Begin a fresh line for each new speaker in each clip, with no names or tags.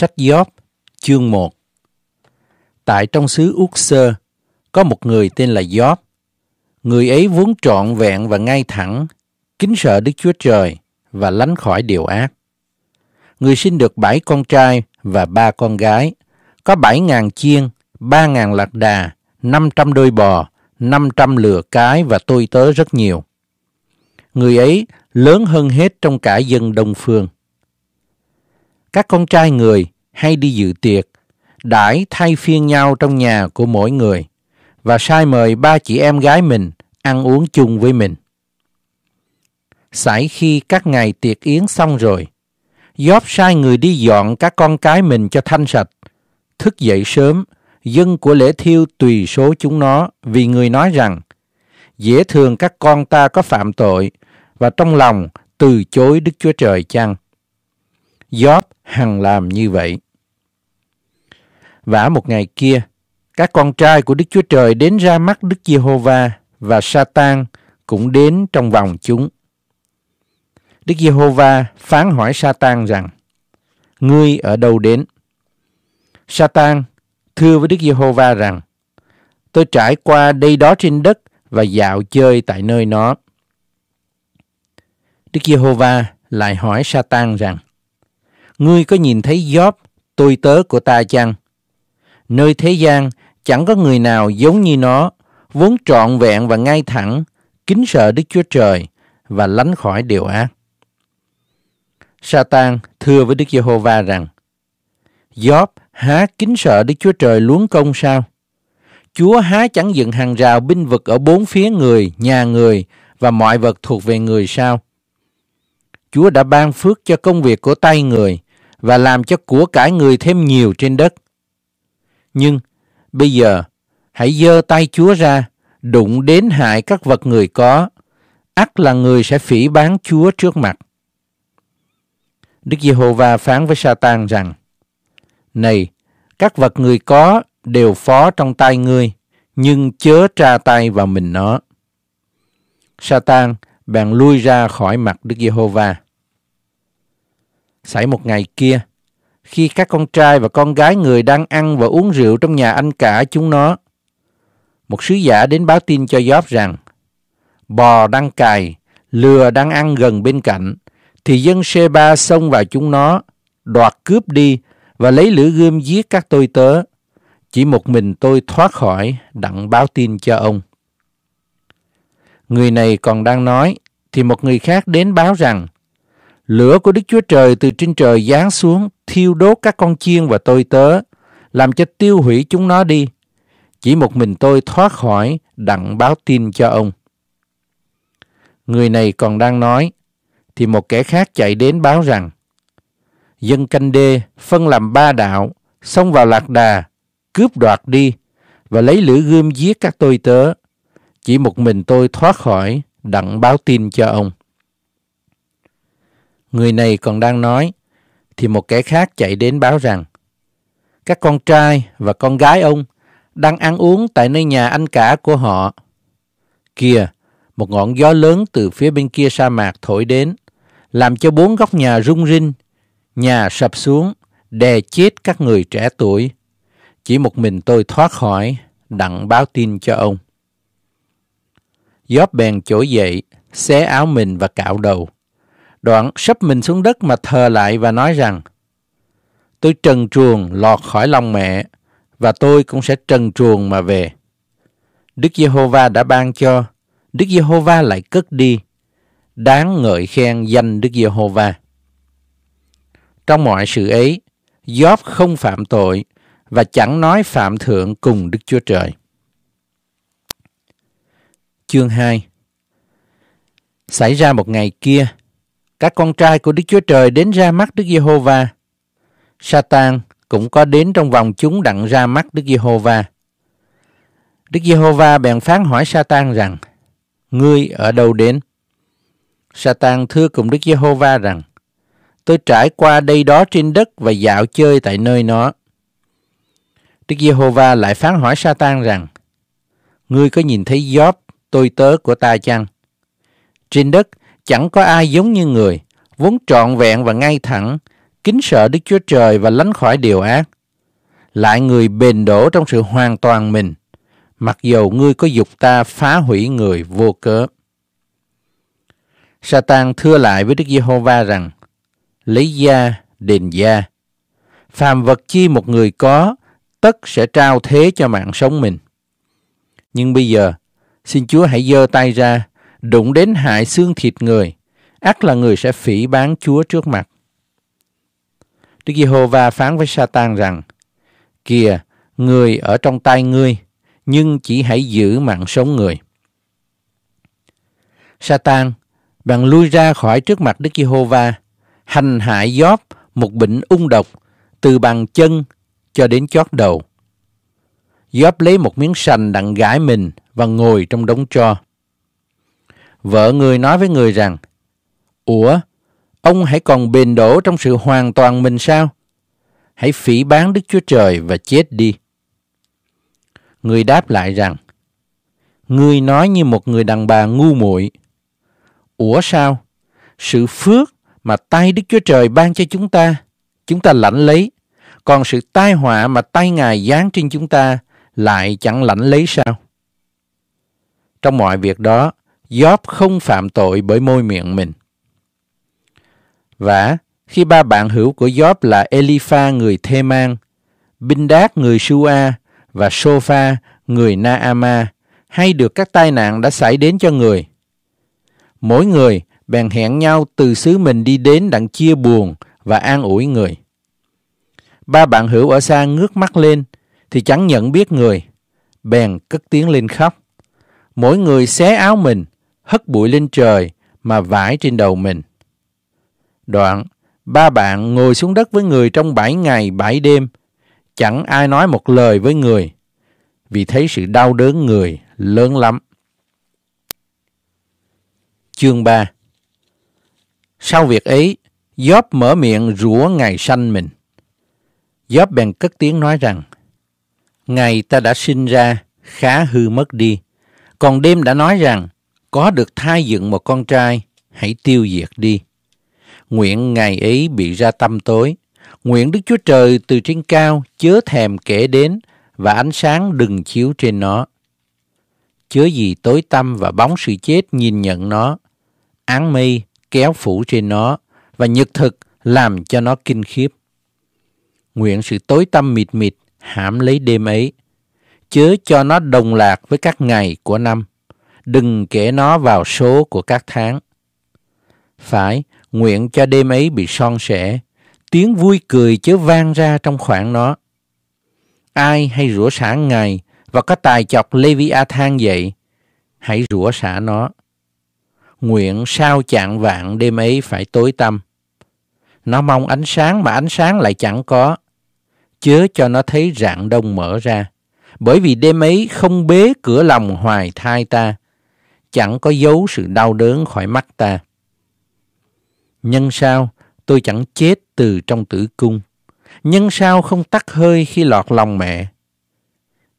Sách Gióp, chương 1 Tại trong xứ Úc Sơ, có một người tên là Gióp. Người ấy vốn trọn vẹn và ngay thẳng, kính sợ Đức Chúa Trời và lánh khỏi điều ác. Người sinh được bảy con trai và ba con gái, có bảy ngàn chiên, ba ngàn lạc đà, năm trăm đôi bò, năm trăm lừa cái và tôi tớ rất nhiều. Người ấy lớn hơn hết trong cả dân Đông Phương các con trai người hay đi dự tiệc, đãi thay phiên nhau trong nhà của mỗi người và sai mời ba chị em gái mình ăn uống chung với mình. Sải khi các ngày tiệc yến xong rồi, Gióp sai người đi dọn các con cái mình cho thanh sạch, thức dậy sớm, dân của lễ thiêu tùy số chúng nó vì người nói rằng dễ thường các con ta có phạm tội và trong lòng từ chối Đức Chúa Trời chăng. Gióp hằng làm như vậy. Vả một ngày kia, các con trai của Đức Chúa Trời đến ra mắt Đức Giê-hô-va và Sa-tan cũng đến trong vòng chúng. Đức Giê-hô-va phán hỏi Sa-tan rằng: Ngươi ở đâu đến? Sa-tan thưa với Đức Giê-hô-va rằng: Tôi trải qua đây đó trên đất và dạo chơi tại nơi nó. Đức Giê-hô-va lại hỏi Sa-tan rằng: ngươi có nhìn thấy Job, tôi tớ của ta chăng? Nơi thế gian chẳng có người nào giống như nó, vốn trọn vẹn và ngay thẳng, kính sợ Đức Chúa Trời và lánh khỏi điều ác. Satan thưa với Đức Giê-hô-va rằng, Job há kính sợ Đức Chúa Trời luống công sao? Chúa há chẳng dựng hàng rào binh vực ở bốn phía người, nhà người và mọi vật thuộc về người sao? Chúa đã ban phước cho công việc của tay người và làm cho của cải người thêm nhiều trên đất. Nhưng bây giờ hãy giơ tay Chúa ra, đụng đến hại các vật người có, ắt là người sẽ phỉ bán Chúa trước mặt. Đức Giê-hô-va phán với Sa-tan rằng: Này, các vật người có đều phó trong tay ngươi, nhưng chớ tra tay vào mình nó. Sa-tan bèn lui ra khỏi mặt Đức Giê-hô-va. Xảy một ngày kia, khi các con trai và con gái người đang ăn và uống rượu trong nhà anh cả chúng nó, một sứ giả đến báo tin cho Gióp rằng bò đang cài, lừa đang ăn gần bên cạnh, thì dân Seba xông vào chúng nó, đoạt cướp đi và lấy lửa gươm giết các tôi tớ. Chỉ một mình tôi thoát khỏi đặng báo tin cho ông. Người này còn đang nói, thì một người khác đến báo rằng Lửa của Đức Chúa Trời từ trên trời giáng xuống, thiêu đốt các con chiên và tôi tớ, làm cho tiêu hủy chúng nó đi. Chỉ một mình tôi thoát khỏi đặng báo tin cho ông. Người này còn đang nói, thì một kẻ khác chạy đến báo rằng, dân canh đê phân làm ba đạo, xông vào lạc đà, cướp đoạt đi và lấy lửa gươm giết các tôi tớ. Chỉ một mình tôi thoát khỏi đặng báo tin cho ông. Người này còn đang nói, thì một kẻ khác chạy đến báo rằng, các con trai và con gái ông đang ăn uống tại nơi nhà anh cả của họ. Kìa, một ngọn gió lớn từ phía bên kia sa mạc thổi đến, làm cho bốn góc nhà rung rinh, nhà sập xuống, đè chết các người trẻ tuổi. Chỉ một mình tôi thoát khỏi, đặng báo tin cho ông. Gióp bèn trỗi dậy, xé áo mình và cạo đầu đoạn sắp mình xuống đất mà thờ lại và nói rằng Tôi trần truồng lọt khỏi lòng mẹ và tôi cũng sẽ trần truồng mà về. Đức Giê-hô-va đã ban cho, Đức Giê-hô-va lại cất đi. Đáng ngợi khen danh Đức Giê-hô-va. Trong mọi sự ấy, Gióp không phạm tội và chẳng nói phạm thượng cùng Đức Chúa Trời. Chương 2 Xảy ra một ngày kia, các con trai của Đức Chúa Trời đến ra mắt Đức Giê-hô-va. Satan cũng có đến trong vòng chúng đặng ra mắt Đức Giê-hô-va. Đức Giê-hô-va bèn phán hỏi Satan rằng: Ngươi ở đâu đến? Satan thưa cùng Đức Giê-hô-va rằng: Tôi trải qua đây đó trên đất và dạo chơi tại nơi nó. Đức Giê-hô-va lại phán hỏi Satan rằng: Ngươi có nhìn thấy Gióp, tôi tớ của ta chăng? Trên đất Chẳng có ai giống như người, vốn trọn vẹn và ngay thẳng, kính sợ Đức Chúa Trời và lánh khỏi điều ác. Lại người bền đổ trong sự hoàn toàn mình, mặc dầu ngươi có dục ta phá hủy người vô cớ. Satan thưa lại với Đức Giê-hô-va rằng, lấy gia, đền gia. Phàm vật chi một người có, tất sẽ trao thế cho mạng sống mình. Nhưng bây giờ, xin Chúa hãy giơ tay ra đụng đến hại xương thịt người, ác là người sẽ phỉ bán Chúa trước mặt. Đức Giê-hô-va phán với Sa-tan rằng, Kìa, người ở trong tay ngươi, nhưng chỉ hãy giữ mạng sống người. Sa-tan, bạn lui ra khỏi trước mặt Đức Giê-hô-va, hành hại Gióp một bệnh ung độc từ bàn chân cho đến chót đầu. Gióp lấy một miếng sành đặng gãi mình và ngồi trong đống cho. Vợ người nói với người rằng, Ủa, ông hãy còn bền đổ trong sự hoàn toàn mình sao? Hãy phỉ bán Đức Chúa Trời và chết đi. Người đáp lại rằng, Ngươi nói như một người đàn bà ngu muội. Ủa sao? Sự phước mà tay Đức Chúa Trời ban cho chúng ta, chúng ta lãnh lấy, còn sự tai họa mà tay Ngài giáng trên chúng ta lại chẳng lãnh lấy sao? Trong mọi việc đó, Job không phạm tội bởi môi miệng mình. Và khi ba bạn hữu của Job là Elipha người Thê Mang, Bindad người Sua và Sofa người Naama hay được các tai nạn đã xảy đến cho người. Mỗi người bèn hẹn nhau từ xứ mình đi đến đặng chia buồn và an ủi người. Ba bạn hữu ở xa ngước mắt lên thì chẳng nhận biết người, bèn cất tiếng lên khóc. Mỗi người xé áo mình hất bụi lên trời mà vải trên đầu mình. Đoạn, ba bạn ngồi xuống đất với người trong bảy ngày bảy đêm, chẳng ai nói một lời với người, vì thấy sự đau đớn người lớn lắm. Chương 3 Sau việc ấy, Job mở miệng rủa ngày sanh mình. Job bèn cất tiếng nói rằng, Ngày ta đã sinh ra, khá hư mất đi. Còn đêm đã nói rằng, có được thai dựng một con trai, hãy tiêu diệt đi. Nguyện ngày ấy bị ra tâm tối, nguyện Đức Chúa Trời từ trên cao chớ thèm kể đến và ánh sáng đừng chiếu trên nó. Chớ gì tối tâm và bóng sự chết nhìn nhận nó, áng mây kéo phủ trên nó và nhật thực làm cho nó kinh khiếp. Nguyện sự tối tâm mịt mịt hãm lấy đêm ấy, chớ cho nó đồng lạc với các ngày của năm đừng kể nó vào số của các tháng. Phải, nguyện cho đêm ấy bị son sẻ, tiếng vui cười chớ vang ra trong khoảng nó. Ai hay rủa xả ngày và có tài chọc Leviathan dậy, hãy rủa xả nó. Nguyện sao chạng vạn đêm ấy phải tối tăm. Nó mong ánh sáng mà ánh sáng lại chẳng có. Chớ cho nó thấy rạng đông mở ra. Bởi vì đêm ấy không bế cửa lòng hoài thai ta chẳng có giấu sự đau đớn khỏi mắt ta. Nhân sao tôi chẳng chết từ trong tử cung? Nhân sao không tắt hơi khi lọt lòng mẹ?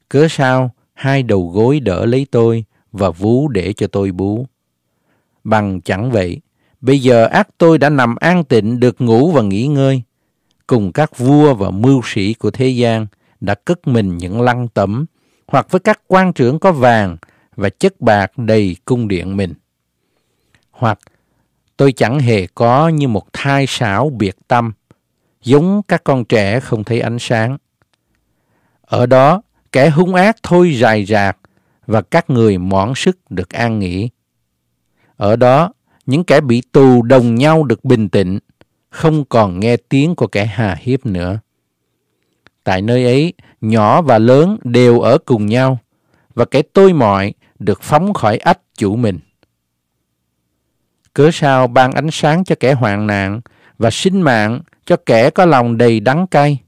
Cớ sao hai đầu gối đỡ lấy tôi và vú để cho tôi bú? Bằng chẳng vậy, bây giờ ác tôi đã nằm an tịnh được ngủ và nghỉ ngơi. Cùng các vua và mưu sĩ của thế gian đã cất mình những lăng tẩm hoặc với các quan trưởng có vàng và chất bạc đầy cung điện mình. Hoặc tôi chẳng hề có như một thai sáo biệt tâm, giống các con trẻ không thấy ánh sáng. Ở đó, kẻ hung ác thôi dài rạc và các người mõn sức được an nghỉ. Ở đó, những kẻ bị tù đồng nhau được bình tĩnh, không còn nghe tiếng của kẻ hà hiếp nữa. Tại nơi ấy, nhỏ và lớn đều ở cùng nhau, và kẻ tôi mọi được phóng khỏi ách chủ mình. Cớ sao ban ánh sáng cho kẻ hoạn nạn và sinh mạng cho kẻ có lòng đầy đắng cay.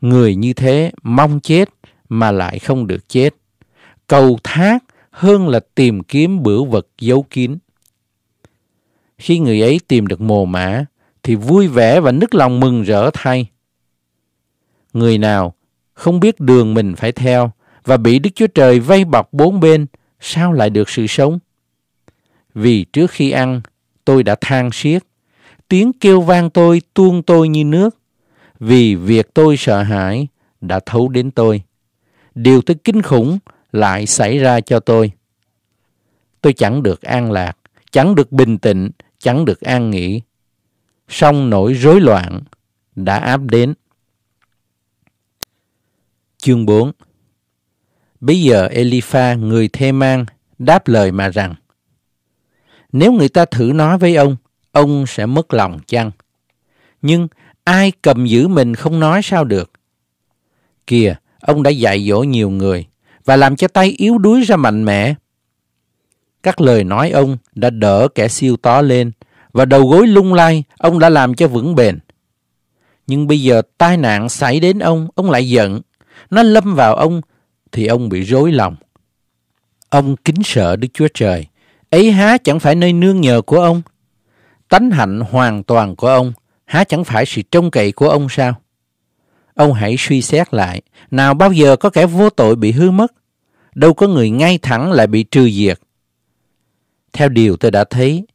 Người như thế mong chết mà lại không được chết. Cầu thác hơn là tìm kiếm bữa vật giấu kín. Khi người ấy tìm được mồ mã thì vui vẻ và nức lòng mừng rỡ thay. Người nào không biết đường mình phải theo và bị Đức Chúa Trời vây bọc bốn bên, sao lại được sự sống? Vì trước khi ăn, tôi đã than xiết Tiếng kêu vang tôi tuôn tôi như nước. Vì việc tôi sợ hãi đã thấu đến tôi. Điều thứ kinh khủng lại xảy ra cho tôi. Tôi chẳng được an lạc, chẳng được bình tĩnh, chẳng được an nghỉ. Song nỗi rối loạn đã áp đến. Chương 4 Bây giờ Elipha người thê mang đáp lời mà rằng Nếu người ta thử nói với ông, ông sẽ mất lòng chăng? Nhưng ai cầm giữ mình không nói sao được? Kìa, ông đã dạy dỗ nhiều người và làm cho tay yếu đuối ra mạnh mẽ. Các lời nói ông đã đỡ kẻ siêu tó lên và đầu gối lung lay ông đã làm cho vững bền. Nhưng bây giờ tai nạn xảy đến ông, ông lại giận. Nó lâm vào ông thì ông bị rối lòng. Ông kính sợ Đức Chúa Trời, ấy há chẳng phải nơi nương nhờ của ông? Tánh hạnh hoàn toàn của ông, há chẳng phải sự trông cậy của ông sao? Ông hãy suy xét lại, nào bao giờ có kẻ vô tội bị hư mất? Đâu có người ngay thẳng lại bị trừ diệt. Theo điều tôi đã thấy,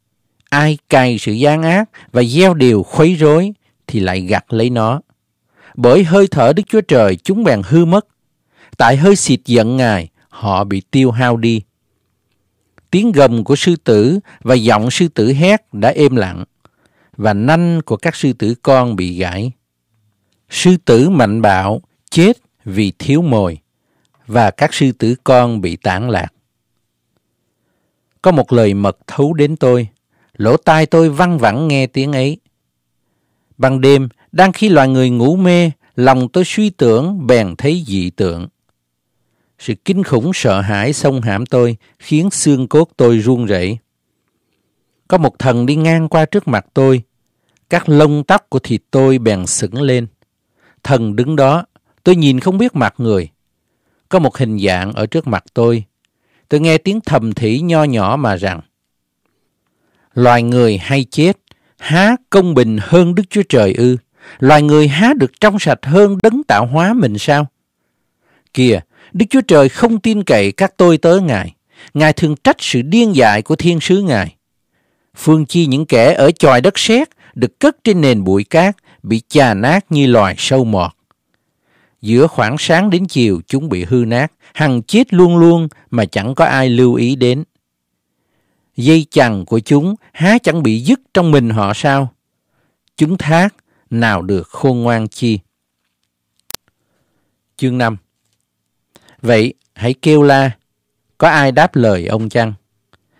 ai cày sự gian ác và gieo điều khuấy rối thì lại gặt lấy nó. Bởi hơi thở Đức Chúa Trời chúng bèn hư mất, Tại hơi xịt giận Ngài, họ bị tiêu hao đi. Tiếng gầm của sư tử và giọng sư tử hét đã êm lặng và nanh của các sư tử con bị gãy. Sư tử mạnh bạo chết vì thiếu mồi và các sư tử con bị tản lạc. Có một lời mật thấu đến tôi, lỗ tai tôi văng vẳng nghe tiếng ấy. Ban đêm, đang khi loài người ngủ mê, lòng tôi suy tưởng bèn thấy dị tượng. Sự kinh khủng sợ hãi xông hãm tôi khiến xương cốt tôi run rẩy. Có một thần đi ngang qua trước mặt tôi. Các lông tóc của thịt tôi bèn sững lên. Thần đứng đó, tôi nhìn không biết mặt người. Có một hình dạng ở trước mặt tôi. Tôi nghe tiếng thầm thỉ nho nhỏ mà rằng Loài người hay chết, há công bình hơn Đức Chúa Trời ư? Loài người há được trong sạch hơn đấng tạo hóa mình sao? Kìa, Đức Chúa Trời không tin cậy các tôi tớ Ngài. Ngài thường trách sự điên dại của thiên sứ Ngài. Phương chi những kẻ ở tròi đất sét được cất trên nền bụi cát bị chà nát như loài sâu mọt. Giữa khoảng sáng đến chiều chúng bị hư nát, hằng chết luôn luôn mà chẳng có ai lưu ý đến. Dây chằng của chúng há chẳng bị dứt trong mình họ sao? Chúng thác, nào được khôn ngoan chi? Chương 5 Vậy hãy kêu la, có ai đáp lời ông chăng?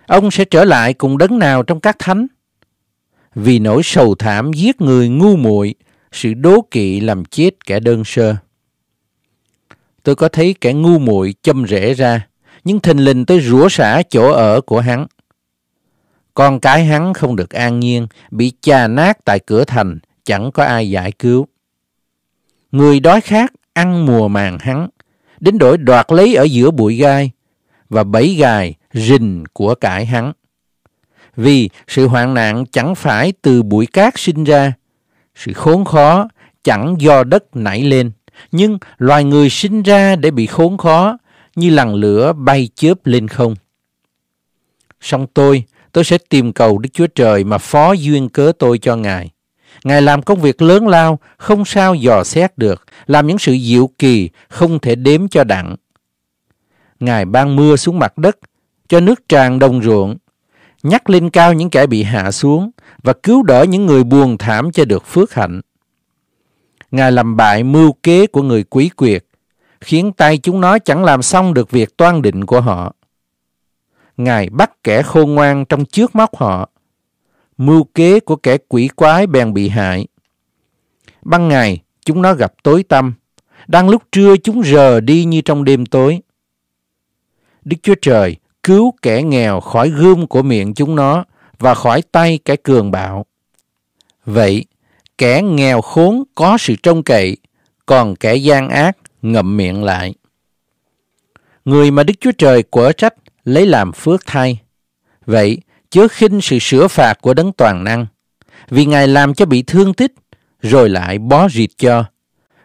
Ông sẽ trở lại cùng đấng nào trong các thánh? Vì nỗi sầu thảm giết người ngu muội, sự đố kỵ làm chết kẻ đơn sơ. Tôi có thấy kẻ ngu muội châm rễ ra, nhưng thình lình tôi rủa xả chỗ ở của hắn. Con cái hắn không được an nhiên, bị chà nát tại cửa thành, chẳng có ai giải cứu. Người đói khát ăn mùa màng hắn, đến đổi đoạt lấy ở giữa bụi gai và bẫy gài rình của cải hắn. Vì sự hoạn nạn chẳng phải từ bụi cát sinh ra, sự khốn khó chẳng do đất nảy lên, nhưng loài người sinh ra để bị khốn khó như lằn lửa bay chớp lên không. Song tôi, tôi sẽ tìm cầu Đức Chúa Trời mà phó duyên cớ tôi cho Ngài. Ngài làm công việc lớn lao, không sao dò xét được, làm những sự diệu kỳ, không thể đếm cho đặng. Ngài ban mưa xuống mặt đất, cho nước tràn đồng ruộng, nhắc lên cao những kẻ bị hạ xuống và cứu đỡ những người buồn thảm cho được phước hạnh. Ngài làm bại mưu kế của người quý quyệt, khiến tay chúng nó chẳng làm xong được việc toan định của họ. Ngài bắt kẻ khôn ngoan trong trước mắt họ, mưu kế của kẻ quỷ quái bèn bị hại. Ban ngày, chúng nó gặp tối tăm. Đang lúc trưa chúng rờ đi như trong đêm tối. Đức Chúa Trời cứu kẻ nghèo khỏi gươm của miệng chúng nó và khỏi tay kẻ cường bạo. Vậy, kẻ nghèo khốn có sự trông cậy, còn kẻ gian ác ngậm miệng lại. Người mà Đức Chúa Trời quở trách lấy làm phước thay. Vậy, chớ khinh sự sửa phạt của đấng toàn năng, vì Ngài làm cho bị thương tích, rồi lại bó rịt cho.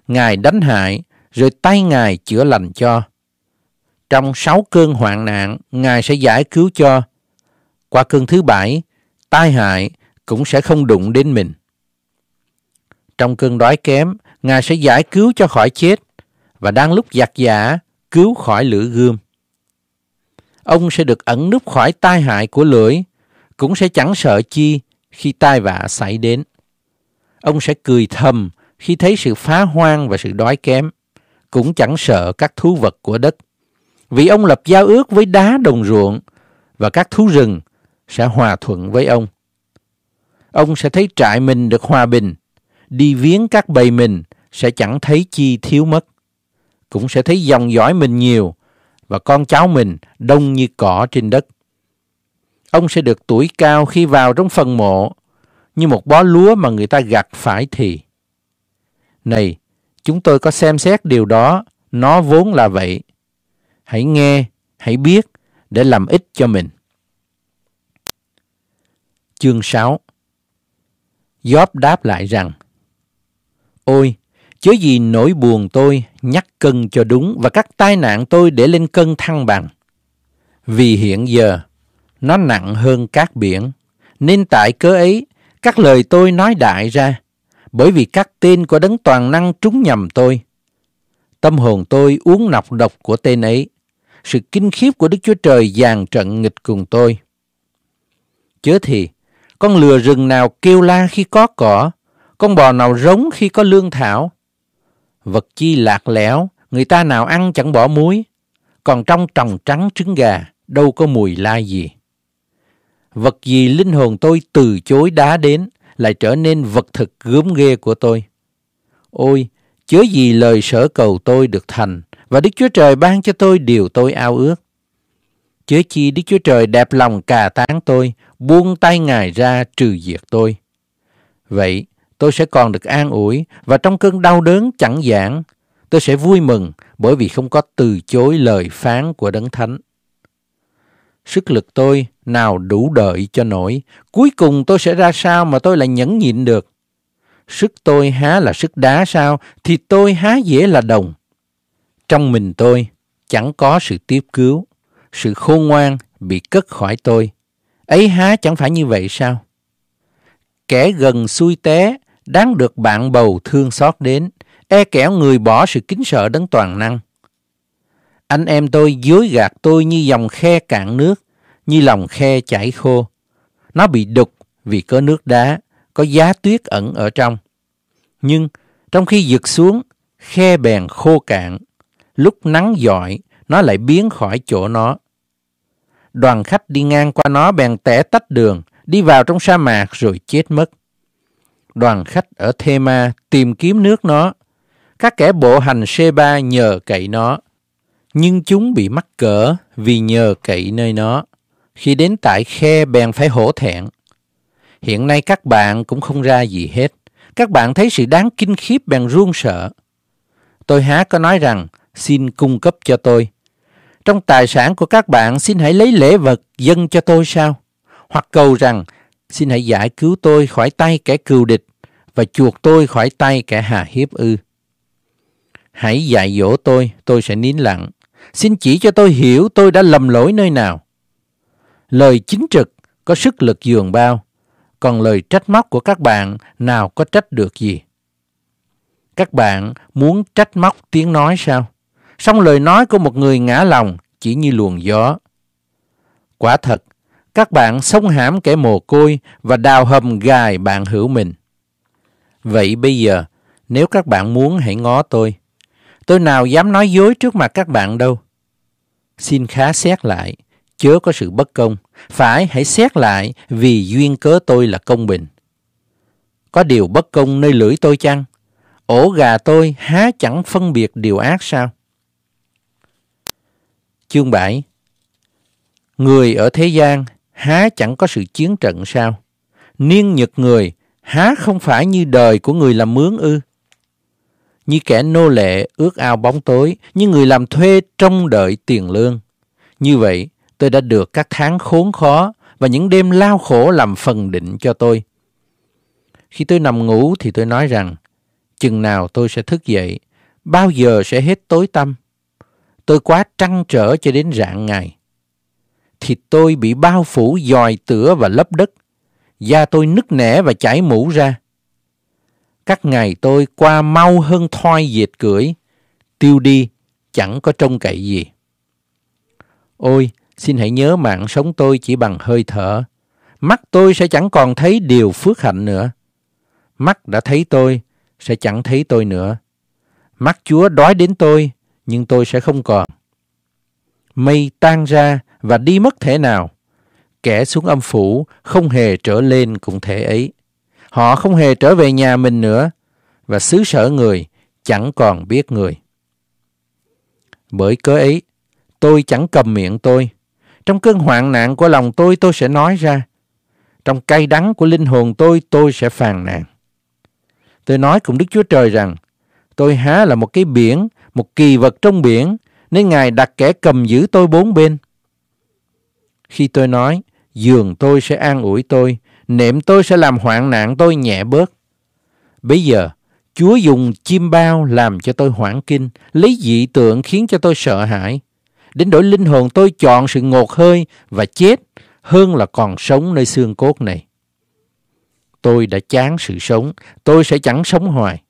Ngài đánh hại, rồi tay Ngài chữa lành cho. Trong sáu cơn hoạn nạn, Ngài sẽ giải cứu cho. Qua cơn thứ bảy, tai hại cũng sẽ không đụng đến mình. Trong cơn đói kém, Ngài sẽ giải cứu cho khỏi chết và đang lúc giặc giả, cứu khỏi lửa gươm. Ông sẽ được ẩn núp khỏi tai hại của lưỡi cũng sẽ chẳng sợ chi khi tai vạ xảy đến. Ông sẽ cười thầm khi thấy sự phá hoang và sự đói kém, cũng chẳng sợ các thú vật của đất. Vì ông lập giao ước với đá đồng ruộng và các thú rừng sẽ hòa thuận với ông. Ông sẽ thấy trại mình được hòa bình, đi viếng các bầy mình sẽ chẳng thấy chi thiếu mất. Cũng sẽ thấy dòng dõi mình nhiều và con cháu mình đông như cỏ trên đất ông sẽ được tuổi cao khi vào trong phần mộ, như một bó lúa mà người ta gặt phải thì. Này, chúng tôi có xem xét điều đó, nó vốn là vậy. Hãy nghe, hãy biết để làm ích cho mình. Chương 6 Job đáp lại rằng Ôi, chớ gì nỗi buồn tôi nhắc cân cho đúng và các tai nạn tôi để lên cân thăng bằng. Vì hiện giờ, nó nặng hơn cát biển. Nên tại cớ ấy, các lời tôi nói đại ra, bởi vì các tên của đấng toàn năng trúng nhầm tôi. Tâm hồn tôi uống nọc độc của tên ấy. Sự kinh khiếp của Đức Chúa Trời dàn trận nghịch cùng tôi. Chớ thì, con lừa rừng nào kêu la khi có cỏ, con bò nào rống khi có lương thảo. Vật chi lạc lẽo, người ta nào ăn chẳng bỏ muối, còn trong tròng trắng trứng gà đâu có mùi la gì vật gì linh hồn tôi từ chối đá đến lại trở nên vật thực gớm ghê của tôi. Ôi, chớ gì lời sở cầu tôi được thành và Đức Chúa Trời ban cho tôi điều tôi ao ước. Chớ chi Đức Chúa Trời đẹp lòng cà tán tôi, buông tay Ngài ra trừ diệt tôi. Vậy, tôi sẽ còn được an ủi và trong cơn đau đớn chẳng giảng, tôi sẽ vui mừng bởi vì không có từ chối lời phán của Đấng Thánh. Sức lực tôi nào đủ đợi cho nổi. Cuối cùng tôi sẽ ra sao mà tôi lại nhẫn nhịn được. Sức tôi há là sức đá sao, thì tôi há dễ là đồng. Trong mình tôi chẳng có sự tiếp cứu, sự khôn ngoan bị cất khỏi tôi. Ấy há chẳng phải như vậy sao? Kẻ gần xui té, đáng được bạn bầu thương xót đến, e kẻo người bỏ sự kính sợ đấng toàn năng. Anh em tôi dối gạt tôi như dòng khe cạn nước, như lòng khe chảy khô. Nó bị đục vì có nước đá, có giá tuyết ẩn ở trong. Nhưng trong khi giật xuống, khe bèn khô cạn. Lúc nắng giỏi nó lại biến khỏi chỗ nó. Đoàn khách đi ngang qua nó bèn tẻ tách đường, đi vào trong sa mạc rồi chết mất. Đoàn khách ở Thema tìm kiếm nước nó. Các kẻ bộ hành Seba nhờ cậy nó, nhưng chúng bị mắc cỡ vì nhờ cậy nơi nó. Khi đến tại khe bèn phải hổ thẹn. Hiện nay các bạn cũng không ra gì hết. Các bạn thấy sự đáng kinh khiếp bèn run sợ. Tôi há có nói rằng, xin cung cấp cho tôi. Trong tài sản của các bạn xin hãy lấy lễ vật dâng cho tôi sao? Hoặc cầu rằng, xin hãy giải cứu tôi khỏi tay kẻ cừu địch và chuộc tôi khỏi tay kẻ hà hiếp ư. Hãy dạy dỗ tôi, tôi sẽ nín lặng. Xin chỉ cho tôi hiểu tôi đã lầm lỗi nơi nào. Lời chính trực có sức lực dường bao, còn lời trách móc của các bạn nào có trách được gì. Các bạn muốn trách móc tiếng nói sao? Song lời nói của một người ngã lòng chỉ như luồng gió. Quả thật, các bạn sống hãm kẻ mồ côi và đào hầm gài bạn hữu mình. Vậy bây giờ, nếu các bạn muốn hãy ngó tôi. Tôi nào dám nói dối trước mặt các bạn đâu. Xin khá xét lại, chớ có sự bất công. Phải hãy xét lại vì duyên cớ tôi là công bình. Có điều bất công nơi lưỡi tôi chăng? Ổ gà tôi há chẳng phân biệt điều ác sao? Chương 7 Người ở thế gian há chẳng có sự chiến trận sao? Niên nhật người há không phải như đời của người làm mướn ư? như kẻ nô lệ ước ao bóng tối, như người làm thuê trông đợi tiền lương. Như vậy, tôi đã được các tháng khốn khó và những đêm lao khổ làm phần định cho tôi. Khi tôi nằm ngủ thì tôi nói rằng, chừng nào tôi sẽ thức dậy, bao giờ sẽ hết tối tăm. Tôi quá trăn trở cho đến rạng ngày. Thì tôi bị bao phủ dòi tửa và lấp đất. Da tôi nứt nẻ và chảy mũ ra các ngày tôi qua mau hơn thoi dệt cưỡi, tiêu đi, chẳng có trông cậy gì. Ôi, xin hãy nhớ mạng sống tôi chỉ bằng hơi thở. Mắt tôi sẽ chẳng còn thấy điều phước hạnh nữa. Mắt đã thấy tôi, sẽ chẳng thấy tôi nữa. Mắt Chúa đói đến tôi, nhưng tôi sẽ không còn. Mây tan ra và đi mất thế nào. Kẻ xuống âm phủ không hề trở lên cũng thể ấy. Họ không hề trở về nhà mình nữa và xứ sở người chẳng còn biết người. Bởi cớ ấy, tôi chẳng cầm miệng tôi. Trong cơn hoạn nạn của lòng tôi tôi sẽ nói ra. Trong cay đắng của linh hồn tôi tôi sẽ phàn nàn. Tôi nói cùng Đức Chúa Trời rằng, tôi há là một cái biển, một kỳ vật trong biển, nên Ngài đặt kẻ cầm giữ tôi bốn bên. Khi tôi nói, giường tôi sẽ an ủi tôi, niệm tôi sẽ làm hoạn nạn tôi nhẹ bớt. Bây giờ, Chúa dùng chim bao làm cho tôi hoảng kinh, lấy dị tượng khiến cho tôi sợ hãi. Đến đổi linh hồn tôi chọn sự ngột hơi và chết hơn là còn sống nơi xương cốt này. Tôi đã chán sự sống, tôi sẽ chẳng sống hoài.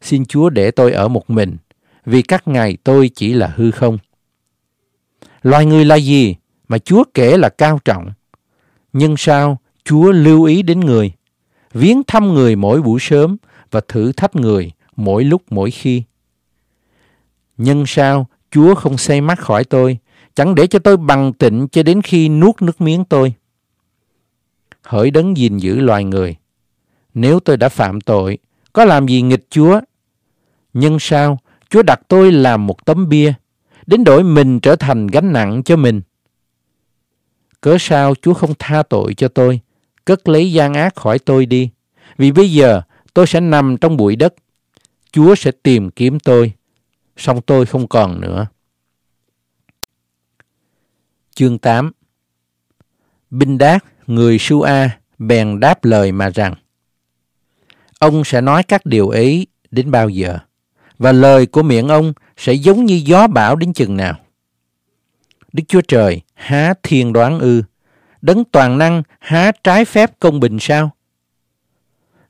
Xin Chúa để tôi ở một mình, vì các ngày tôi chỉ là hư không. Loài người là gì mà Chúa kể là cao trọng? Nhưng sao Chúa lưu ý đến người, viếng thăm người mỗi buổi sớm và thử thách người mỗi lúc mỗi khi. Nhân sao Chúa không say mắt khỏi tôi, chẳng để cho tôi bằng tịnh cho đến khi nuốt nước miếng tôi. Hỡi đấng gìn giữ loài người, nếu tôi đã phạm tội, có làm gì nghịch Chúa? Nhân sao Chúa đặt tôi làm một tấm bia, đến đổi mình trở thành gánh nặng cho mình. Cớ sao Chúa không tha tội cho tôi, cất lấy gian ác khỏi tôi đi, vì bây giờ tôi sẽ nằm trong bụi đất. Chúa sẽ tìm kiếm tôi, song tôi không còn nữa. Chương 8 Binh Đát, người Sua, bèn đáp lời mà rằng Ông sẽ nói các điều ấy đến bao giờ? Và lời của miệng ông sẽ giống như gió bão đến chừng nào? Đức Chúa Trời há thiên đoán ư? đấng toàn năng há trái phép công bình sao?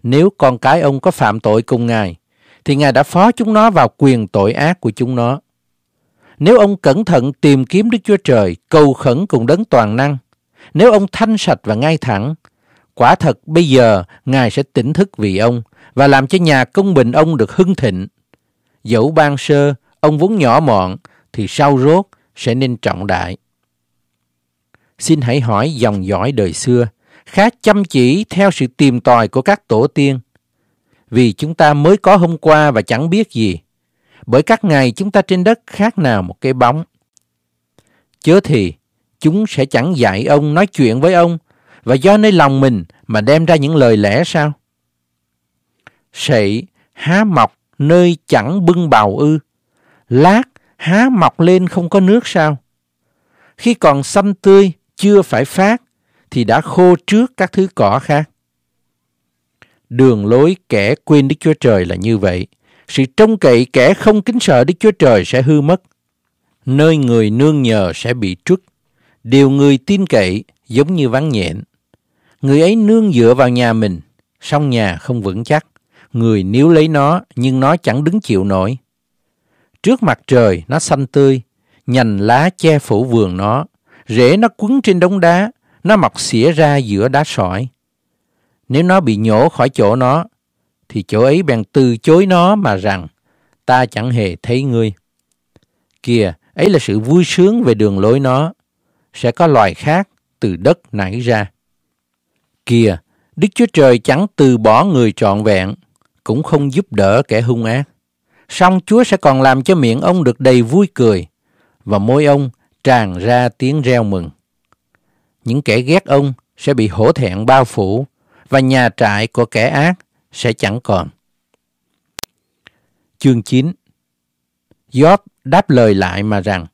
Nếu con cái ông có phạm tội cùng Ngài, thì Ngài đã phó chúng nó vào quyền tội ác của chúng nó. Nếu ông cẩn thận tìm kiếm Đức Chúa Trời, cầu khẩn cùng đấng toàn năng, nếu ông thanh sạch và ngay thẳng, quả thật bây giờ Ngài sẽ tỉnh thức vì ông và làm cho nhà công bình ông được hưng thịnh. Dẫu ban sơ, ông vốn nhỏ mọn, thì sau rốt sẽ nên trọng đại xin hãy hỏi dòng dõi đời xưa, khá chăm chỉ theo sự tìm tòi của các tổ tiên. Vì chúng ta mới có hôm qua và chẳng biết gì, bởi các ngày chúng ta trên đất khác nào một cái bóng. Chớ thì, chúng sẽ chẳng dạy ông nói chuyện với ông và do nơi lòng mình mà đem ra những lời lẽ sao? Sậy há mọc nơi chẳng bưng bào ư, lát há mọc lên không có nước sao? Khi còn xanh tươi chưa phải phát thì đã khô trước các thứ cỏ khác. Đường lối kẻ quên Đức Chúa Trời là như vậy. Sự trông cậy kẻ không kính sợ Đức Chúa Trời sẽ hư mất. Nơi người nương nhờ sẽ bị trút. Điều người tin cậy giống như vắng nhện. Người ấy nương dựa vào nhà mình, song nhà không vững chắc. Người níu lấy nó nhưng nó chẳng đứng chịu nổi. Trước mặt trời nó xanh tươi, nhành lá che phủ vườn nó, Rễ nó quấn trên đống đá, nó mọc xỉa ra giữa đá sỏi. Nếu nó bị nhổ khỏi chỗ nó, thì chỗ ấy bèn từ chối nó mà rằng, ta chẳng hề thấy ngươi. Kìa, ấy là sự vui sướng về đường lối nó. Sẽ có loài khác từ đất nảy ra. Kìa, Đức Chúa Trời chẳng từ bỏ người trọn vẹn, cũng không giúp đỡ kẻ hung ác. Song Chúa sẽ còn làm cho miệng ông được đầy vui cười, và môi ông tràn ra tiếng reo mừng. Những kẻ ghét ông sẽ bị hổ thẹn bao phủ và nhà trại của kẻ ác sẽ chẳng còn. Chương 9 Gióp đáp lời lại mà rằng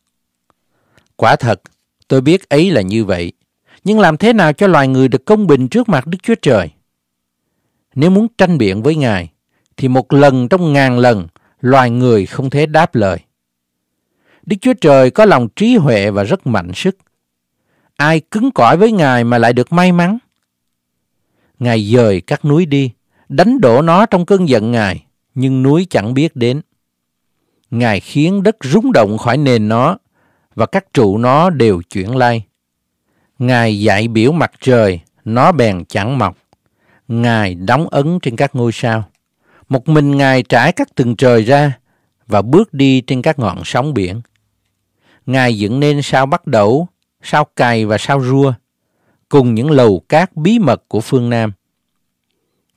Quả thật, tôi biết ấy là như vậy, nhưng làm thế nào cho loài người được công bình trước mặt Đức Chúa Trời? Nếu muốn tranh biện với Ngài, thì một lần trong ngàn lần loài người không thể đáp lời. Đức Chúa Trời có lòng trí huệ và rất mạnh sức. Ai cứng cỏi với Ngài mà lại được may mắn? Ngài dời các núi đi, đánh đổ nó trong cơn giận Ngài, nhưng núi chẳng biết đến. Ngài khiến đất rung động khỏi nền nó, và các trụ nó đều chuyển lay. Ngài dạy biểu mặt trời, nó bèn chẳng mọc. Ngài đóng ấn trên các ngôi sao. Một mình Ngài trải các từng trời ra và bước đi trên các ngọn sóng biển. Ngài dựng nên sao bắt đầu, sao cày và sao rua, cùng những lầu cát bí mật của phương Nam.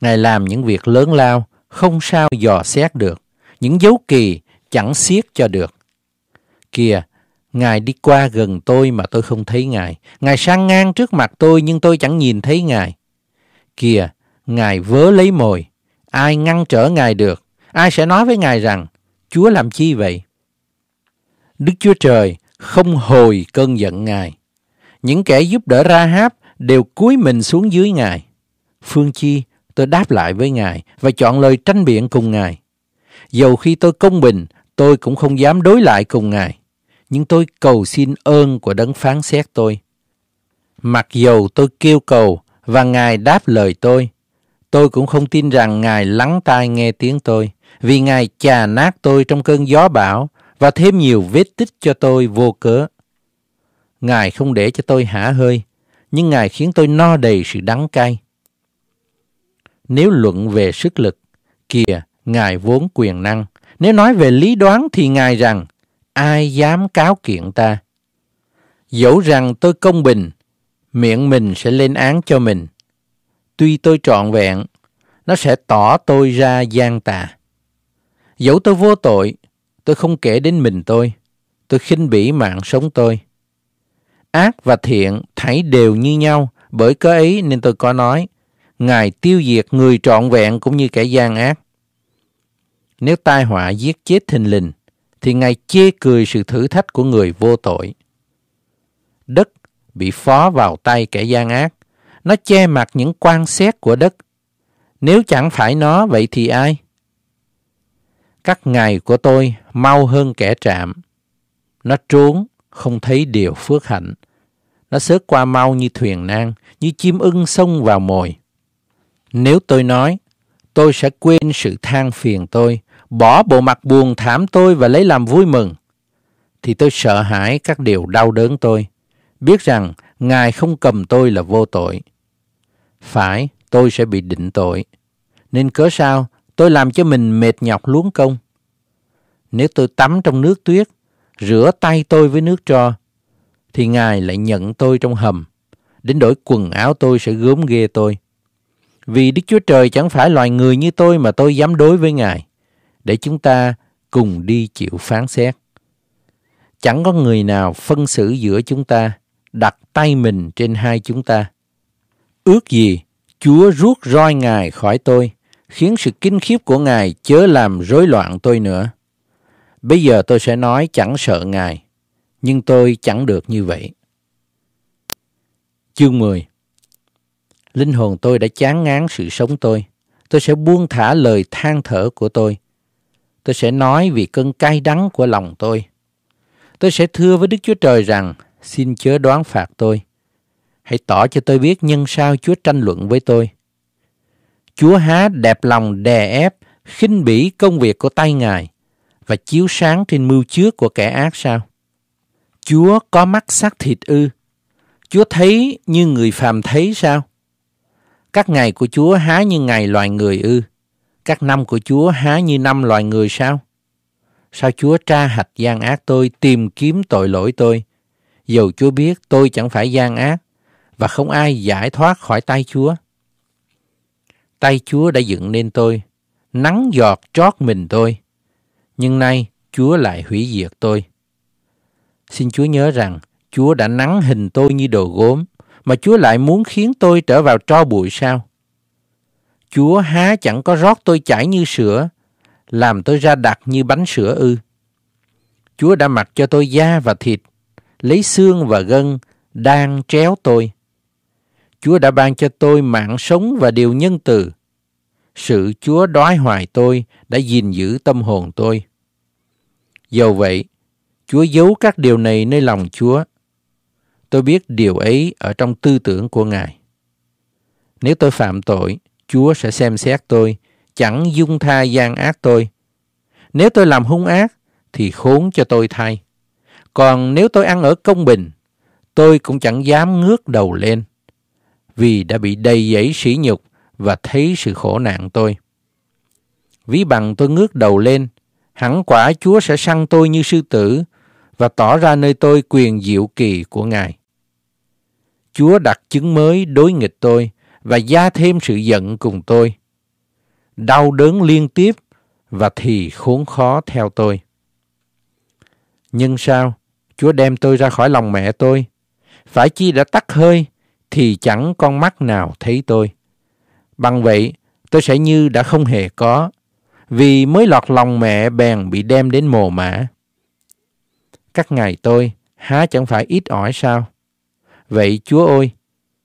Ngài làm những việc lớn lao, không sao dò xét được, những dấu kỳ chẳng xiết cho được. Kìa, Ngài đi qua gần tôi mà tôi không thấy Ngài. Ngài sang ngang trước mặt tôi nhưng tôi chẳng nhìn thấy Ngài. Kìa, Ngài vớ lấy mồi. Ai ngăn trở Ngài được? Ai sẽ nói với Ngài rằng, Chúa làm chi vậy? Đức Chúa Trời không hồi cơn giận Ngài. Những kẻ giúp đỡ Ra-háp đều cúi mình xuống dưới Ngài. Phương Chi, tôi đáp lại với Ngài và chọn lời tranh biện cùng Ngài. Dầu khi tôi công bình, tôi cũng không dám đối lại cùng Ngài. Nhưng tôi cầu xin ơn của đấng phán xét tôi. Mặc dầu tôi kêu cầu và Ngài đáp lời tôi, tôi cũng không tin rằng Ngài lắng tai nghe tiếng tôi, vì Ngài chà nát tôi trong cơn gió bão và thêm nhiều vết tích cho tôi vô cớ. Ngài không để cho tôi hả hơi, nhưng Ngài khiến tôi no đầy sự đắng cay. Nếu luận về sức lực, kìa, Ngài vốn quyền năng. Nếu nói về lý đoán thì Ngài rằng, ai dám cáo kiện ta? Dẫu rằng tôi công bình, miệng mình sẽ lên án cho mình. Tuy tôi trọn vẹn, nó sẽ tỏ tôi ra gian tà. Dẫu tôi vô tội, Tôi không kể đến mình tôi. Tôi khinh bỉ mạng sống tôi. Ác và thiện thấy đều như nhau, bởi cớ ấy nên tôi có nói, Ngài tiêu diệt người trọn vẹn cũng như kẻ gian ác. Nếu tai họa giết chết thình lình, thì Ngài chê cười sự thử thách của người vô tội. Đất bị phó vào tay kẻ gian ác, nó che mặt những quan xét của đất. Nếu chẳng phải nó, vậy thì ai? Các ngài của tôi mau hơn kẻ trạm. Nó trốn, không thấy điều phước hạnh. Nó sớt qua mau như thuyền nan, như chim ưng xông vào mồi. Nếu tôi nói, tôi sẽ quên sự than phiền tôi, bỏ bộ mặt buồn thảm tôi và lấy làm vui mừng, thì tôi sợ hãi các điều đau đớn tôi, biết rằng Ngài không cầm tôi là vô tội. Phải, tôi sẽ bị định tội. Nên cớ sao tôi làm cho mình mệt nhọc luống công? nếu tôi tắm trong nước tuyết, rửa tay tôi với nước tro, thì Ngài lại nhận tôi trong hầm, đến đổi quần áo tôi sẽ gớm ghê tôi. Vì Đức Chúa Trời chẳng phải loài người như tôi mà tôi dám đối với Ngài, để chúng ta cùng đi chịu phán xét. Chẳng có người nào phân xử giữa chúng ta, đặt tay mình trên hai chúng ta. Ước gì Chúa rút roi Ngài khỏi tôi, khiến sự kinh khiếp của Ngài chớ làm rối loạn tôi nữa. Bây giờ tôi sẽ nói chẳng sợ Ngài, nhưng tôi chẳng được như vậy. Chương 10 Linh hồn tôi đã chán ngán sự sống tôi. Tôi sẽ buông thả lời than thở của tôi. Tôi sẽ nói vì cơn cay đắng của lòng tôi. Tôi sẽ thưa với Đức Chúa Trời rằng, xin chớ đoán phạt tôi. Hãy tỏ cho tôi biết nhân sao Chúa tranh luận với tôi. Chúa há đẹp lòng đè ép, khinh bỉ công việc của tay Ngài và chiếu sáng trên mưu trước của kẻ ác sao? Chúa có mắt xác thịt ư? Chúa thấy như người phàm thấy sao? Các ngày của Chúa há như ngày loài người ư? Các năm của Chúa há như năm loài người sao? Sao Chúa tra hạch gian ác tôi, tìm kiếm tội lỗi tôi? Dầu Chúa biết tôi chẳng phải gian ác, và không ai giải thoát khỏi tay Chúa. Tay Chúa đã dựng nên tôi, nắng giọt trót mình tôi nhưng nay Chúa lại hủy diệt tôi. Xin Chúa nhớ rằng Chúa đã nắng hình tôi như đồ gốm, mà Chúa lại muốn khiến tôi trở vào tro bụi sao? Chúa há chẳng có rót tôi chảy như sữa, làm tôi ra đặc như bánh sữa ư. Chúa đã mặc cho tôi da và thịt, lấy xương và gân, đang tréo tôi. Chúa đã ban cho tôi mạng sống và điều nhân từ sự Chúa đói hoài tôi đã gìn giữ tâm hồn tôi. Dầu vậy, Chúa giấu các điều này nơi lòng Chúa. Tôi biết điều ấy ở trong tư tưởng của Ngài. Nếu tôi phạm tội, Chúa sẽ xem xét tôi, chẳng dung tha gian ác tôi. Nếu tôi làm hung ác, thì khốn cho tôi thay. Còn nếu tôi ăn ở công bình, tôi cũng chẳng dám ngước đầu lên, vì đã bị đầy dẫy sỉ nhục và thấy sự khổ nạn tôi. Ví bằng tôi ngước đầu lên, hẳn quả Chúa sẽ săn tôi như sư tử và tỏ ra nơi tôi quyền diệu kỳ của Ngài. Chúa đặt chứng mới đối nghịch tôi và gia thêm sự giận cùng tôi. Đau đớn liên tiếp và thì khốn khó theo tôi. Nhưng sao? Chúa đem tôi ra khỏi lòng mẹ tôi. Phải chi đã tắt hơi thì chẳng con mắt nào thấy tôi. Bằng vậy, tôi sẽ như đã không hề có, vì mới lọt lòng mẹ bèn bị đem đến mồ mã. Các ngày tôi, há chẳng phải ít ỏi sao? Vậy Chúa ơi,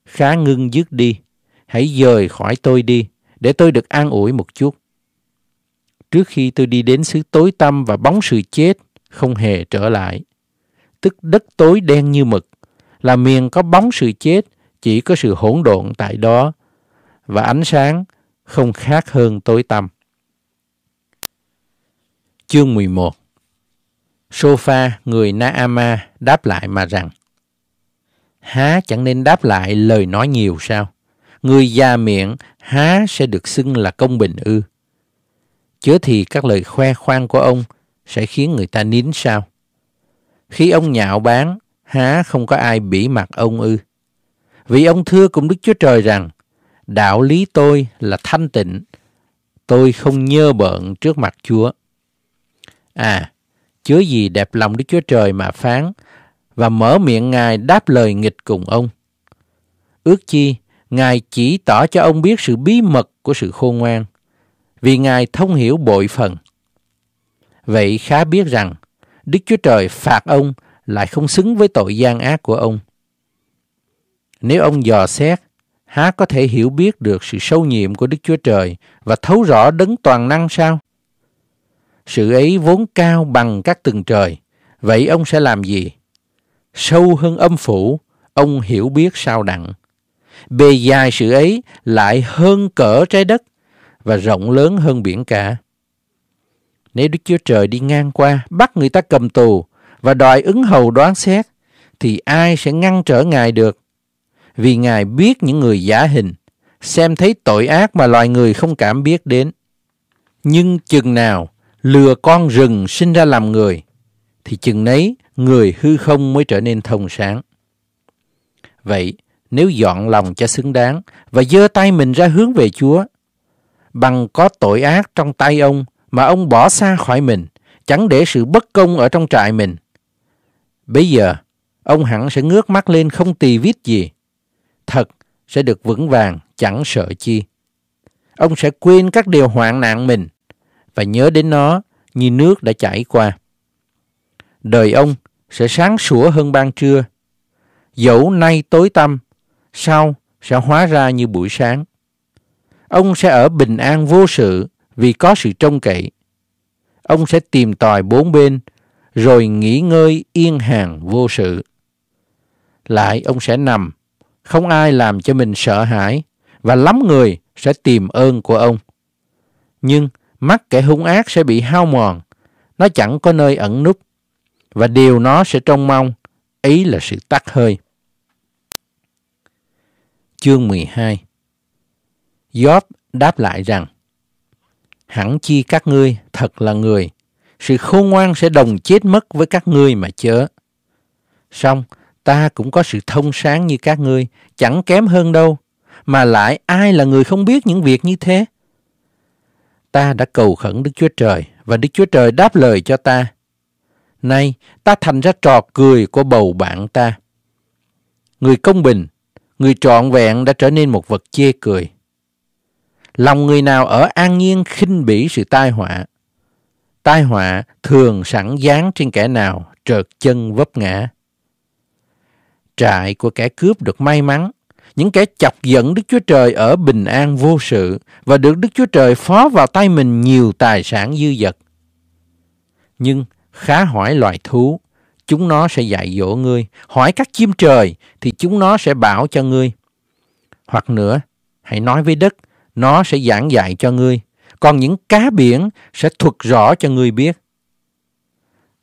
khá ngưng dứt đi, hãy dời khỏi tôi đi, để tôi được an ủi một chút. Trước khi tôi đi đến xứ tối tăm và bóng sự chết, không hề trở lại. Tức đất tối đen như mực, là miền có bóng sự chết, chỉ có sự hỗn độn tại đó và ánh sáng không khác hơn tối tăm. Chương 11 Sofa người Naama đáp lại mà rằng Há chẳng nên đáp lại lời nói nhiều sao? Người già miệng há sẽ được xưng là công bình ư? Chớ thì các lời khoe khoang của ông sẽ khiến người ta nín sao? Khi ông nhạo báng, há không có ai bỉ mặt ông ư? Vì ông thưa cùng Đức Chúa Trời rằng đạo lý tôi là thanh tịnh, tôi không nhơ bợn trước mặt Chúa. À, chứa gì đẹp lòng Đức Chúa Trời mà phán và mở miệng Ngài đáp lời nghịch cùng ông. Ước chi, Ngài chỉ tỏ cho ông biết sự bí mật của sự khôn ngoan, vì Ngài thông hiểu bội phần. Vậy khá biết rằng, Đức Chúa Trời phạt ông lại không xứng với tội gian ác của ông. Nếu ông dò xét há có thể hiểu biết được sự sâu nhiệm của Đức Chúa Trời và thấu rõ đấng toàn năng sao? Sự ấy vốn cao bằng các tầng trời, vậy ông sẽ làm gì? Sâu hơn âm phủ, ông hiểu biết sao đặng. Bề dài sự ấy lại hơn cỡ trái đất và rộng lớn hơn biển cả. Nếu Đức Chúa Trời đi ngang qua, bắt người ta cầm tù và đòi ứng hầu đoán xét, thì ai sẽ ngăn trở Ngài được? vì Ngài biết những người giả hình, xem thấy tội ác mà loài người không cảm biết đến. Nhưng chừng nào lừa con rừng sinh ra làm người, thì chừng nấy người hư không mới trở nên thông sáng. Vậy, nếu dọn lòng cho xứng đáng và dơ tay mình ra hướng về Chúa, bằng có tội ác trong tay ông mà ông bỏ xa khỏi mình, chẳng để sự bất công ở trong trại mình. Bây giờ, ông hẳn sẽ ngước mắt lên không tì vít gì, thật sẽ được vững vàng chẳng sợ chi. Ông sẽ quên các điều hoạn nạn mình và nhớ đến nó như nước đã chảy qua. Đời ông sẽ sáng sủa hơn ban trưa. Dẫu nay tối tăm, sau sẽ hóa ra như buổi sáng. Ông sẽ ở bình an vô sự vì có sự trông cậy. Ông sẽ tìm tòi bốn bên rồi nghỉ ngơi yên hàng vô sự. Lại ông sẽ nằm không ai làm cho mình sợ hãi và lắm người sẽ tìm ơn của ông. Nhưng mắt kẻ hung ác sẽ bị hao mòn, nó chẳng có nơi ẩn núp và điều nó sẽ trông mong, ý là sự tắt hơi. Chương 12 Job đáp lại rằng Hẳn chi các ngươi thật là người, sự khôn ngoan sẽ đồng chết mất với các ngươi mà chớ. Xong, ta cũng có sự thông sáng như các ngươi, chẳng kém hơn đâu, mà lại ai là người không biết những việc như thế? Ta đã cầu khẩn Đức Chúa Trời và Đức Chúa Trời đáp lời cho ta. Nay, ta thành ra trò cười của bầu bạn ta. Người công bình, người trọn vẹn đã trở nên một vật chê cười. Lòng người nào ở an nhiên khinh bỉ sự tai họa. Tai họa thường sẵn dán trên kẻ nào trợt chân vấp ngã trại của kẻ cướp được may mắn, những kẻ chọc giận Đức Chúa Trời ở bình an vô sự và được Đức Chúa Trời phó vào tay mình nhiều tài sản dư dật. Nhưng khá hỏi loài thú, chúng nó sẽ dạy dỗ ngươi, hỏi các chim trời thì chúng nó sẽ bảo cho ngươi. Hoặc nữa, hãy nói với đất, nó sẽ giảng dạy cho ngươi, còn những cá biển sẽ thuật rõ cho ngươi biết.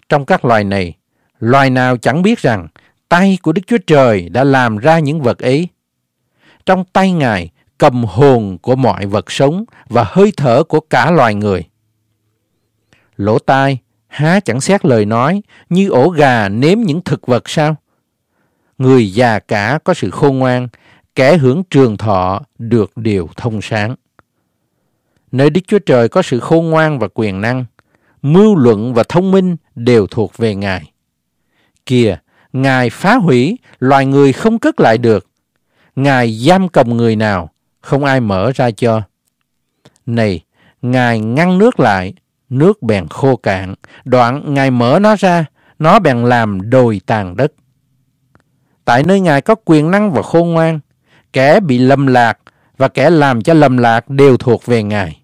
Trong các loài này, loài nào chẳng biết rằng tay của Đức Chúa Trời đã làm ra những vật ấy. Trong tay Ngài cầm hồn của mọi vật sống và hơi thở của cả loài người. Lỗ tai há chẳng xét lời nói như ổ gà nếm những thực vật sao? Người già cả có sự khôn ngoan, kẻ hưởng trường thọ được điều thông sáng. Nơi Đức Chúa Trời có sự khôn ngoan và quyền năng, mưu luận và thông minh đều thuộc về Ngài. Kìa, Ngài phá hủy, loài người không cất lại được. Ngài giam cầm người nào, không ai mở ra cho. Này, Ngài ngăn nước lại, nước bèn khô cạn. Đoạn Ngài mở nó ra, nó bèn làm đồi tàn đất. Tại nơi Ngài có quyền năng và khôn ngoan, kẻ bị lầm lạc và kẻ làm cho lầm lạc đều thuộc về Ngài.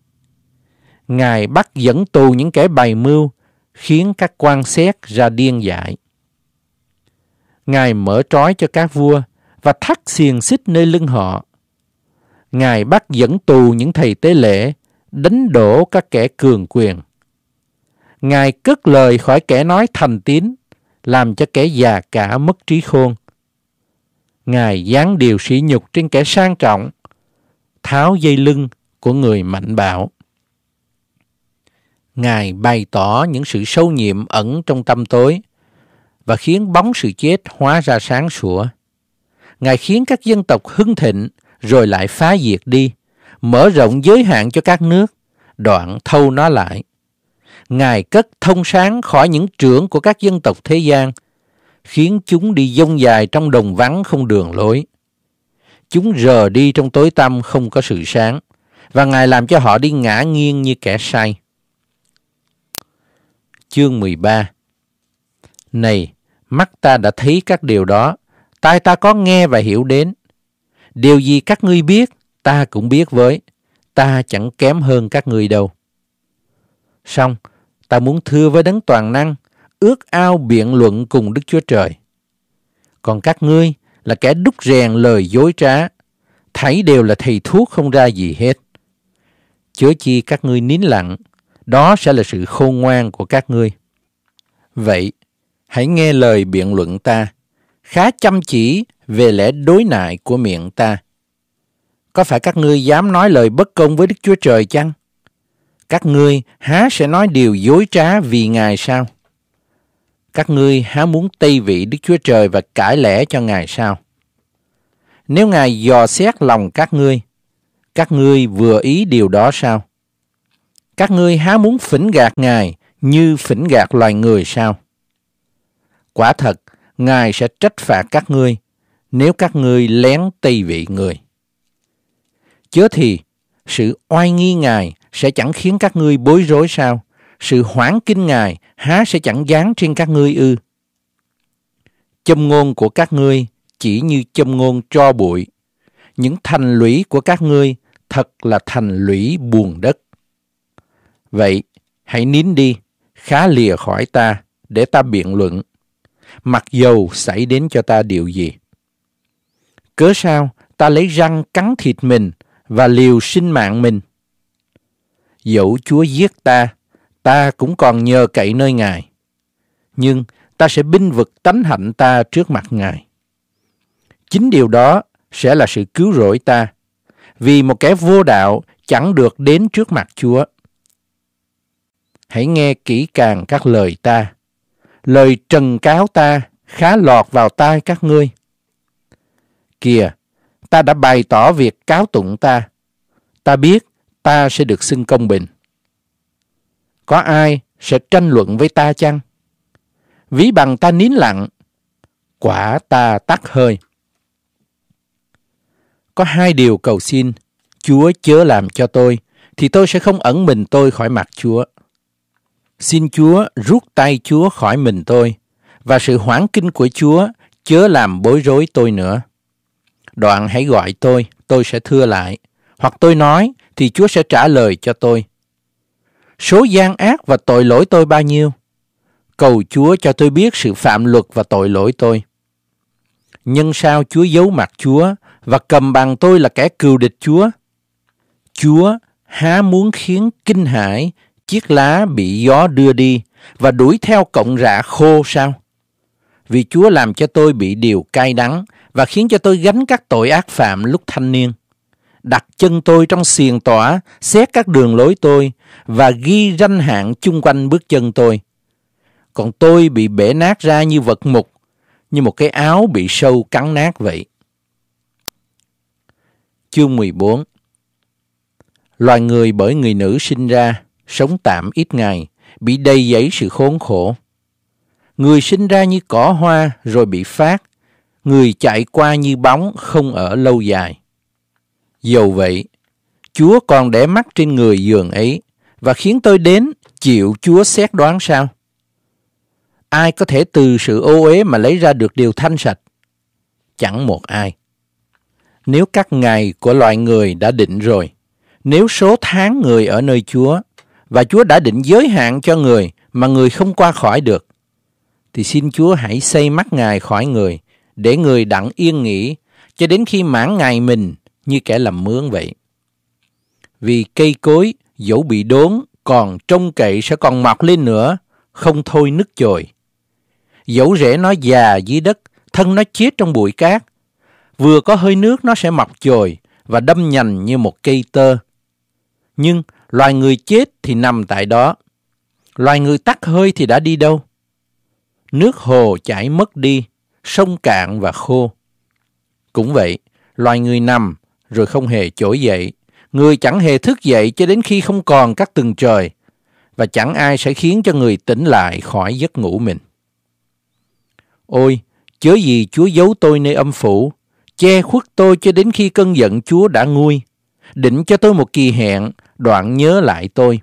Ngài bắt dẫn tù những kẻ bày mưu, khiến các quan xét ra điên dại. Ngài mở trói cho các vua và thắt xiềng xích nơi lưng họ. Ngài bắt dẫn tù những thầy tế lễ, đánh đổ các kẻ cường quyền. Ngài cất lời khỏi kẻ nói thành tín, làm cho kẻ già cả mất trí khôn. Ngài giáng điều sỉ nhục trên kẻ sang trọng, tháo dây lưng của người mạnh bạo. Ngài bày tỏ những sự sâu nhiệm ẩn trong tâm tối – và khiến bóng sự chết hóa ra sáng sủa. Ngài khiến các dân tộc hưng thịnh rồi lại phá diệt đi, mở rộng giới hạn cho các nước, đoạn thâu nó lại. Ngài cất thông sáng khỏi những trưởng của các dân tộc thế gian, khiến chúng đi dông dài trong đồng vắng không đường lối. Chúng rờ đi trong tối tăm không có sự sáng, và Ngài làm cho họ đi ngã nghiêng như kẻ say. Chương 13 Này, mắt ta đã thấy các điều đó, tai ta có nghe và hiểu đến. Điều gì các ngươi biết, ta cũng biết với, ta chẳng kém hơn các ngươi đâu. Xong, ta muốn thưa với đấng toàn năng, ước ao biện luận cùng Đức Chúa Trời. Còn các ngươi là kẻ đúc rèn lời dối trá, thấy đều là thầy thuốc không ra gì hết. Chớ chi các ngươi nín lặng, đó sẽ là sự khôn ngoan của các ngươi. Vậy, Hãy nghe lời biện luận ta, khá chăm chỉ về lẽ đối nại của miệng ta. Có phải các ngươi dám nói lời bất công với Đức Chúa Trời chăng? Các ngươi há sẽ nói điều dối trá vì Ngài sao? Các ngươi há muốn tây vị Đức Chúa Trời và cãi lẽ cho Ngài sao? Nếu Ngài dò xét lòng các ngươi, các ngươi vừa ý điều đó sao? Các ngươi há muốn phỉnh gạt Ngài như phỉnh gạt loài người sao? Quả thật, Ngài sẽ trách phạt các ngươi nếu các ngươi lén tây vị người. Chớ thì, sự oai nghi Ngài sẽ chẳng khiến các ngươi bối rối sao? Sự hoảng kinh Ngài há sẽ chẳng dán trên các ngươi ư? Châm ngôn của các ngươi chỉ như châm ngôn cho bụi. Những thành lũy của các ngươi thật là thành lũy buồn đất. Vậy, hãy nín đi, khá lìa khỏi ta, để ta biện luận mặc dầu xảy đến cho ta điều gì. Cớ sao ta lấy răng cắn thịt mình và liều sinh mạng mình? Dẫu Chúa giết ta, ta cũng còn nhờ cậy nơi Ngài. Nhưng ta sẽ binh vực tánh hạnh ta trước mặt Ngài. Chính điều đó sẽ là sự cứu rỗi ta, vì một kẻ vô đạo chẳng được đến trước mặt Chúa. Hãy nghe kỹ càng các lời ta lời trần cáo ta khá lọt vào tai các ngươi. Kìa, ta đã bày tỏ việc cáo tụng ta. Ta biết ta sẽ được xưng công bình. Có ai sẽ tranh luận với ta chăng? Ví bằng ta nín lặng, quả ta tắt hơi. Có hai điều cầu xin, Chúa chớ làm cho tôi, thì tôi sẽ không ẩn mình tôi khỏi mặt Chúa. Xin Chúa rút tay Chúa khỏi mình tôi và sự hoãn kinh của Chúa chớ làm bối rối tôi nữa. Đoạn hãy gọi tôi, tôi sẽ thưa lại, hoặc tôi nói thì Chúa sẽ trả lời cho tôi. Số gian ác và tội lỗi tôi bao nhiêu? Cầu Chúa cho tôi biết sự phạm luật và tội lỗi tôi. Nhân sao Chúa giấu mặt Chúa và cầm bằng tôi là kẻ cừu địch Chúa? Chúa há muốn khiến kinh hãi chiếc lá bị gió đưa đi và đuổi theo cọng rạ khô sao? Vì Chúa làm cho tôi bị điều cay đắng và khiến cho tôi gánh các tội ác phạm lúc thanh niên. Đặt chân tôi trong xiềng tỏa, xét các đường lối tôi và ghi danh hạng chung quanh bước chân tôi. Còn tôi bị bể nát ra như vật mục, như một cái áo bị sâu cắn nát vậy. Chương 14 Loài người bởi người nữ sinh ra, sống tạm ít ngày, bị đầy dẫy sự khốn khổ. Người sinh ra như cỏ hoa rồi bị phát, người chạy qua như bóng không ở lâu dài. Dầu vậy, Chúa còn để mắt trên người giường ấy và khiến tôi đến chịu Chúa xét đoán sao? Ai có thể từ sự ô uế mà lấy ra được điều thanh sạch? Chẳng một ai. Nếu các ngày của loài người đã định rồi, nếu số tháng người ở nơi Chúa và Chúa đã định giới hạn cho người mà người không qua khỏi được, thì xin Chúa hãy xây mắt Ngài khỏi người, để người đặng yên nghỉ cho đến khi mãn Ngài mình như kẻ làm mướn vậy. Vì cây cối dẫu bị đốn còn trông cậy sẽ còn mọc lên nữa, không thôi nứt chồi. Dẫu rễ nó già dưới đất, thân nó chết trong bụi cát, vừa có hơi nước nó sẽ mọc chồi và đâm nhành như một cây tơ. Nhưng Loài người chết thì nằm tại đó. Loài người tắt hơi thì đã đi đâu? Nước hồ chảy mất đi, sông cạn và khô. Cũng vậy, loài người nằm rồi không hề trỗi dậy. Người chẳng hề thức dậy cho đến khi không còn các từng trời. Và chẳng ai sẽ khiến cho người tỉnh lại khỏi giấc ngủ mình. Ôi, chớ gì Chúa giấu tôi nơi âm phủ, che khuất tôi cho đến khi cơn giận Chúa đã nguôi, định cho tôi một kỳ hẹn đoạn nhớ lại tôi.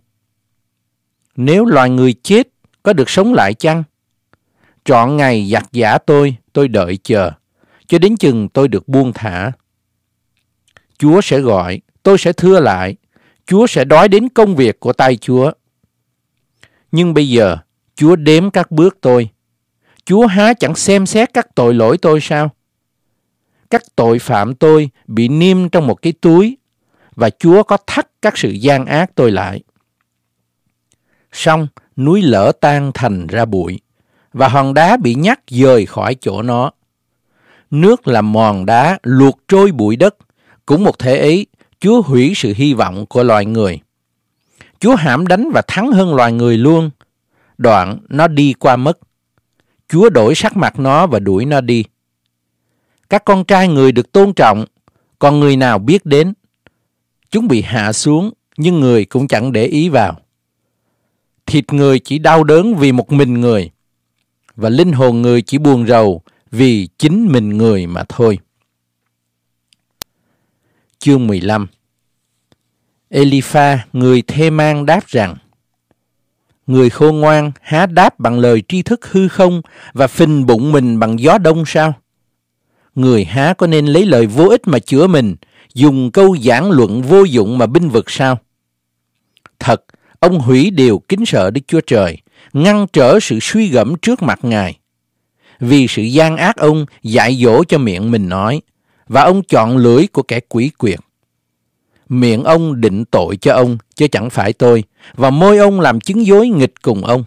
Nếu loài người chết, có được sống lại chăng? chọn ngày giặt giả tôi, tôi đợi chờ, cho đến chừng tôi được buông thả. Chúa sẽ gọi, tôi sẽ thưa lại, Chúa sẽ đói đến công việc của tay Chúa. Nhưng bây giờ, Chúa đếm các bước tôi. Chúa há chẳng xem xét các tội lỗi tôi sao? Các tội phạm tôi bị niêm trong một cái túi và Chúa có thắt các sự gian ác tôi lại. Xong, núi lở tan thành ra bụi, và hòn đá bị nhắc dời khỏi chỗ nó. Nước làm mòn đá, luộc trôi bụi đất, cũng một thể ấy, Chúa hủy sự hy vọng của loài người. Chúa hãm đánh và thắng hơn loài người luôn. Đoạn nó đi qua mất. Chúa đổi sắc mặt nó và đuổi nó đi. Các con trai người được tôn trọng, còn người nào biết đến? Chúng bị hạ xuống, nhưng người cũng chẳng để ý vào. Thịt người chỉ đau đớn vì một mình người, và linh hồn người chỉ buồn rầu vì chính mình người mà thôi. Chương 15 Elipha, người thê mang đáp rằng Người khôn ngoan há đáp bằng lời tri thức hư không và phình bụng mình bằng gió đông sao? Người há có nên lấy lời vô ích mà chữa mình dùng câu giảng luận vô dụng mà binh vực sao? Thật, ông hủy điều kính sợ Đức Chúa Trời, ngăn trở sự suy gẫm trước mặt Ngài. Vì sự gian ác ông dạy dỗ cho miệng mình nói, và ông chọn lưỡi của kẻ quỷ quyệt. Miệng ông định tội cho ông, chứ chẳng phải tôi, và môi ông làm chứng dối nghịch cùng ông.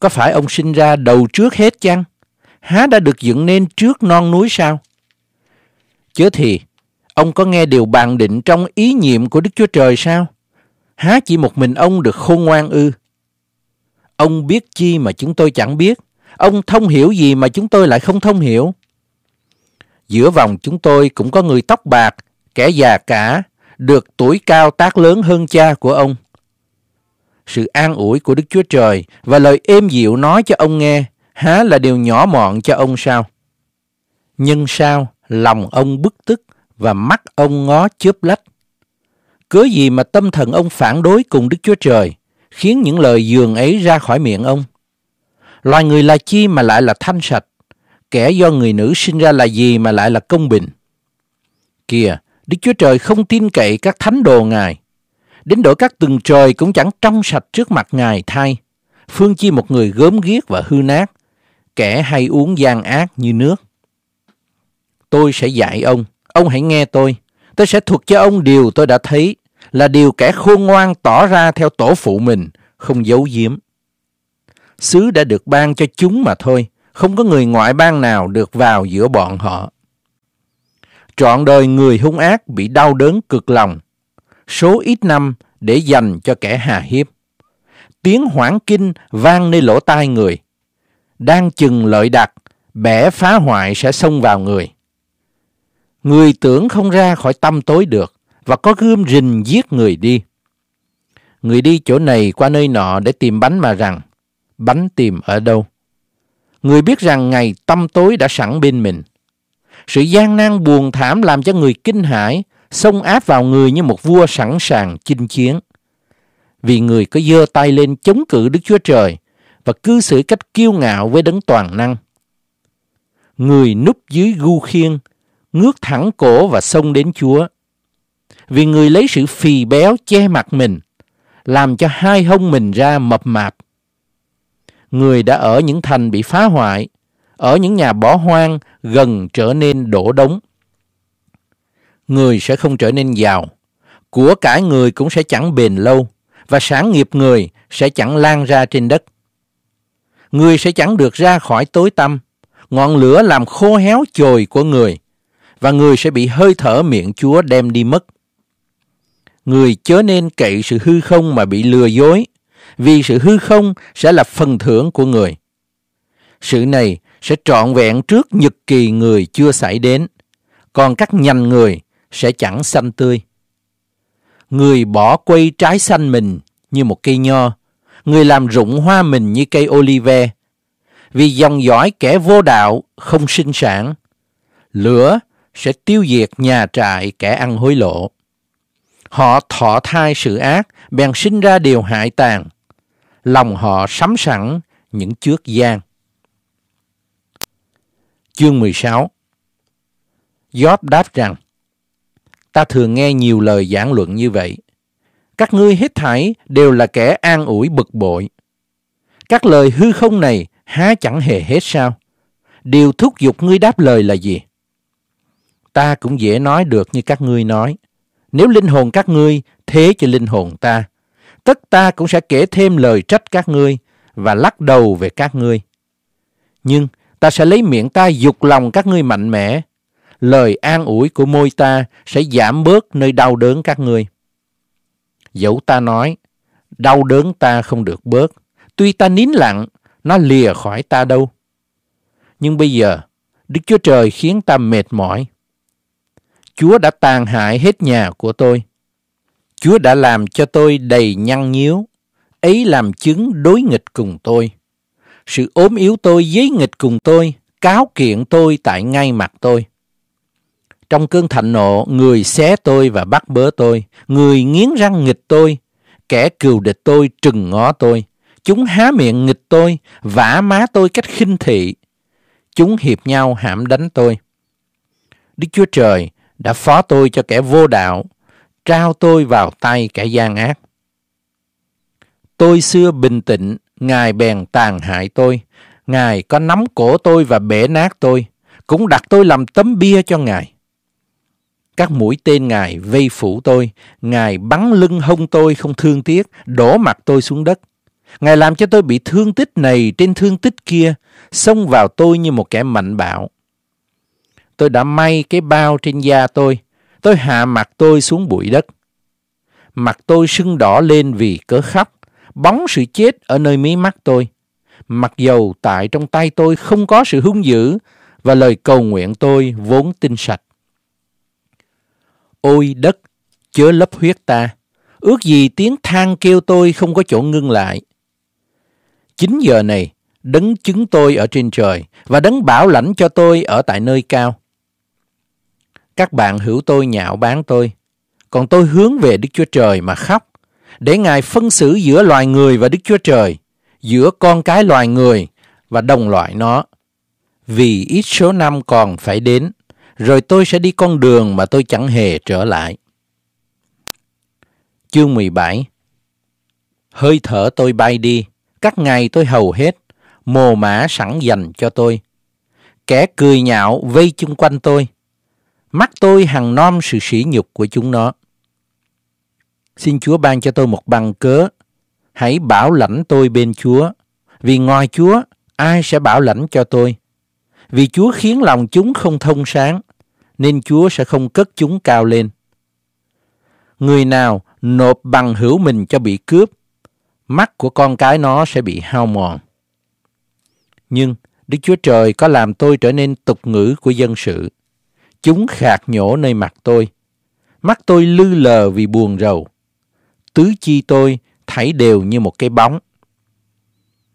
Có phải ông sinh ra đầu trước hết chăng? Há đã được dựng nên trước non núi sao? Chớ thì, ông có nghe điều bàn định trong ý nhiệm của Đức Chúa Trời sao? Há chỉ một mình ông được khôn ngoan ư? Ông biết chi mà chúng tôi chẳng biết? Ông thông hiểu gì mà chúng tôi lại không thông hiểu? Giữa vòng chúng tôi cũng có người tóc bạc, kẻ già cả, được tuổi cao tác lớn hơn cha của ông. Sự an ủi của Đức Chúa Trời và lời êm dịu nói cho ông nghe, há là điều nhỏ mọn cho ông sao? Nhưng sao? lòng ông bức tức và mắt ông ngó chớp lách. Cớ gì mà tâm thần ông phản đối cùng Đức Chúa Trời, khiến những lời dường ấy ra khỏi miệng ông? Loài người là chi mà lại là thanh sạch? Kẻ do người nữ sinh ra là gì mà lại là công bình? Kìa, Đức Chúa Trời không tin cậy các thánh đồ Ngài. Đến đổi các từng trời cũng chẳng trong sạch trước mặt Ngài thay. Phương chi một người gớm ghiếc và hư nát, kẻ hay uống gian ác như nước tôi sẽ dạy ông. Ông hãy nghe tôi. Tôi sẽ thuật cho ông điều tôi đã thấy là điều kẻ khôn ngoan tỏ ra theo tổ phụ mình, không giấu giếm. Sứ đã được ban cho chúng mà thôi, không có người ngoại bang nào được vào giữa bọn họ. Trọn đời người hung ác bị đau đớn cực lòng, số ít năm để dành cho kẻ hà hiếp. Tiếng hoảng kinh vang nơi lỗ tai người. Đang chừng lợi đặt bẻ phá hoại sẽ xông vào người người tưởng không ra khỏi tâm tối được và có gươm rình giết người đi. Người đi chỗ này qua nơi nọ để tìm bánh mà rằng, bánh tìm ở đâu? Người biết rằng ngày tâm tối đã sẵn bên mình. Sự gian nan buồn thảm làm cho người kinh hãi, xông áp vào người như một vua sẵn sàng chinh chiến. Vì người có giơ tay lên chống cự Đức Chúa Trời và cư xử cách kiêu ngạo với đấng toàn năng. Người núp dưới gu khiên ngước thẳng cổ và xông đến Chúa. Vì người lấy sự phì béo che mặt mình, làm cho hai hông mình ra mập mạp. Người đã ở những thành bị phá hoại, ở những nhà bỏ hoang gần trở nên đổ đống. Người sẽ không trở nên giàu, của cải người cũng sẽ chẳng bền lâu và sản nghiệp người sẽ chẳng lan ra trên đất. Người sẽ chẳng được ra khỏi tối tăm, ngọn lửa làm khô héo chồi của người và người sẽ bị hơi thở miệng Chúa đem đi mất. Người chớ nên cậy sự hư không mà bị lừa dối, vì sự hư không sẽ là phần thưởng của người. Sự này sẽ trọn vẹn trước nhật kỳ người chưa xảy đến, còn các nhành người sẽ chẳng xanh tươi. Người bỏ quay trái xanh mình như một cây nho, người làm rụng hoa mình như cây olive, vì dòng dõi kẻ vô đạo không sinh sản. Lửa sẽ tiêu diệt nhà trại kẻ ăn hối lộ. Họ thọ thai sự ác, bèn sinh ra điều hại tàn. Lòng họ sắm sẵn những trước gian. Chương 16 Job đáp rằng, Ta thường nghe nhiều lời giảng luận như vậy. Các ngươi hết thảy đều là kẻ an ủi bực bội. Các lời hư không này há chẳng hề hết sao? Điều thúc giục ngươi đáp lời là gì? ta cũng dễ nói được như các ngươi nói. Nếu linh hồn các ngươi thế cho linh hồn ta, tất ta cũng sẽ kể thêm lời trách các ngươi và lắc đầu về các ngươi. Nhưng ta sẽ lấy miệng ta dục lòng các ngươi mạnh mẽ. Lời an ủi của môi ta sẽ giảm bớt nơi đau đớn các ngươi. Dẫu ta nói, đau đớn ta không được bớt. Tuy ta nín lặng, nó lìa khỏi ta đâu. Nhưng bây giờ, Đức Chúa Trời khiến ta mệt mỏi. Chúa đã tàn hại hết nhà của tôi. Chúa đã làm cho tôi đầy nhăn nhíu, ấy làm chứng đối nghịch cùng tôi. Sự ốm yếu tôi dấy nghịch cùng tôi, cáo kiện tôi tại ngay mặt tôi. Trong cơn thạnh nộ, người xé tôi và bắt bớ tôi, người nghiến răng nghịch tôi, kẻ cừu địch tôi trừng ngó tôi. Chúng há miệng nghịch tôi, vả má tôi cách khinh thị. Chúng hiệp nhau hãm đánh tôi. Đức Chúa Trời, đã phó tôi cho kẻ vô đạo, trao tôi vào tay kẻ gian ác. Tôi xưa bình tĩnh, Ngài bèn tàn hại tôi. Ngài có nắm cổ tôi và bể nát tôi, cũng đặt tôi làm tấm bia cho Ngài. Các mũi tên Ngài vây phủ tôi, Ngài bắn lưng hông tôi không thương tiếc, đổ mặt tôi xuống đất. Ngài làm cho tôi bị thương tích này trên thương tích kia, xông vào tôi như một kẻ mạnh bạo tôi đã may cái bao trên da tôi. Tôi hạ mặt tôi xuống bụi đất. Mặt tôi sưng đỏ lên vì cớ khóc, bóng sự chết ở nơi mí mắt tôi. Mặc dầu tại trong tay tôi không có sự hung dữ và lời cầu nguyện tôi vốn tinh sạch. Ôi đất, chớ lấp huyết ta, ước gì tiếng than kêu tôi không có chỗ ngưng lại. chín giờ này, đấng chứng tôi ở trên trời và đấng bảo lãnh cho tôi ở tại nơi cao. Các bạn hữu tôi nhạo bán tôi, còn tôi hướng về Đức Chúa Trời mà khóc, để Ngài phân xử giữa loài người và Đức Chúa Trời, giữa con cái loài người và đồng loại nó. Vì ít số năm còn phải đến, rồi tôi sẽ đi con đường mà tôi chẳng hề trở lại. Chương 17 Hơi thở tôi bay đi, các ngày tôi hầu hết, mồ mã sẵn dành cho tôi. Kẻ cười nhạo vây chung quanh tôi, mắt tôi hằng nom sự sỉ nhục của chúng nó. Xin Chúa ban cho tôi một bằng cớ, hãy bảo lãnh tôi bên Chúa, vì ngoài Chúa ai sẽ bảo lãnh cho tôi? Vì Chúa khiến lòng chúng không thông sáng, nên Chúa sẽ không cất chúng cao lên. Người nào nộp bằng hữu mình cho bị cướp, mắt của con cái nó sẽ bị hao mòn. Nhưng Đức Chúa Trời có làm tôi trở nên tục ngữ của dân sự Chúng khạc nhổ nơi mặt tôi. Mắt tôi lư lờ vì buồn rầu. Tứ chi tôi thảy đều như một cái bóng.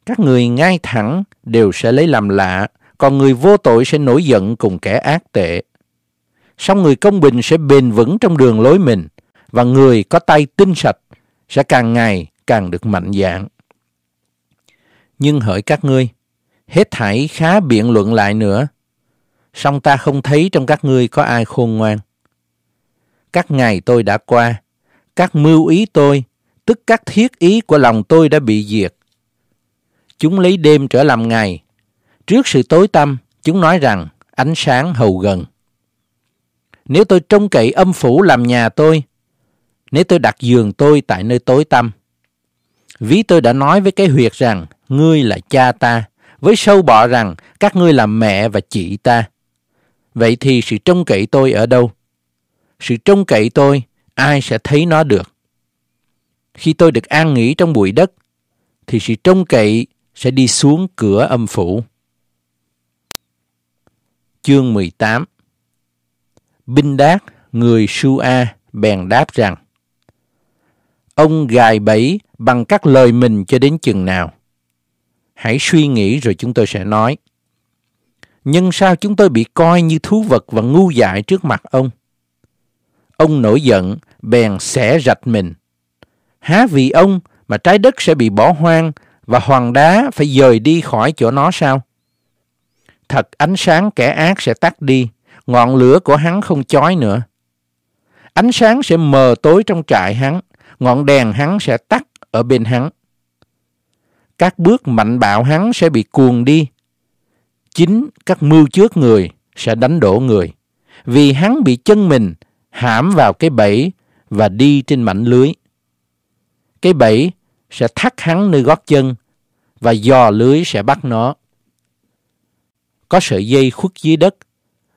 Các người ngay thẳng đều sẽ lấy làm lạ, còn người vô tội sẽ nổi giận cùng kẻ ác tệ. Song người công bình sẽ bền vững trong đường lối mình, và người có tay tinh sạch sẽ càng ngày càng được mạnh dạng. Nhưng hỡi các ngươi, hết thảy khá biện luận lại nữa, song ta không thấy trong các ngươi có ai khôn ngoan. Các ngày tôi đã qua, các mưu ý tôi, tức các thiết ý của lòng tôi đã bị diệt. Chúng lấy đêm trở làm ngày. Trước sự tối tăm, chúng nói rằng ánh sáng hầu gần. Nếu tôi trông cậy âm phủ làm nhà tôi, nếu tôi đặt giường tôi tại nơi tối tăm, ví tôi đã nói với cái huyệt rằng ngươi là cha ta, với sâu bọ rằng các ngươi là mẹ và chị ta vậy thì sự trông cậy tôi ở đâu sự trông cậy tôi ai sẽ thấy nó được khi tôi được an nghỉ trong bụi đất thì sự trông cậy sẽ đi xuống cửa âm phủ chương 18 Binh Đát, người Sua bèn đáp rằng Ông gài bẫy bằng các lời mình cho đến chừng nào? Hãy suy nghĩ rồi chúng tôi sẽ nói nhưng sao chúng tôi bị coi như thú vật và ngu dại trước mặt ông? Ông nổi giận, bèn xẻ rạch mình. Há vì ông mà trái đất sẽ bị bỏ hoang và hoàng đá phải dời đi khỏi chỗ nó sao? Thật ánh sáng kẻ ác sẽ tắt đi, ngọn lửa của hắn không chói nữa. Ánh sáng sẽ mờ tối trong trại hắn, ngọn đèn hắn sẽ tắt ở bên hắn. Các bước mạnh bạo hắn sẽ bị cuồng đi, chính các mưu trước người sẽ đánh đổ người vì hắn bị chân mình hãm vào cái bẫy và đi trên mảnh lưới cái bẫy sẽ thắt hắn nơi gót chân và dò lưới sẽ bắt nó có sợi dây khuất dưới đất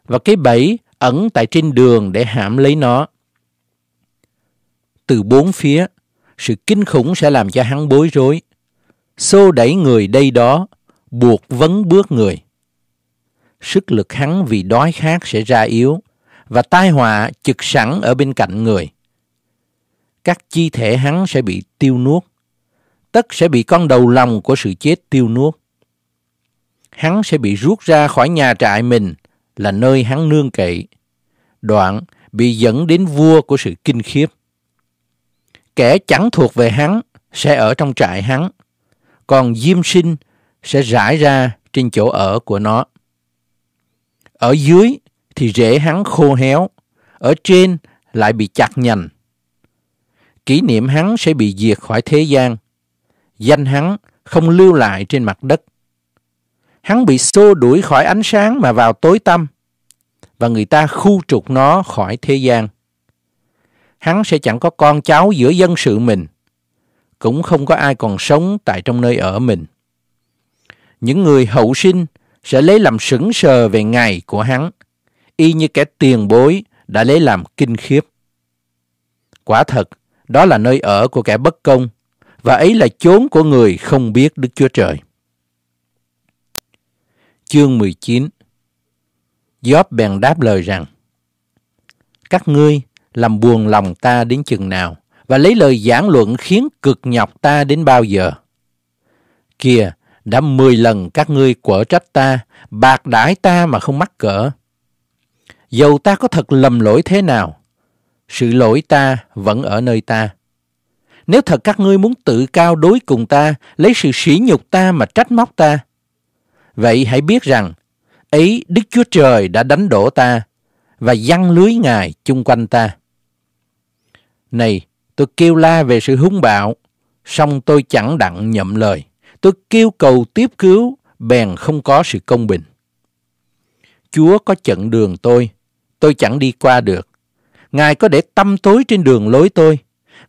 và cái bẫy ẩn tại trên đường để hãm lấy nó từ bốn phía sự kinh khủng sẽ làm cho hắn bối rối xô đẩy người đây đó buộc vấn bước người sức lực hắn vì đói khát sẽ ra yếu và tai họa trực sẵn ở bên cạnh người. Các chi thể hắn sẽ bị tiêu nuốt, tất sẽ bị con đầu lòng của sự chết tiêu nuốt. Hắn sẽ bị rút ra khỏi nhà trại mình là nơi hắn nương cậy, đoạn bị dẫn đến vua của sự kinh khiếp. Kẻ chẳng thuộc về hắn sẽ ở trong trại hắn, còn diêm sinh sẽ rải ra trên chỗ ở của nó. Ở dưới thì rễ hắn khô héo, ở trên lại bị chặt nhành. Kỷ niệm hắn sẽ bị diệt khỏi thế gian. Danh hắn không lưu lại trên mặt đất. Hắn bị xô đuổi khỏi ánh sáng mà vào tối tăm và người ta khu trục nó khỏi thế gian. Hắn sẽ chẳng có con cháu giữa dân sự mình, cũng không có ai còn sống tại trong nơi ở mình. Những người hậu sinh sẽ lấy làm sững sờ về ngày của hắn, y như kẻ tiền bối đã lấy làm kinh khiếp. Quả thật, đó là nơi ở của kẻ bất công, và ấy là chốn của người không biết Đức Chúa Trời. Chương 19 Gióp bèn đáp lời rằng Các ngươi làm buồn lòng ta đến chừng nào và lấy lời giảng luận khiến cực nhọc ta đến bao giờ? Kìa, đã mười lần các ngươi quở trách ta, bạc đãi ta mà không mắc cỡ. Dầu ta có thật lầm lỗi thế nào, sự lỗi ta vẫn ở nơi ta. Nếu thật các ngươi muốn tự cao đối cùng ta, lấy sự sỉ nhục ta mà trách móc ta, vậy hãy biết rằng ấy Đức Chúa Trời đã đánh đổ ta và giăng lưới Ngài chung quanh ta. Này, tôi kêu la về sự hung bạo, song tôi chẳng đặng nhậm lời tôi kêu cầu tiếp cứu bèn không có sự công bình. Chúa có chặn đường tôi, tôi chẳng đi qua được. Ngài có để tâm tối trên đường lối tôi.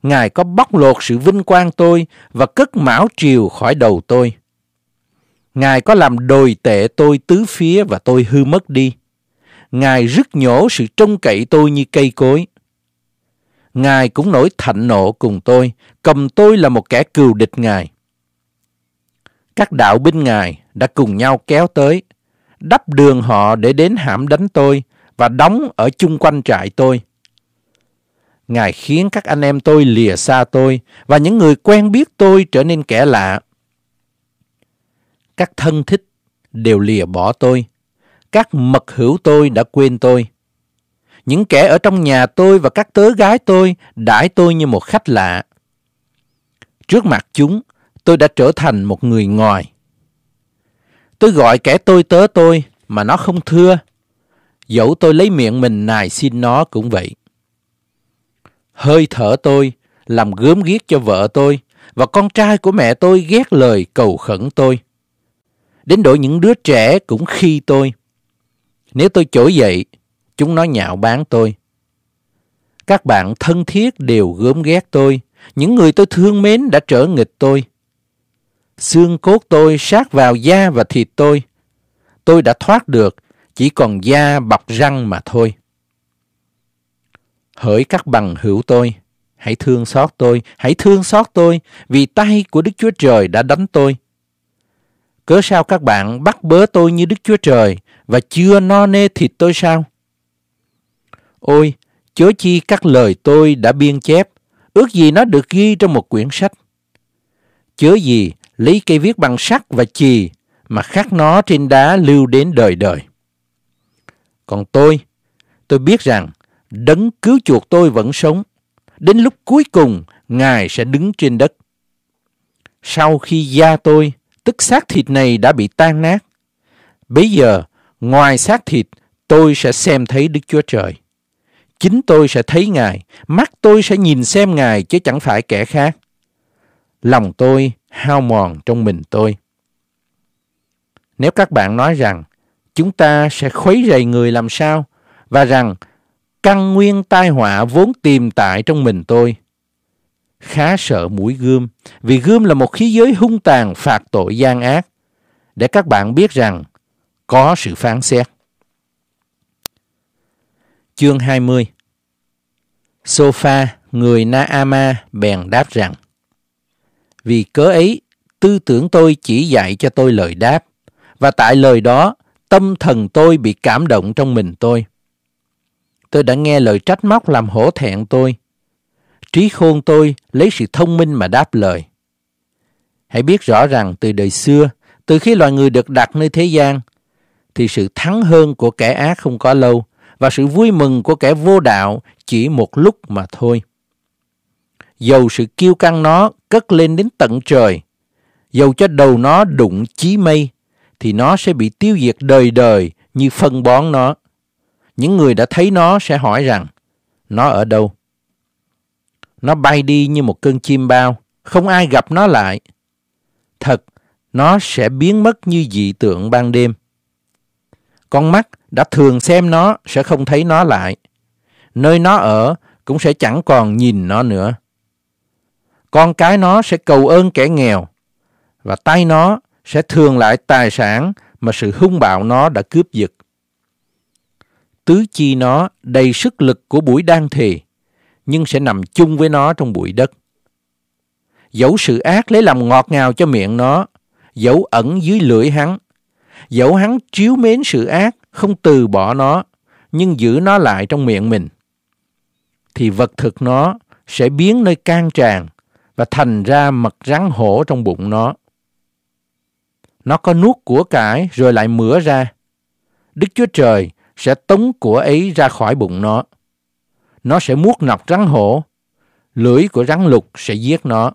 Ngài có bóc lột sự vinh quang tôi và cất mão triều khỏi đầu tôi. Ngài có làm đồi tệ tôi tứ phía và tôi hư mất đi. Ngài rứt nhổ sự trông cậy tôi như cây cối. Ngài cũng nổi thạnh nộ cùng tôi, cầm tôi là một kẻ cừu địch Ngài. Các đạo binh ngài đã cùng nhau kéo tới, đắp đường họ để đến hãm đánh tôi và đóng ở chung quanh trại tôi. Ngài khiến các anh em tôi lìa xa tôi và những người quen biết tôi trở nên kẻ lạ. Các thân thích đều lìa bỏ tôi. Các mật hữu tôi đã quên tôi. Những kẻ ở trong nhà tôi và các tớ gái tôi đãi tôi như một khách lạ. Trước mặt chúng, tôi đã trở thành một người ngoài. Tôi gọi kẻ tôi tớ tôi mà nó không thưa. Dẫu tôi lấy miệng mình nài xin nó cũng vậy. Hơi thở tôi làm gớm ghiếc cho vợ tôi và con trai của mẹ tôi ghét lời cầu khẩn tôi. Đến độ những đứa trẻ cũng khi tôi. Nếu tôi trỗi dậy, chúng nó nhạo báng tôi. Các bạn thân thiết đều gớm ghét tôi. Những người tôi thương mến đã trở nghịch tôi. Xương cốt tôi sát vào da và thịt tôi. Tôi đã thoát được, chỉ còn da bọc răng mà thôi. Hỡi các bằng hữu tôi, hãy thương xót tôi, hãy thương xót tôi, vì tay của Đức Chúa Trời đã đánh tôi. Cớ sao các bạn bắt bớ tôi như Đức Chúa Trời và chưa no nê thịt tôi sao? Ôi, chớ chi các lời tôi đã biên chép, ước gì nó được ghi trong một quyển sách. Chớ gì lấy cây viết bằng sắt và chì mà khắc nó trên đá lưu đến đời đời. Còn tôi, tôi biết rằng đấng cứu chuộc tôi vẫn sống. Đến lúc cuối cùng, Ngài sẽ đứng trên đất. Sau khi da tôi, tức xác thịt này đã bị tan nát, bây giờ, ngoài xác thịt, tôi sẽ xem thấy Đức Chúa Trời. Chính tôi sẽ thấy Ngài, mắt tôi sẽ nhìn xem Ngài chứ chẳng phải kẻ khác lòng tôi hao mòn trong mình tôi. Nếu các bạn nói rằng chúng ta sẽ khuấy rầy người làm sao và rằng căn nguyên tai họa vốn tiềm tại trong mình tôi, khá sợ mũi gươm vì gươm là một khí giới hung tàn phạt tội gian ác để các bạn biết rằng có sự phán xét. Chương 20 Sofa, người naama bèn đáp rằng vì cớ ấy, tư tưởng tôi chỉ dạy cho tôi lời đáp, và tại lời đó, tâm thần tôi bị cảm động trong mình tôi. Tôi đã nghe lời trách móc làm hổ thẹn tôi. Trí khôn tôi lấy sự thông minh mà đáp lời. Hãy biết rõ rằng từ đời xưa, từ khi loài người được đặt nơi thế gian, thì sự thắng hơn của kẻ ác không có lâu và sự vui mừng của kẻ vô đạo chỉ một lúc mà thôi. Dầu sự kiêu căng nó cất lên đến tận trời. Dầu cho đầu nó đụng chí mây, thì nó sẽ bị tiêu diệt đời đời như phân bón nó. Những người đã thấy nó sẽ hỏi rằng, nó ở đâu? Nó bay đi như một cơn chim bao, không ai gặp nó lại. Thật, nó sẽ biến mất như dị tượng ban đêm. Con mắt đã thường xem nó sẽ không thấy nó lại. Nơi nó ở cũng sẽ chẳng còn nhìn nó nữa con cái nó sẽ cầu ơn kẻ nghèo và tay nó sẽ thường lại tài sản mà sự hung bạo nó đã cướp giật. Tứ chi nó đầy sức lực của buổi đang thì, nhưng sẽ nằm chung với nó trong bụi đất. Dẫu sự ác lấy làm ngọt ngào cho miệng nó, dẫu ẩn dưới lưỡi hắn, dẫu hắn chiếu mến sự ác, không từ bỏ nó, nhưng giữ nó lại trong miệng mình, thì vật thực nó sẽ biến nơi can tràn và thành ra mật rắn hổ trong bụng nó. Nó có nuốt của cải rồi lại mửa ra. Đức Chúa Trời sẽ tống của ấy ra khỏi bụng nó. Nó sẽ muốt nọc rắn hổ, lưỡi của rắn lục sẽ giết nó.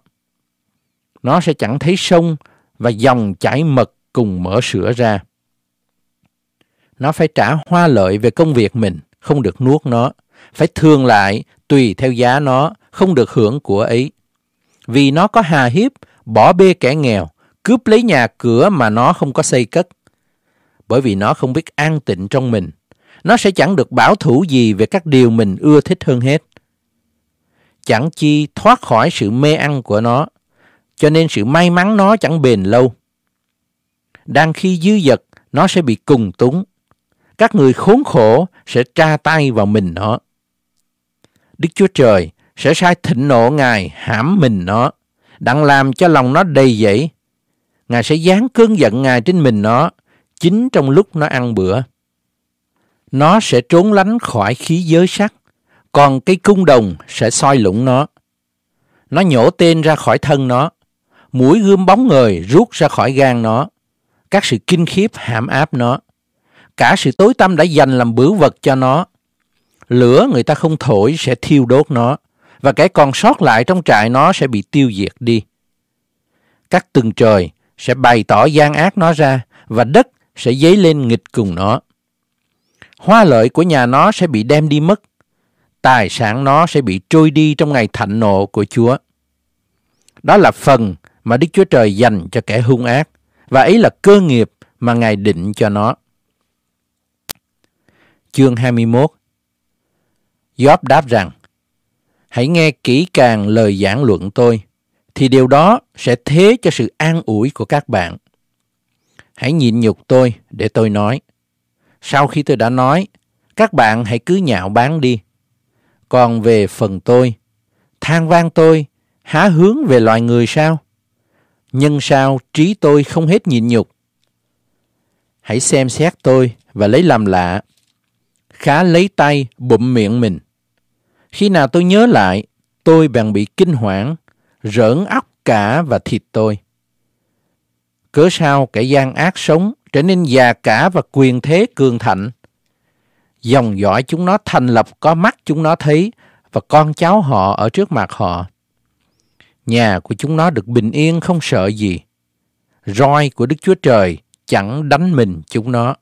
Nó sẽ chẳng thấy sông và dòng chảy mật cùng mở sữa ra. Nó phải trả hoa lợi về công việc mình, không được nuốt nó. Phải thương lại tùy theo giá nó, không được hưởng của ấy vì nó có hà hiếp, bỏ bê kẻ nghèo, cướp lấy nhà cửa mà nó không có xây cất. Bởi vì nó không biết an tịnh trong mình, nó sẽ chẳng được bảo thủ gì về các điều mình ưa thích hơn hết. Chẳng chi thoát khỏi sự mê ăn của nó, cho nên sự may mắn nó chẳng bền lâu. Đang khi dư dật, nó sẽ bị cùng túng. Các người khốn khổ sẽ tra tay vào mình nó. Đức Chúa Trời sẽ sai thịnh nộ Ngài hãm mình nó, đặng làm cho lòng nó đầy dẫy. Ngài sẽ dán cơn giận Ngài trên mình nó, chính trong lúc nó ăn bữa. Nó sẽ trốn lánh khỏi khí giới sắc, còn cái cung đồng sẽ soi lũng nó. Nó nhổ tên ra khỏi thân nó, mũi gươm bóng người rút ra khỏi gan nó, các sự kinh khiếp hãm áp nó, cả sự tối tăm đã dành làm bửu vật cho nó. Lửa người ta không thổi sẽ thiêu đốt nó và kẻ còn sót lại trong trại nó sẽ bị tiêu diệt đi. Các từng trời sẽ bày tỏ gian ác nó ra và đất sẽ dấy lên nghịch cùng nó. Hoa lợi của nhà nó sẽ bị đem đi mất. Tài sản nó sẽ bị trôi đi trong ngày thạnh nộ của Chúa. Đó là phần mà Đức Chúa Trời dành cho kẻ hung ác và ấy là cơ nghiệp mà Ngài định cho nó. Chương 21 Gióp đáp rằng hãy nghe kỹ càng lời giảng luận tôi, thì điều đó sẽ thế cho sự an ủi của các bạn. Hãy nhịn nhục tôi để tôi nói. Sau khi tôi đã nói, các bạn hãy cứ nhạo báng đi. Còn về phần tôi, than van tôi, há hướng về loài người sao? Nhân sao trí tôi không hết nhịn nhục? Hãy xem xét tôi và lấy làm lạ. Khá lấy tay bụm miệng mình. Khi nào tôi nhớ lại, tôi bèn bị kinh hoảng, rỡn óc cả và thịt tôi. Cớ sao kẻ gian ác sống trở nên già cả và quyền thế cường thạnh. Dòng dõi chúng nó thành lập có mắt chúng nó thấy và con cháu họ ở trước mặt họ. Nhà của chúng nó được bình yên không sợ gì. Roi của Đức Chúa Trời chẳng đánh mình chúng nó.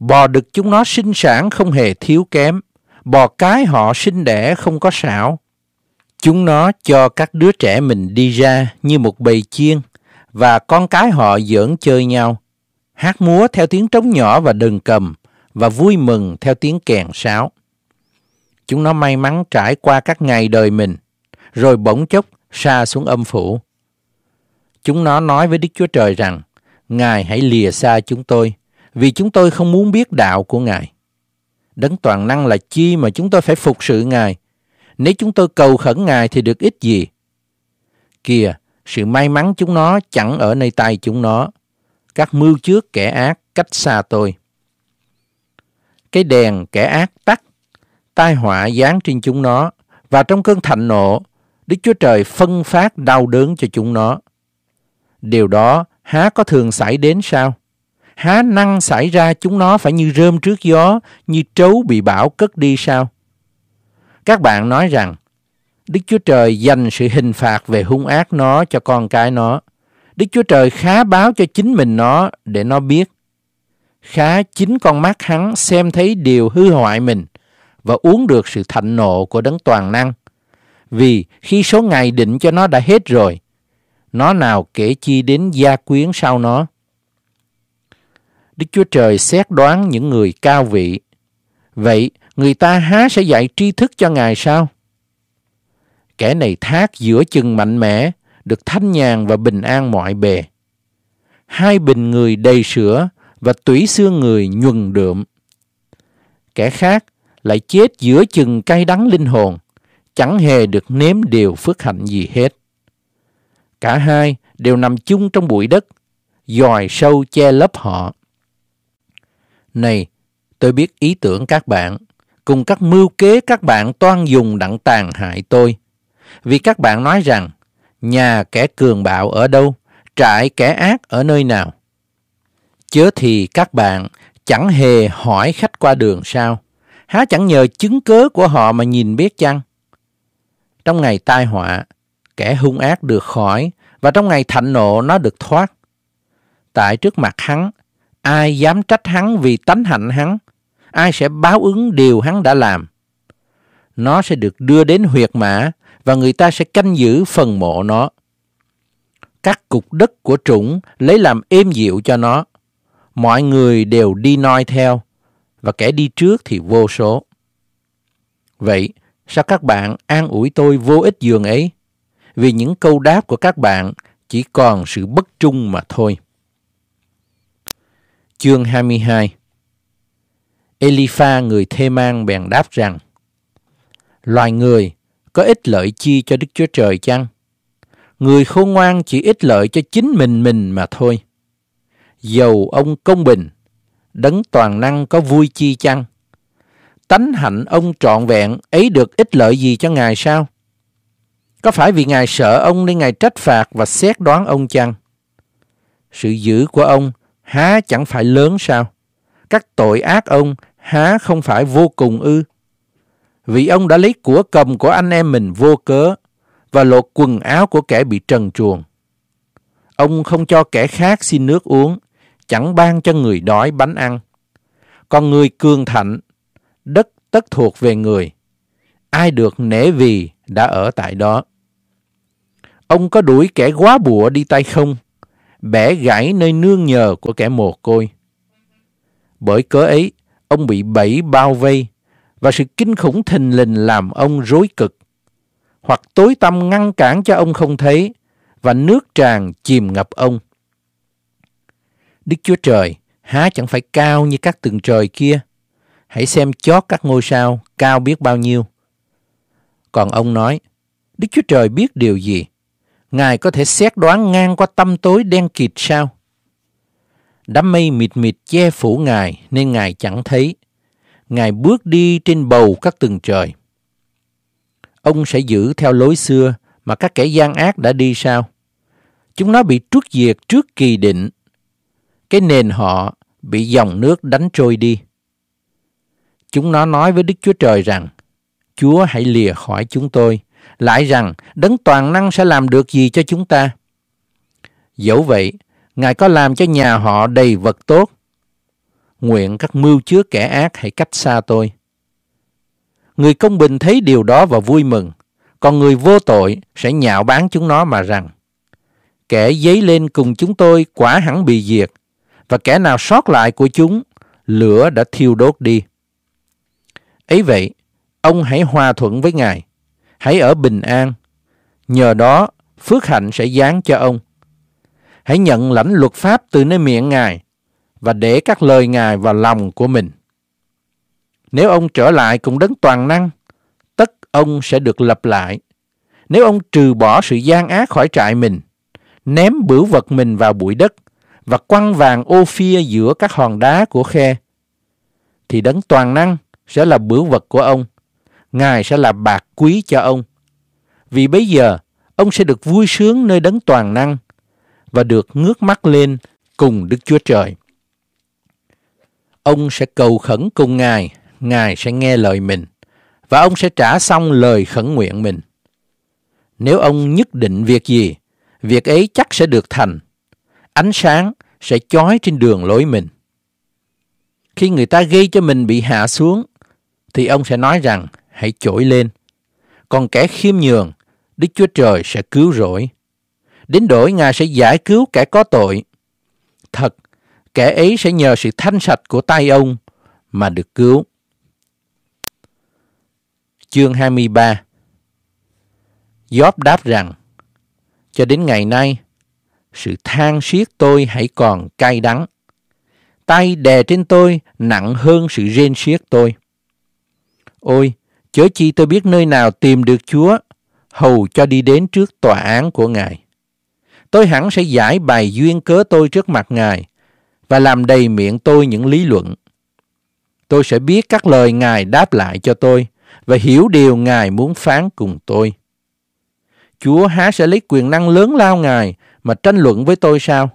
Bò đực chúng nó sinh sản không hề thiếu kém bò cái họ sinh đẻ không có sạo. Chúng nó cho các đứa trẻ mình đi ra như một bầy chiên và con cái họ giỡn chơi nhau, hát múa theo tiếng trống nhỏ và đờn cầm và vui mừng theo tiếng kèn sáo. Chúng nó may mắn trải qua các ngày đời mình, rồi bỗng chốc xa xuống âm phủ. Chúng nó nói với Đức Chúa Trời rằng, Ngài hãy lìa xa chúng tôi, vì chúng tôi không muốn biết đạo của Ngài. Đấng toàn năng là chi mà chúng tôi phải phục sự Ngài? Nếu chúng tôi cầu khẩn Ngài thì được ích gì? Kìa, sự may mắn chúng nó chẳng ở nơi tay chúng nó. Các mưu trước kẻ ác cách xa tôi. Cái đèn kẻ ác tắt, tai họa giáng trên chúng nó và trong cơn thạnh nộ, Đức Chúa Trời phân phát đau đớn cho chúng nó. Điều đó há có thường xảy đến sao? há năng xảy ra chúng nó phải như rơm trước gió, như trấu bị bão cất đi sao? Các bạn nói rằng, Đức Chúa Trời dành sự hình phạt về hung ác nó cho con cái nó. Đức Chúa Trời khá báo cho chính mình nó để nó biết. Khá chính con mắt hắn xem thấy điều hư hoại mình và uống được sự thạnh nộ của đấng toàn năng. Vì khi số ngày định cho nó đã hết rồi, nó nào kể chi đến gia quyến sau nó. Đức Chúa Trời xét đoán những người cao vị. Vậy, người ta há sẽ dạy tri thức cho Ngài sao? Kẻ này thác giữa chừng mạnh mẽ, được thanh nhàn và bình an mọi bề. Hai bình người đầy sữa và tủy xương người nhuần đượm. Kẻ khác lại chết giữa chừng cay đắng linh hồn, chẳng hề được nếm điều phước hạnh gì hết. Cả hai đều nằm chung trong bụi đất, dòi sâu che lấp họ. Này, tôi biết ý tưởng các bạn, cùng các mưu kế các bạn toan dùng đặng tàn hại tôi. Vì các bạn nói rằng, nhà kẻ cường bạo ở đâu, trại kẻ ác ở nơi nào. Chớ thì các bạn chẳng hề hỏi khách qua đường sao, há chẳng nhờ chứng cớ của họ mà nhìn biết chăng? Trong ngày tai họa, kẻ hung ác được khỏi, và trong ngày thạnh nộ nó được thoát. Tại trước mặt hắn, Ai dám trách hắn vì tánh hạnh hắn, ai sẽ báo ứng điều hắn đã làm. Nó sẽ được đưa đến huyệt mã và người ta sẽ canh giữ phần mộ nó. Các cục đất của trũng lấy làm êm dịu cho nó. Mọi người đều đi noi theo và kẻ đi trước thì vô số. Vậy, sao các bạn an ủi tôi vô ích giường ấy? Vì những câu đáp của các bạn chỉ còn sự bất trung mà thôi. Chương 22 Elipha người thê mang bèn đáp rằng Loài người có ích lợi chi cho Đức Chúa Trời chăng? Người khôn ngoan chỉ ích lợi cho chính mình mình mà thôi. Dầu ông công bình, đấng toàn năng có vui chi chăng? Tánh hạnh ông trọn vẹn ấy được ích lợi gì cho Ngài sao? Có phải vì Ngài sợ ông nên Ngài trách phạt và xét đoán ông chăng? Sự dữ của ông há chẳng phải lớn sao? Các tội ác ông há không phải vô cùng ư? Vì ông đã lấy của cầm của anh em mình vô cớ và lột quần áo của kẻ bị trần truồng. Ông không cho kẻ khác xin nước uống, chẳng ban cho người đói bánh ăn. Còn người cường thạnh, đất tất thuộc về người. Ai được nể vì đã ở tại đó. Ông có đuổi kẻ quá bụa đi tay không? bẻ gãy nơi nương nhờ của kẻ mồ côi. Bởi cớ ấy, ông bị bẫy bao vây và sự kinh khủng thình lình làm ông rối cực hoặc tối tâm ngăn cản cho ông không thấy và nước tràn chìm ngập ông. Đức Chúa Trời há chẳng phải cao như các tầng trời kia. Hãy xem chót các ngôi sao cao biết bao nhiêu. Còn ông nói, Đức Chúa Trời biết điều gì? Ngài có thể xét đoán ngang qua tâm tối đen kịt sao? Đám mây mịt mịt che phủ Ngài nên Ngài chẳng thấy. Ngài bước đi trên bầu các tầng trời. Ông sẽ giữ theo lối xưa mà các kẻ gian ác đã đi sao? Chúng nó bị trút diệt trước kỳ định. Cái nền họ bị dòng nước đánh trôi đi. Chúng nó nói với Đức Chúa Trời rằng, Chúa hãy lìa khỏi chúng tôi, lại rằng đấng toàn năng sẽ làm được gì cho chúng ta. Dẫu vậy, Ngài có làm cho nhà họ đầy vật tốt. Nguyện các mưu chứa kẻ ác hãy cách xa tôi. Người công bình thấy điều đó và vui mừng, còn người vô tội sẽ nhạo báng chúng nó mà rằng kẻ dấy lên cùng chúng tôi quả hẳn bị diệt, và kẻ nào sót lại của chúng, lửa đã thiêu đốt đi. Ấy vậy, ông hãy hòa thuận với Ngài, Hãy ở bình an, nhờ đó phước hạnh sẽ giáng cho ông. Hãy nhận lãnh luật pháp từ nơi miệng Ngài và để các lời Ngài vào lòng của mình. Nếu ông trở lại cùng đấng toàn năng, tất ông sẽ được lập lại. Nếu ông trừ bỏ sự gian ác khỏi trại mình, ném bửu vật mình vào bụi đất và quăng vàng ô phia giữa các hòn đá của khe, thì đấng toàn năng sẽ là bửu vật của ông Ngài sẽ là bạc quý cho ông. Vì bây giờ, ông sẽ được vui sướng nơi đấng toàn năng và được ngước mắt lên cùng Đức Chúa Trời. Ông sẽ cầu khẩn cùng Ngài, Ngài sẽ nghe lời mình và ông sẽ trả xong lời khẩn nguyện mình. Nếu ông nhất định việc gì, việc ấy chắc sẽ được thành. Ánh sáng sẽ chói trên đường lối mình. Khi người ta gây cho mình bị hạ xuống, thì ông sẽ nói rằng hãy trỗi lên. Còn kẻ khiêm nhường, Đức Chúa Trời sẽ cứu rỗi. Đến đổi Ngài sẽ giải cứu kẻ có tội. Thật, kẻ ấy sẽ nhờ sự thanh sạch của tay ông mà được cứu. Chương 23 Gióp đáp rằng, cho đến ngày nay, sự than xiết tôi hãy còn cay đắng. Tay đè trên tôi nặng hơn sự rên xiết tôi. Ôi, chớ chi tôi biết nơi nào tìm được Chúa, hầu cho đi đến trước tòa án của Ngài. Tôi hẳn sẽ giải bày duyên cớ tôi trước mặt Ngài và làm đầy miệng tôi những lý luận. Tôi sẽ biết các lời Ngài đáp lại cho tôi và hiểu điều Ngài muốn phán cùng tôi. Chúa há sẽ lấy quyền năng lớn lao Ngài mà tranh luận với tôi sao?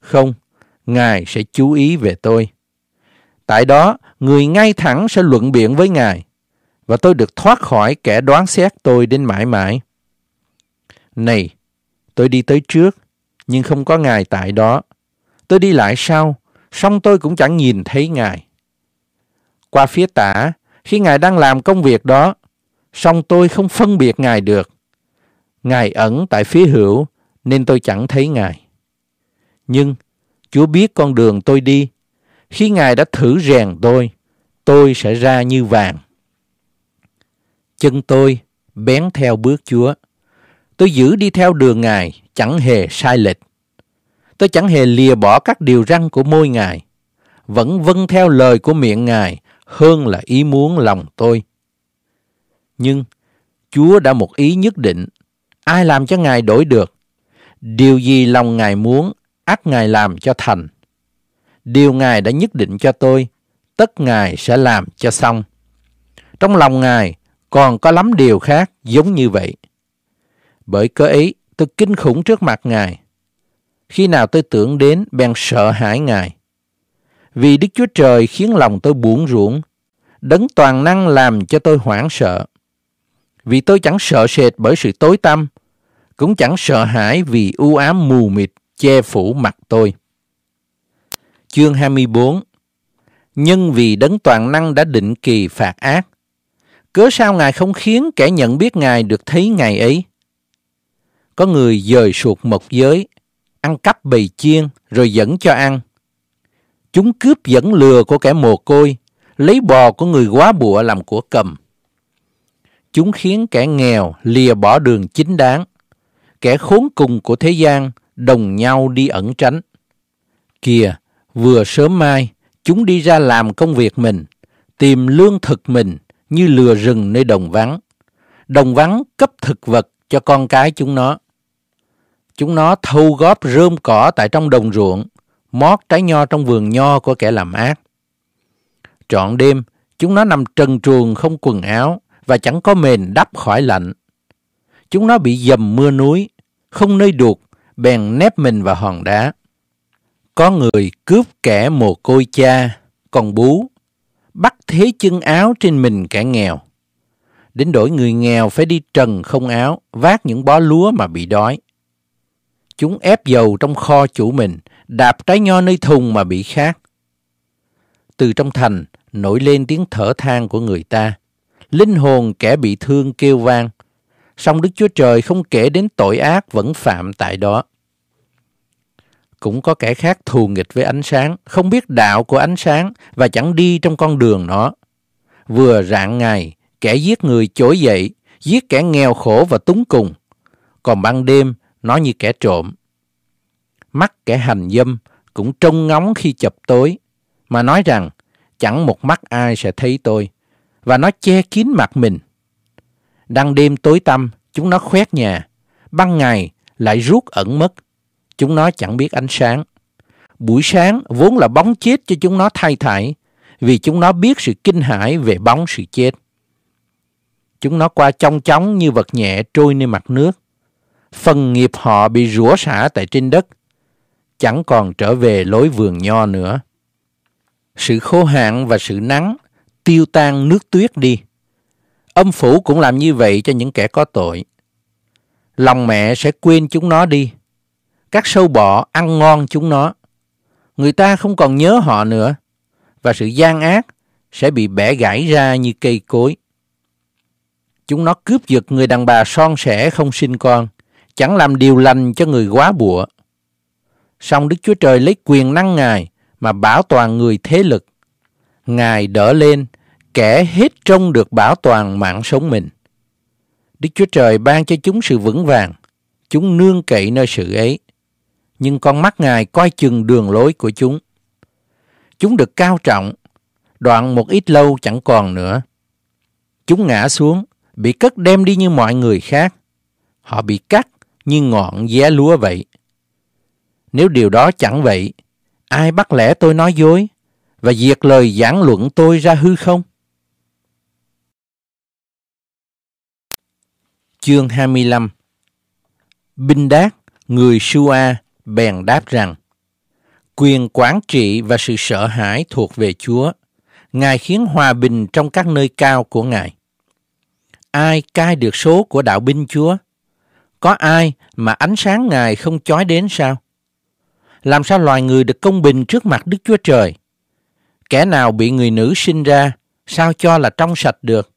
Không, Ngài sẽ chú ý về tôi. Tại đó, người ngay thẳng sẽ luận biện với Ngài và tôi được thoát khỏi kẻ đoán xét tôi đến mãi mãi. Này, tôi đi tới trước, nhưng không có Ngài tại đó. Tôi đi lại sau, song tôi cũng chẳng nhìn thấy Ngài. Qua phía tả, khi Ngài đang làm công việc đó, song tôi không phân biệt Ngài được. Ngài ẩn tại phía hữu, nên tôi chẳng thấy Ngài. Nhưng, Chúa biết con đường tôi đi. Khi Ngài đã thử rèn tôi, tôi sẽ ra như vàng. Chân tôi bén theo bước Chúa. Tôi giữ đi theo đường Ngài chẳng hề sai lệch. Tôi chẳng hề lìa bỏ các điều răn của môi Ngài, vẫn vâng theo lời của miệng Ngài hơn là ý muốn lòng tôi. Nhưng Chúa đã một ý nhất định, ai làm cho Ngài đổi được? Điều gì lòng Ngài muốn, ác Ngài làm cho thành. Điều Ngài đã nhất định cho tôi, tất Ngài sẽ làm cho xong. Trong lòng Ngài còn có lắm điều khác giống như vậy. Bởi cơ ấy, tôi kinh khủng trước mặt Ngài. Khi nào tôi tưởng đến, bèn sợ hãi Ngài. Vì Đức Chúa Trời khiến lòng tôi buồn ruộng, đấng toàn năng làm cho tôi hoảng sợ. Vì tôi chẳng sợ sệt bởi sự tối tăm, cũng chẳng sợ hãi vì u ám mù mịt che phủ mặt tôi. Chương 24 Nhân vì đấng toàn năng đã định kỳ phạt ác, cớ sao Ngài không khiến kẻ nhận biết Ngài được thấy Ngài ấy? Có người dời suột mộc giới, ăn cắp bầy chiên rồi dẫn cho ăn. Chúng cướp dẫn lừa của kẻ mồ côi, lấy bò của người quá bụa làm của cầm. Chúng khiến kẻ nghèo lìa bỏ đường chính đáng, kẻ khốn cùng của thế gian đồng nhau đi ẩn tránh. Kìa, vừa sớm mai, chúng đi ra làm công việc mình, tìm lương thực mình, như lừa rừng nơi đồng vắng. Đồng vắng cấp thực vật cho con cái chúng nó. Chúng nó thâu góp rơm cỏ tại trong đồng ruộng, mót trái nho trong vườn nho của kẻ làm ác. Trọn đêm, chúng nó nằm trần truồng không quần áo và chẳng có mền đắp khỏi lạnh. Chúng nó bị dầm mưa núi, không nơi đuộc, bèn nép mình vào hòn đá. Có người cướp kẻ mồ côi cha, còn bú bắt thế chân áo trên mình kẻ nghèo. Đến đổi người nghèo phải đi trần không áo, vác những bó lúa mà bị đói. Chúng ép dầu trong kho chủ mình, đạp trái nho nơi thùng mà bị khát. Từ trong thành, nổi lên tiếng thở than của người ta. Linh hồn kẻ bị thương kêu vang. Song Đức Chúa Trời không kể đến tội ác vẫn phạm tại đó cũng có kẻ khác thù nghịch với ánh sáng, không biết đạo của ánh sáng và chẳng đi trong con đường nó. Vừa rạng ngày, kẻ giết người chối dậy, giết kẻ nghèo khổ và túng cùng. Còn ban đêm, nó như kẻ trộm. Mắt kẻ hành dâm cũng trông ngóng khi chập tối, mà nói rằng chẳng một mắt ai sẽ thấy tôi, và nó che kín mặt mình. Đang đêm tối tăm, chúng nó khoét nhà, ban ngày lại rút ẩn mất Chúng nó chẳng biết ánh sáng. Buổi sáng vốn là bóng chết cho chúng nó thay thải vì chúng nó biết sự kinh hãi về bóng sự chết. Chúng nó qua trong chóng như vật nhẹ trôi nơi mặt nước. Phần nghiệp họ bị rủa xả tại trên đất, chẳng còn trở về lối vườn nho nữa. Sự khô hạn và sự nắng tiêu tan nước tuyết đi. Âm phủ cũng làm như vậy cho những kẻ có tội. Lòng mẹ sẽ quên chúng nó đi các sâu bọ ăn ngon chúng nó. Người ta không còn nhớ họ nữa và sự gian ác sẽ bị bẻ gãy ra như cây cối. Chúng nó cướp giật người đàn bà son sẻ không sinh con, chẳng làm điều lành cho người quá bụa. Song Đức Chúa Trời lấy quyền năng Ngài mà bảo toàn người thế lực. Ngài đỡ lên kẻ hết trông được bảo toàn mạng sống mình. Đức Chúa Trời ban cho chúng sự vững vàng, chúng nương cậy nơi sự ấy nhưng con mắt Ngài coi chừng đường lối của chúng. Chúng được cao trọng, đoạn một ít lâu chẳng còn nữa. Chúng ngã xuống, bị cất đem đi như mọi người khác. Họ bị cắt như ngọn vé lúa vậy. Nếu điều đó chẳng vậy, ai bắt lẽ tôi nói dối và diệt lời giảng luận tôi ra hư không? Chương 25 Binh Đát, người Sua bèn đáp rằng, quyền quản trị và sự sợ hãi thuộc về Chúa. Ngài khiến hòa bình trong các nơi cao của Ngài. Ai cai được số của đạo binh Chúa? Có ai mà ánh sáng Ngài không chói đến sao? Làm sao loài người được công bình trước mặt Đức Chúa Trời? Kẻ nào bị người nữ sinh ra, sao cho là trong sạch được?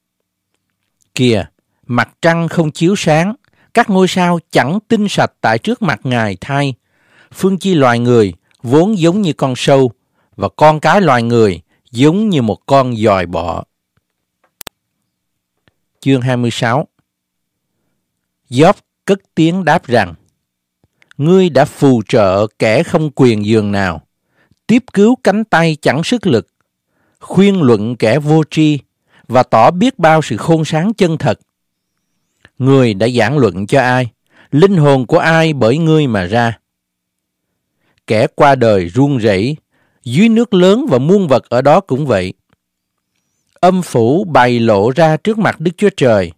Kìa, mặt trăng không chiếu sáng, các ngôi sao chẳng tinh sạch tại trước mặt Ngài thay, phương chi loài người vốn giống như con sâu và con cái loài người giống như một con dòi bọ. Chương 26 Gióp cất tiếng đáp rằng Ngươi đã phù trợ kẻ không quyền giường nào, tiếp cứu cánh tay chẳng sức lực, khuyên luận kẻ vô tri và tỏ biết bao sự khôn sáng chân thật. Người đã giảng luận cho ai, linh hồn của ai bởi ngươi mà ra kẻ qua đời run rẩy dưới nước lớn và muôn vật ở đó cũng vậy. Âm phủ bày lộ ra trước mặt Đức Chúa Trời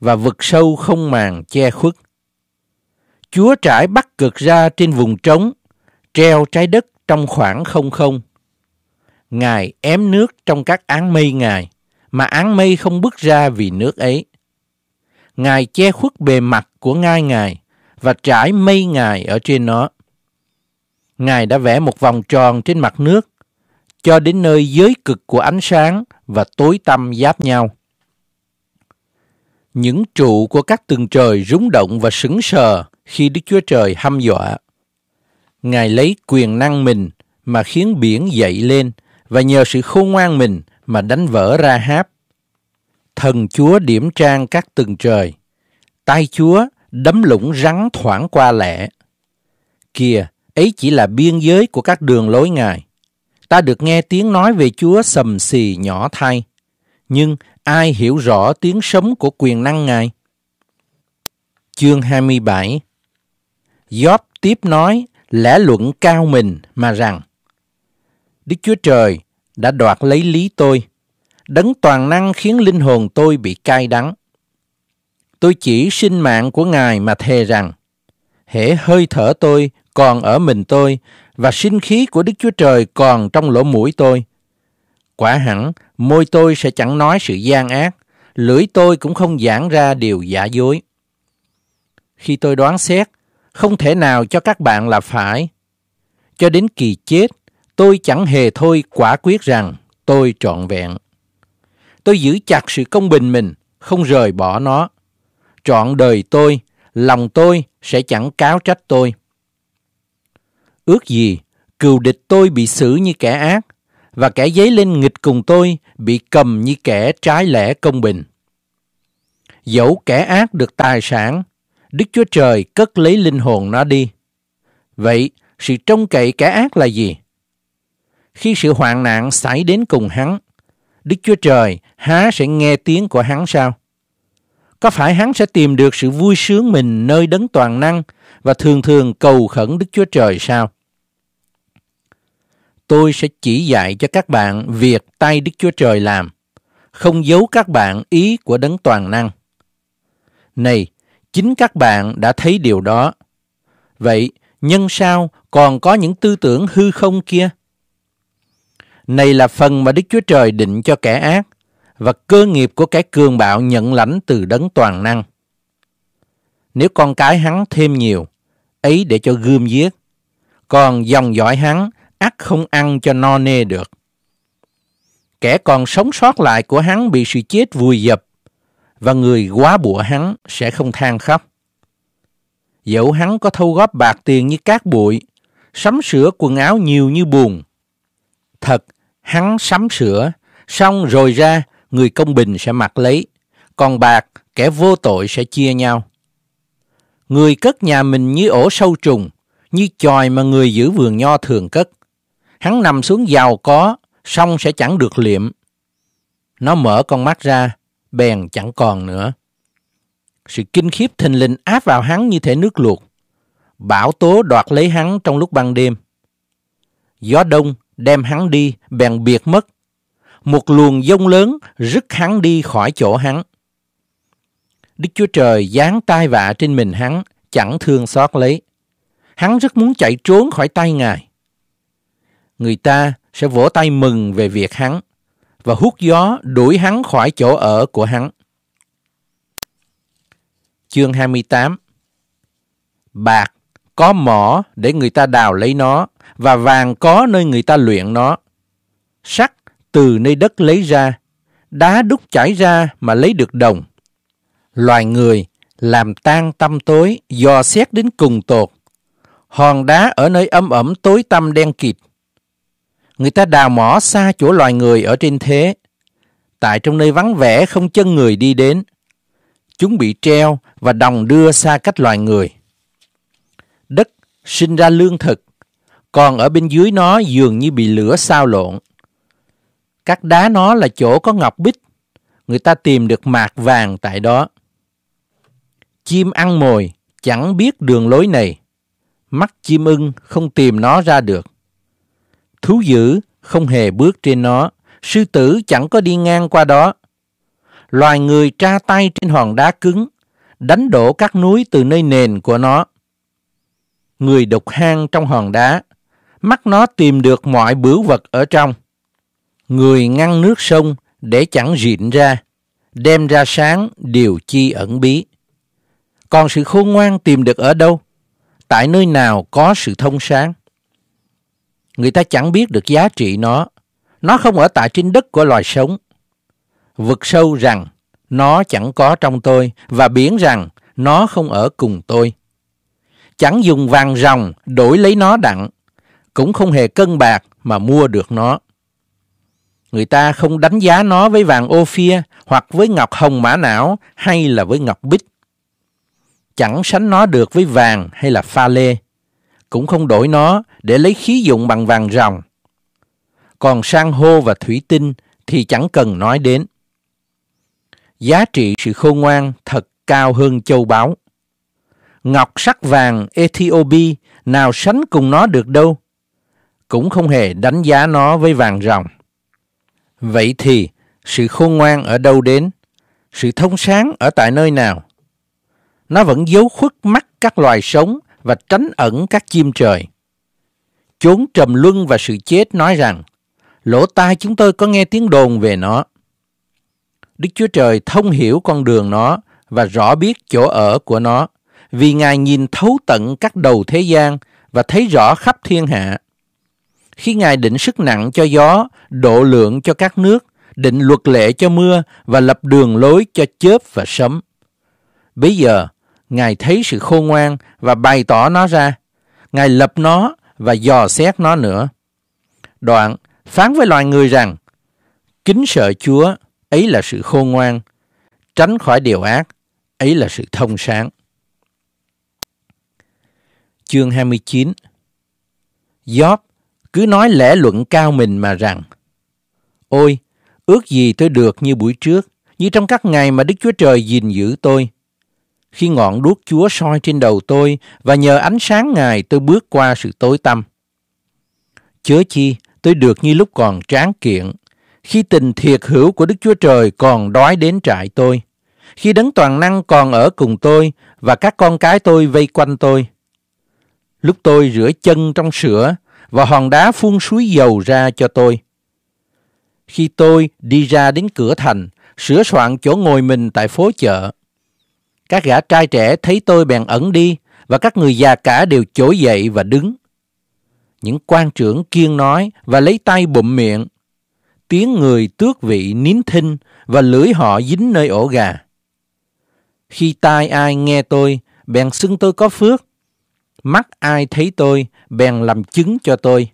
và vực sâu không màng che khuất. Chúa trải bắt cực ra trên vùng trống, treo trái đất trong khoảng không không. Ngài ém nước trong các áng mây Ngài, mà áng mây không bước ra vì nước ấy. Ngài che khuất bề mặt của ngai Ngài và trải mây Ngài ở trên nó. Ngài đã vẽ một vòng tròn trên mặt nước cho đến nơi giới cực của ánh sáng và tối tăm giáp nhau. Những trụ của các tầng trời rúng động và sững sờ khi Đức Chúa Trời hăm dọa. Ngài lấy quyền năng mình mà khiến biển dậy lên và nhờ sự khôn ngoan mình mà đánh vỡ ra háp. Thần Chúa điểm trang các tầng trời. Tay Chúa đấm lũng rắn thoảng qua lẻ. Kìa, ấy chỉ là biên giới của các đường lối Ngài. Ta được nghe tiếng nói về Chúa sầm xì nhỏ thay, nhưng ai hiểu rõ tiếng sấm của quyền năng Ngài? Chương 27 Gióp tiếp nói lẽ luận cao mình mà rằng Đức Chúa Trời đã đoạt lấy lý tôi, đấng toàn năng khiến linh hồn tôi bị cay đắng. Tôi chỉ sinh mạng của Ngài mà thề rằng, hễ hơi thở tôi còn ở mình tôi và sinh khí của Đức Chúa Trời còn trong lỗ mũi tôi. Quả hẳn, môi tôi sẽ chẳng nói sự gian ác, lưỡi tôi cũng không giảng ra điều giả dối. Khi tôi đoán xét, không thể nào cho các bạn là phải. Cho đến kỳ chết, tôi chẳng hề thôi quả quyết rằng tôi trọn vẹn. Tôi giữ chặt sự công bình mình, không rời bỏ nó. Trọn đời tôi, lòng tôi sẽ chẳng cáo trách tôi. Ước gì cừu địch tôi bị xử như kẻ ác và kẻ giấy lên nghịch cùng tôi bị cầm như kẻ trái lẽ công bình. Dẫu kẻ ác được tài sản, Đức Chúa Trời cất lấy linh hồn nó đi. Vậy, sự trông cậy kẻ ác là gì? Khi sự hoạn nạn xảy đến cùng hắn, Đức Chúa Trời há sẽ nghe tiếng của hắn sao? Có phải hắn sẽ tìm được sự vui sướng mình nơi đấng toàn năng và thường thường cầu khẩn Đức Chúa Trời sao? Tôi sẽ chỉ dạy cho các bạn việc tay Đức Chúa Trời làm, không giấu các bạn ý của đấng toàn năng. Này, chính các bạn đã thấy điều đó. Vậy, nhân sao còn có những tư tưởng hư không kia? Này là phần mà Đức Chúa Trời định cho kẻ ác và cơ nghiệp của kẻ cường bạo nhận lãnh từ đấng toàn năng. Nếu con cái hắn thêm nhiều, ấy để cho gươm giết, còn dòng dõi hắn ắt không ăn cho no nê được. Kẻ còn sống sót lại của hắn bị sự chết vùi dập, và người quá bụa hắn sẽ không than khóc. Dẫu hắn có thâu góp bạc tiền như cát bụi, sắm sửa quần áo nhiều như buồn. Thật, hắn sắm sửa, xong rồi ra người công bình sẽ mặc lấy, còn bạc kẻ vô tội sẽ chia nhau. Người cất nhà mình như ổ sâu trùng, như chòi mà người giữ vườn nho thường cất. Hắn nằm xuống giàu có, xong sẽ chẳng được liệm. Nó mở con mắt ra, bèn chẳng còn nữa. Sự kinh khiếp thình lình áp vào hắn như thể nước luộc. Bão tố đoạt lấy hắn trong lúc ban đêm. Gió đông đem hắn đi, bèn biệt mất. Một luồng dông lớn rứt hắn đi khỏi chỗ hắn. Đức Chúa Trời giáng tai vạ trên mình hắn, chẳng thương xót lấy. Hắn rất muốn chạy trốn khỏi tay Ngài. Người ta sẽ vỗ tay mừng về việc hắn và hút gió đuổi hắn khỏi chỗ ở của hắn. Chương 28 Bạc có mỏ để người ta đào lấy nó và vàng có nơi người ta luyện nó. Sắt từ nơi đất lấy ra, đá đúc chảy ra mà lấy được đồng loài người làm tan tâm tối dò xét đến cùng tột hòn đá ở nơi âm ẩm tối tăm đen kịt người ta đào mỏ xa chỗ loài người ở trên thế tại trong nơi vắng vẻ không chân người đi đến chúng bị treo và đồng đưa xa cách loài người đất sinh ra lương thực còn ở bên dưới nó dường như bị lửa sao lộn các đá nó là chỗ có ngọc bích người ta tìm được mạc vàng tại đó Chim ăn mồi, chẳng biết đường lối này. Mắt chim ưng không tìm nó ra được. Thú dữ không hề bước trên nó, sư tử chẳng có đi ngang qua đó. Loài người tra tay trên hòn đá cứng, đánh đổ các núi từ nơi nền của nó. Người đục hang trong hòn đá, mắt nó tìm được mọi bửu vật ở trong. Người ngăn nước sông để chẳng rịn ra, đem ra sáng điều chi ẩn bí. Còn sự khôn ngoan tìm được ở đâu? Tại nơi nào có sự thông sáng? Người ta chẳng biết được giá trị nó. Nó không ở tại trên đất của loài sống. Vực sâu rằng nó chẳng có trong tôi và biển rằng nó không ở cùng tôi. Chẳng dùng vàng ròng đổi lấy nó đặng, cũng không hề cân bạc mà mua được nó. Người ta không đánh giá nó với vàng ô phia hoặc với ngọc hồng mã não hay là với ngọc bích chẳng sánh nó được với vàng hay là pha lê, cũng không đổi nó để lấy khí dụng bằng vàng ròng. Còn sang hô và thủy tinh thì chẳng cần nói đến. Giá trị sự khôn ngoan thật cao hơn châu báu. Ngọc sắc vàng Ethiopia nào sánh cùng nó được đâu. Cũng không hề đánh giá nó với vàng ròng. Vậy thì, sự khôn ngoan ở đâu đến? Sự thông sáng ở tại nơi nào? nó vẫn giấu khuất mắt các loài sống và tránh ẩn các chim trời. Chốn trầm luân và sự chết nói rằng, lỗ tai chúng tôi có nghe tiếng đồn về nó. Đức Chúa Trời thông hiểu con đường nó và rõ biết chỗ ở của nó, vì Ngài nhìn thấu tận các đầu thế gian và thấy rõ khắp thiên hạ. Khi Ngài định sức nặng cho gió, độ lượng cho các nước, định luật lệ cho mưa và lập đường lối cho chớp và sấm. Bây giờ, Ngài thấy sự khôn ngoan và bày tỏ nó ra. Ngài lập nó và dò xét nó nữa. Đoạn, phán với loài người rằng, kính sợ Chúa, ấy là sự khôn ngoan, tránh khỏi điều ác, ấy là sự thông sáng. Chương 29 Gióp cứ nói lẽ luận cao mình mà rằng, Ôi, ước gì tôi được như buổi trước, như trong các ngày mà Đức Chúa Trời gìn giữ tôi – khi ngọn đuốc Chúa soi trên đầu tôi và nhờ ánh sáng Ngài tôi bước qua sự tối tăm. Chớ chi, tôi được như lúc còn tráng kiện, khi tình thiệt hữu của Đức Chúa Trời còn đói đến trại tôi, khi đấng toàn năng còn ở cùng tôi và các con cái tôi vây quanh tôi. Lúc tôi rửa chân trong sữa và hòn đá phun suối dầu ra cho tôi. Khi tôi đi ra đến cửa thành, sửa soạn chỗ ngồi mình tại phố chợ, các gã trai trẻ thấy tôi bèn ẩn đi và các người già cả đều chối dậy và đứng. Những quan trưởng kiên nói và lấy tay bụm miệng. Tiếng người tước vị nín thinh và lưỡi họ dính nơi ổ gà. Khi tai ai nghe tôi, bèn xưng tôi có phước. Mắt ai thấy tôi, bèn làm chứng cho tôi.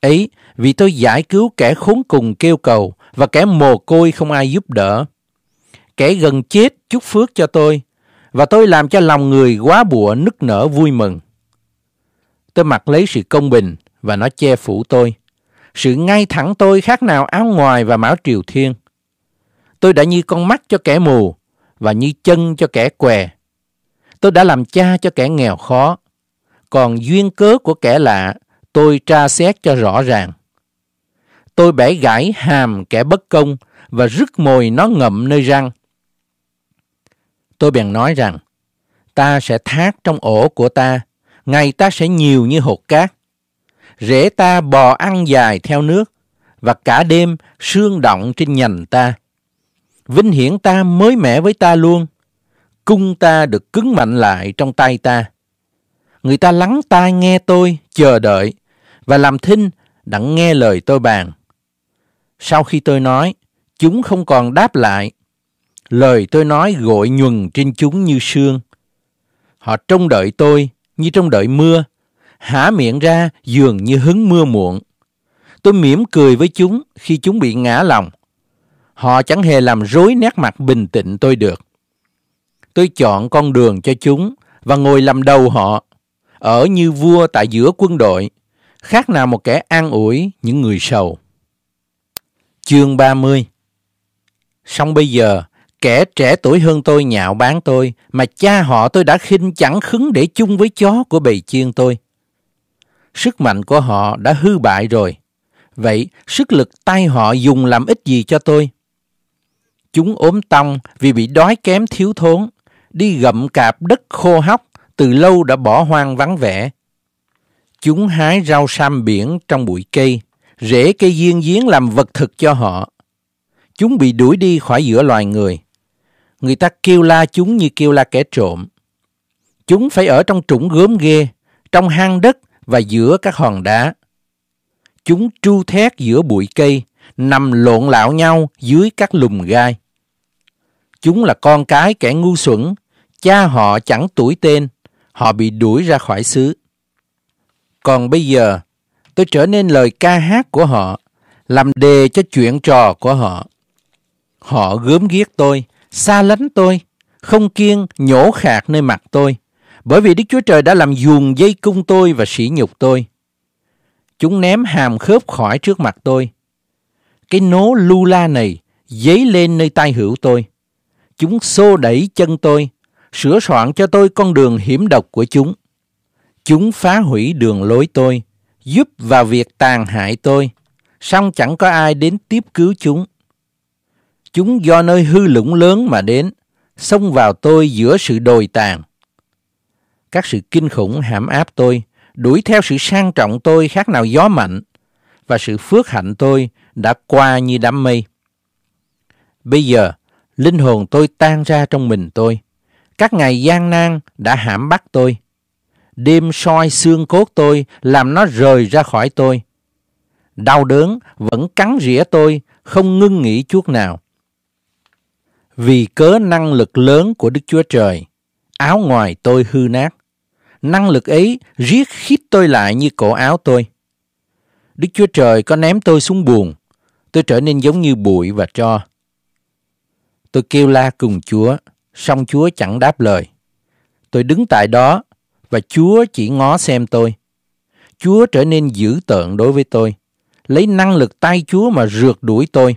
Ấy, vì tôi giải cứu kẻ khốn cùng kêu cầu và kẻ mồ côi không ai giúp đỡ kẻ gần chết chúc phước cho tôi và tôi làm cho lòng người quá bụa nức nở vui mừng. Tôi mặc lấy sự công bình và nó che phủ tôi. Sự ngay thẳng tôi khác nào áo ngoài và mão triều thiên. Tôi đã như con mắt cho kẻ mù và như chân cho kẻ què. Tôi đã làm cha cho kẻ nghèo khó. Còn duyên cớ của kẻ lạ tôi tra xét cho rõ ràng. Tôi bẻ gãy hàm kẻ bất công và rứt mồi nó ngậm nơi răng. Tôi bèn nói rằng, ta sẽ thác trong ổ của ta, ngày ta sẽ nhiều như hột cát. Rễ ta bò ăn dài theo nước, và cả đêm sương động trên nhành ta. Vinh hiển ta mới mẻ với ta luôn, cung ta được cứng mạnh lại trong tay ta. Người ta lắng tai nghe tôi, chờ đợi, và làm thinh đặng nghe lời tôi bàn. Sau khi tôi nói, chúng không còn đáp lại, Lời tôi nói gội nhuần trên chúng như sương. Họ trông đợi tôi như trông đợi mưa, há miệng ra dường như hứng mưa muộn. Tôi mỉm cười với chúng khi chúng bị ngã lòng. Họ chẳng hề làm rối nét mặt bình tĩnh tôi được. Tôi chọn con đường cho chúng và ngồi làm đầu họ, ở như vua tại giữa quân đội, khác nào một kẻ an ủi những người sầu. Chương 30 Xong bây giờ, Kẻ trẻ tuổi hơn tôi nhạo bán tôi, mà cha họ tôi đã khinh chẳng khứng để chung với chó của bầy chiên tôi. Sức mạnh của họ đã hư bại rồi. Vậy sức lực tay họ dùng làm ích gì cho tôi? Chúng ốm tong vì bị đói kém thiếu thốn, đi gậm cạp đất khô hóc, từ lâu đã bỏ hoang vắng vẻ. Chúng hái rau sam biển trong bụi cây, rễ cây diên giếng làm vật thực cho họ. Chúng bị đuổi đi khỏi giữa loài người người ta kêu la chúng như kêu la kẻ trộm. Chúng phải ở trong trũng gớm ghê, trong hang đất và giữa các hòn đá. Chúng tru thét giữa bụi cây, nằm lộn lạo nhau dưới các lùm gai. Chúng là con cái kẻ ngu xuẩn, cha họ chẳng tuổi tên, họ bị đuổi ra khỏi xứ. Còn bây giờ, tôi trở nên lời ca hát của họ, làm đề cho chuyện trò của họ. Họ gớm ghiếc tôi, xa lánh tôi, không kiêng nhổ khạc nơi mặt tôi, bởi vì Đức Chúa Trời đã làm giùn dây cung tôi và sỉ nhục tôi. Chúng ném hàm khớp khỏi trước mặt tôi. Cái nố lu la này dấy lên nơi tay hữu tôi. Chúng xô đẩy chân tôi, sửa soạn cho tôi con đường hiểm độc của chúng. Chúng phá hủy đường lối tôi, giúp vào việc tàn hại tôi, song chẳng có ai đến tiếp cứu chúng. Chúng do nơi hư lũng lớn mà đến, xông vào tôi giữa sự đồi tàn. Các sự kinh khủng hãm áp tôi, đuổi theo sự sang trọng tôi khác nào gió mạnh, và sự phước hạnh tôi đã qua như đám mây. Bây giờ, linh hồn tôi tan ra trong mình tôi. Các ngày gian nan đã hãm bắt tôi. Đêm soi xương cốt tôi làm nó rời ra khỏi tôi. Đau đớn vẫn cắn rỉa tôi, không ngưng nghỉ chút nào. Vì cớ năng lực lớn của Đức Chúa Trời, áo ngoài tôi hư nát. Năng lực ấy riết khít tôi lại như cổ áo tôi. Đức Chúa Trời có ném tôi xuống buồn, tôi trở nên giống như bụi và tro. Tôi kêu la cùng Chúa, song Chúa chẳng đáp lời. Tôi đứng tại đó và Chúa chỉ ngó xem tôi. Chúa trở nên dữ tợn đối với tôi, lấy năng lực tay Chúa mà rượt đuổi tôi.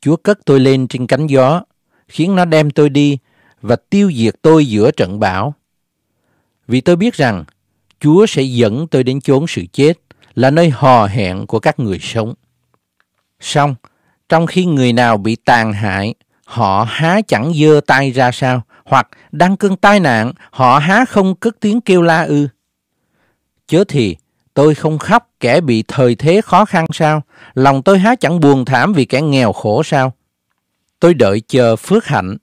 Chúa cất tôi lên trên cánh gió, khiến nó đem tôi đi và tiêu diệt tôi giữa trận bão. Vì tôi biết rằng Chúa sẽ dẫn tôi đến chốn sự chết là nơi hò hẹn của các người sống. Xong, trong khi người nào bị tàn hại, họ há chẳng dơ tay ra sao, hoặc đang cơn tai nạn, họ há không cất tiếng kêu la ư. Chớ thì, Tôi không khóc kẻ bị thời thế khó khăn sao? Lòng tôi há chẳng buồn thảm vì kẻ nghèo khổ sao? Tôi đợi chờ phước hạnh,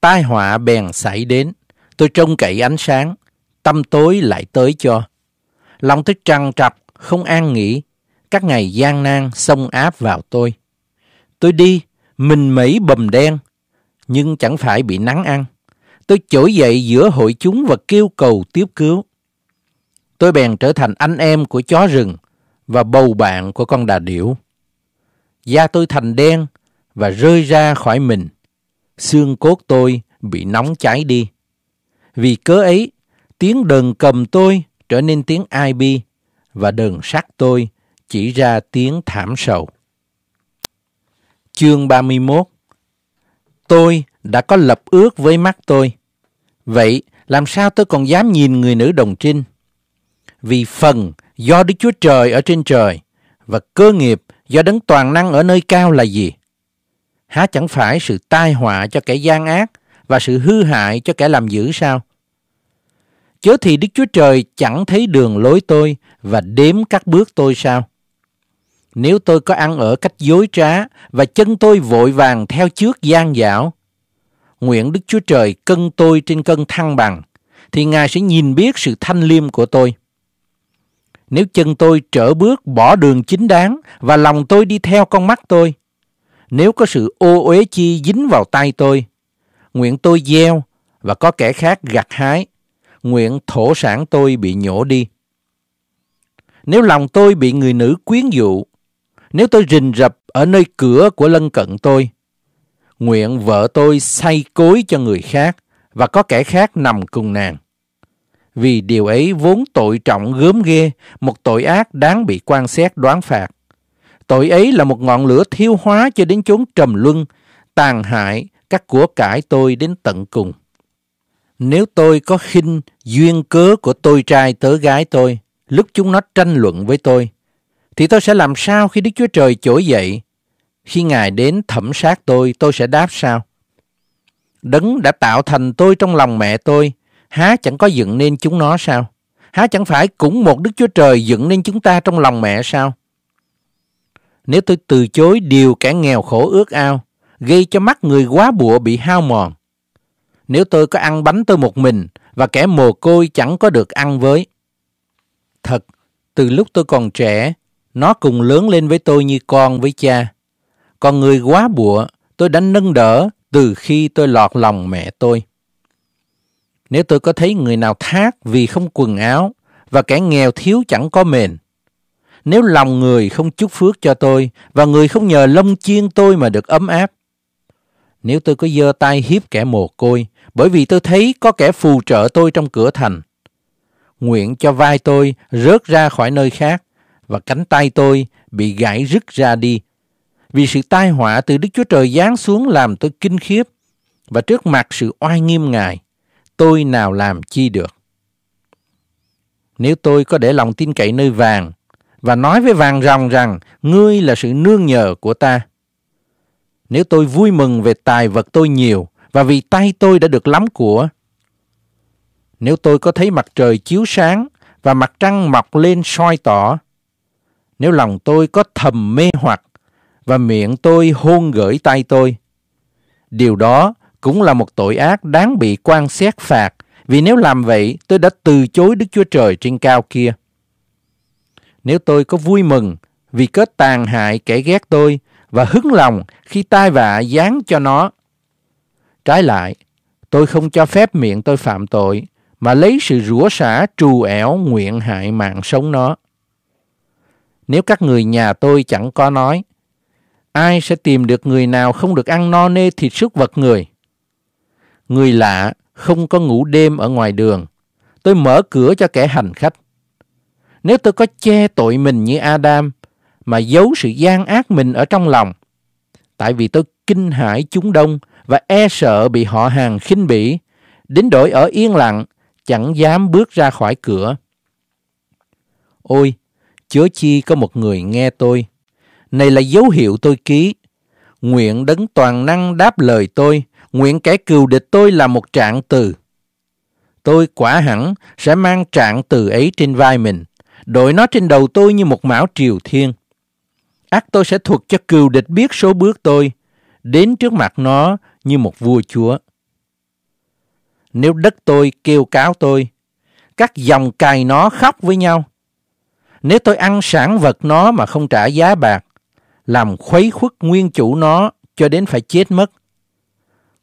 tai họa bèn xảy đến. Tôi trông cậy ánh sáng, tâm tối lại tới cho. Lòng tôi trằn trọc, không an nghỉ. Các ngày gian nan xông áp vào tôi. Tôi đi, mình mẩy bầm đen, nhưng chẳng phải bị nắng ăn. Tôi trỗi dậy giữa hội chúng và kêu cầu tiếp cứu tôi bèn trở thành anh em của chó rừng và bầu bạn của con đà điểu. Da tôi thành đen và rơi ra khỏi mình. Xương cốt tôi bị nóng cháy đi. Vì cớ ấy, tiếng đờn cầm tôi trở nên tiếng ai bi và đờn sắt tôi chỉ ra tiếng thảm sầu. Chương 31 Tôi đã có lập ước với mắt tôi. Vậy làm sao tôi còn dám nhìn người nữ đồng trinh? vì phần do Đức Chúa Trời ở trên trời và cơ nghiệp do đấng toàn năng ở nơi cao là gì? Há chẳng phải sự tai họa cho kẻ gian ác và sự hư hại cho kẻ làm dữ sao? Chớ thì Đức Chúa Trời chẳng thấy đường lối tôi và đếm các bước tôi sao? Nếu tôi có ăn ở cách dối trá và chân tôi vội vàng theo trước gian dảo, nguyện Đức Chúa Trời cân tôi trên cân thăng bằng, thì Ngài sẽ nhìn biết sự thanh liêm của tôi nếu chân tôi trở bước bỏ đường chính đáng và lòng tôi đi theo con mắt tôi, nếu có sự ô uế chi dính vào tay tôi, nguyện tôi gieo và có kẻ khác gặt hái, nguyện thổ sản tôi bị nhổ đi. Nếu lòng tôi bị người nữ quyến dụ, nếu tôi rình rập ở nơi cửa của lân cận tôi, nguyện vợ tôi say cối cho người khác và có kẻ khác nằm cùng nàng vì điều ấy vốn tội trọng gớm ghê, một tội ác đáng bị quan xét đoán phạt. Tội ấy là một ngọn lửa thiêu hóa cho đến chốn trầm luân, tàn hại các của cải tôi đến tận cùng. Nếu tôi có khinh duyên cớ của tôi trai tớ gái tôi, lúc chúng nó tranh luận với tôi, thì tôi sẽ làm sao khi Đức Chúa Trời trỗi dậy? Khi Ngài đến thẩm sát tôi, tôi sẽ đáp sao? Đấng đã tạo thành tôi trong lòng mẹ tôi, há chẳng có dựng nên chúng nó sao? Há chẳng phải cũng một Đức Chúa Trời dựng nên chúng ta trong lòng mẹ sao? Nếu tôi từ chối điều kẻ nghèo khổ ước ao, gây cho mắt người quá bụa bị hao mòn. Nếu tôi có ăn bánh tôi một mình và kẻ mồ côi chẳng có được ăn với. Thật, từ lúc tôi còn trẻ, nó cùng lớn lên với tôi như con với cha. Còn người quá bụa, tôi đã nâng đỡ từ khi tôi lọt lòng mẹ tôi nếu tôi có thấy người nào thác vì không quần áo và kẻ nghèo thiếu chẳng có mền. Nếu lòng người không chúc phước cho tôi và người không nhờ lông chiên tôi mà được ấm áp. Nếu tôi có giơ tay hiếp kẻ mồ côi bởi vì tôi thấy có kẻ phù trợ tôi trong cửa thành. Nguyện cho vai tôi rớt ra khỏi nơi khác và cánh tay tôi bị gãy rứt ra đi. Vì sự tai họa từ Đức Chúa Trời giáng xuống làm tôi kinh khiếp và trước mặt sự oai nghiêm Ngài tôi nào làm chi được. Nếu tôi có để lòng tin cậy nơi vàng và nói với vàng ròng rằng ngươi là sự nương nhờ của ta. Nếu tôi vui mừng về tài vật tôi nhiều và vì tay tôi đã được lắm của. Nếu tôi có thấy mặt trời chiếu sáng và mặt trăng mọc lên soi tỏ. Nếu lòng tôi có thầm mê hoặc và miệng tôi hôn gửi tay tôi. Điều đó cũng là một tội ác đáng bị quan xét phạt, vì nếu làm vậy tôi đã từ chối Đức Chúa Trời trên cao kia. Nếu tôi có vui mừng vì kết tàn hại kẻ ghét tôi và hứng lòng khi tai vạ giáng cho nó. Trái lại, tôi không cho phép miệng tôi phạm tội, mà lấy sự rủa xả trù ẻo nguyện hại mạng sống nó. Nếu các người nhà tôi chẳng có nói, ai sẽ tìm được người nào không được ăn no nê thịt súc vật người? người lạ không có ngủ đêm ở ngoài đường. Tôi mở cửa cho kẻ hành khách. Nếu tôi có che tội mình như Adam mà giấu sự gian ác mình ở trong lòng, tại vì tôi kinh hãi chúng đông và e sợ bị họ hàng khinh bỉ, đến đổi ở yên lặng, chẳng dám bước ra khỏi cửa. Ôi, chớ chi có một người nghe tôi. Này là dấu hiệu tôi ký. Nguyện đấng toàn năng đáp lời tôi nguyện kẻ cừu địch tôi là một trạng từ. Tôi quả hẳn sẽ mang trạng từ ấy trên vai mình, đội nó trên đầu tôi như một mão triều thiên. Ác tôi sẽ thuộc cho cừu địch biết số bước tôi, đến trước mặt nó như một vua chúa. Nếu đất tôi kêu cáo tôi, các dòng cài nó khóc với nhau. Nếu tôi ăn sản vật nó mà không trả giá bạc, làm khuấy khuất nguyên chủ nó cho đến phải chết mất,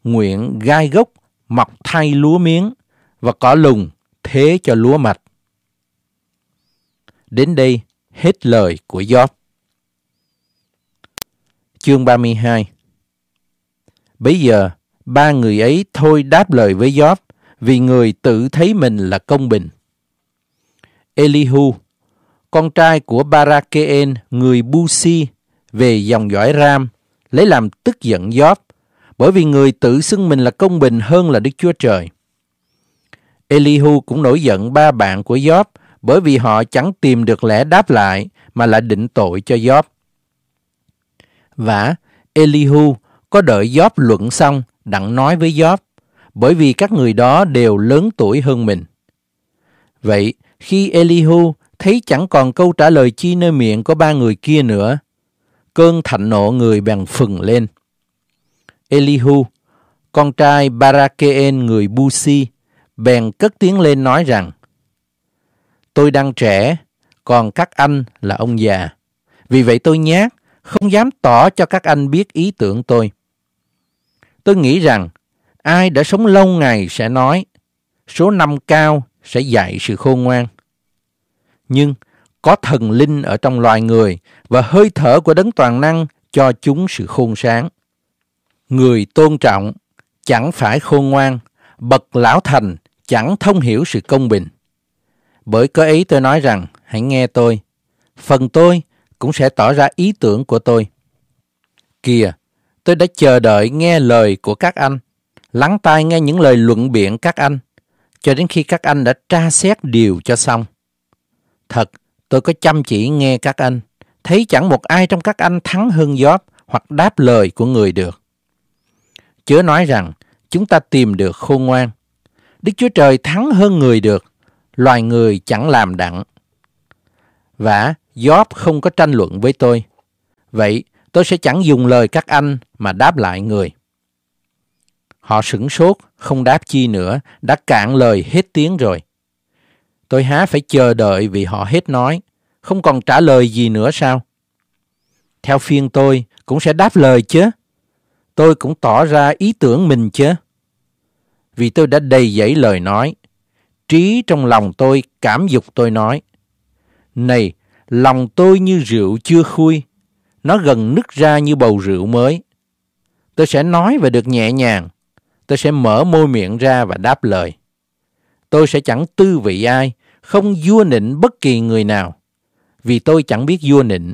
nguyện gai gốc mọc thay lúa miếng và cỏ lùng thế cho lúa mạch. Đến đây hết lời của Job. Chương 32 Bây giờ, ba người ấy thôi đáp lời với Job vì người tự thấy mình là công bình. Elihu, con trai của Barakeen, người Busi, về dòng dõi Ram, lấy làm tức giận Job bởi vì người tự xưng mình là công bình hơn là Đức Chúa Trời. Elihu cũng nổi giận ba bạn của Job bởi vì họ chẳng tìm được lẽ đáp lại mà lại định tội cho Job. Và Elihu có đợi Job luận xong đặng nói với Job bởi vì các người đó đều lớn tuổi hơn mình. Vậy khi Elihu thấy chẳng còn câu trả lời chi nơi miệng của ba người kia nữa, cơn thạnh nộ người bèn phừng lên. Elihu, con trai Barakeen người Busi, bèn cất tiếng lên nói rằng, Tôi đang trẻ, còn các anh là ông già. Vì vậy tôi nhát, không dám tỏ cho các anh biết ý tưởng tôi. Tôi nghĩ rằng, ai đã sống lâu ngày sẽ nói, số năm cao sẽ dạy sự khôn ngoan. Nhưng, có thần linh ở trong loài người và hơi thở của đấng toàn năng cho chúng sự khôn sáng người tôn trọng chẳng phải khôn ngoan, bậc lão thành chẳng thông hiểu sự công bình. Bởi có ý tôi nói rằng, hãy nghe tôi, phần tôi cũng sẽ tỏ ra ý tưởng của tôi. Kìa, tôi đã chờ đợi nghe lời của các anh, lắng tai nghe những lời luận biện các anh, cho đến khi các anh đã tra xét điều cho xong. Thật, tôi có chăm chỉ nghe các anh, thấy chẳng một ai trong các anh thắng hơn Gióp hoặc đáp lời của người được chớ nói rằng chúng ta tìm được khôn ngoan. Đức Chúa Trời thắng hơn người được, loài người chẳng làm đặng. Và Job không có tranh luận với tôi. Vậy tôi sẽ chẳng dùng lời các anh mà đáp lại người. Họ sửng sốt, không đáp chi nữa, đã cạn lời hết tiếng rồi. Tôi há phải chờ đợi vì họ hết nói, không còn trả lời gì nữa sao? Theo phiên tôi, cũng sẽ đáp lời chứ tôi cũng tỏ ra ý tưởng mình chứ. Vì tôi đã đầy dẫy lời nói, trí trong lòng tôi cảm dục tôi nói. Này, lòng tôi như rượu chưa khui, nó gần nứt ra như bầu rượu mới. Tôi sẽ nói và được nhẹ nhàng, tôi sẽ mở môi miệng ra và đáp lời. Tôi sẽ chẳng tư vị ai, không vua nịnh bất kỳ người nào, vì tôi chẳng biết vua nịnh.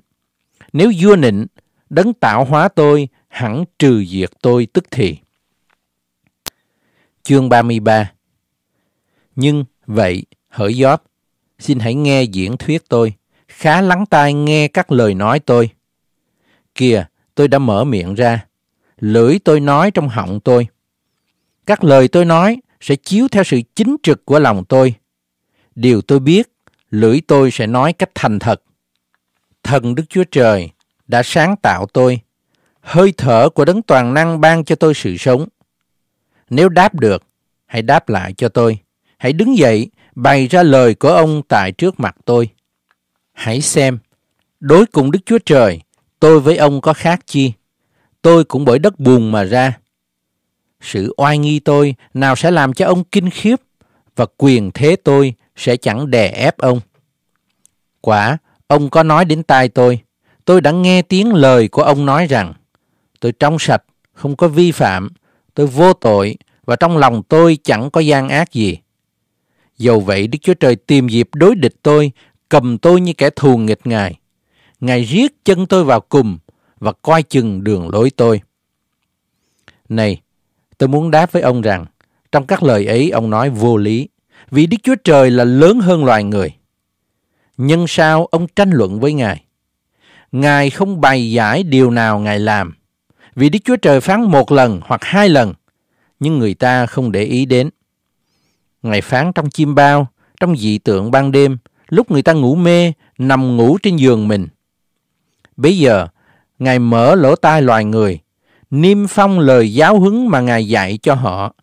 Nếu vua nịnh, đấng tạo hóa tôi hẳn trừ diệt tôi tức thì. Chương 33 Nhưng vậy, hỡi Gióp, xin hãy nghe diễn thuyết tôi, khá lắng tai nghe các lời nói tôi. Kìa, tôi đã mở miệng ra, lưỡi tôi nói trong họng tôi. Các lời tôi nói sẽ chiếu theo sự chính trực của lòng tôi. Điều tôi biết, lưỡi tôi sẽ nói cách thành thật. Thần Đức Chúa Trời đã sáng tạo tôi hơi thở của đấng toàn năng ban cho tôi sự sống. Nếu đáp được, hãy đáp lại cho tôi. Hãy đứng dậy, bày ra lời của ông tại trước mặt tôi. Hãy xem, đối cùng Đức Chúa Trời, tôi với ông có khác chi? Tôi cũng bởi đất buồn mà ra. Sự oai nghi tôi nào sẽ làm cho ông kinh khiếp và quyền thế tôi sẽ chẳng đè ép ông. Quả, ông có nói đến tai tôi. Tôi đã nghe tiếng lời của ông nói rằng tôi trong sạch, không có vi phạm, tôi vô tội và trong lòng tôi chẳng có gian ác gì. Dầu vậy Đức Chúa Trời tìm dịp đối địch tôi, cầm tôi như kẻ thù nghịch Ngài. Ngài giết chân tôi vào cùng và coi chừng đường lối tôi. Này, tôi muốn đáp với ông rằng, trong các lời ấy ông nói vô lý, vì Đức Chúa Trời là lớn hơn loài người. Nhưng sao ông tranh luận với Ngài? Ngài không bày giải điều nào Ngài làm – vì Đức Chúa Trời phán một lần hoặc hai lần, nhưng người ta không để ý đến. Ngài phán trong chim bao, trong dị tượng ban đêm, lúc người ta ngủ mê, nằm ngủ trên giường mình. Bây giờ, Ngài mở lỗ tai loài người, niêm phong lời giáo huấn mà Ngài dạy cho họ,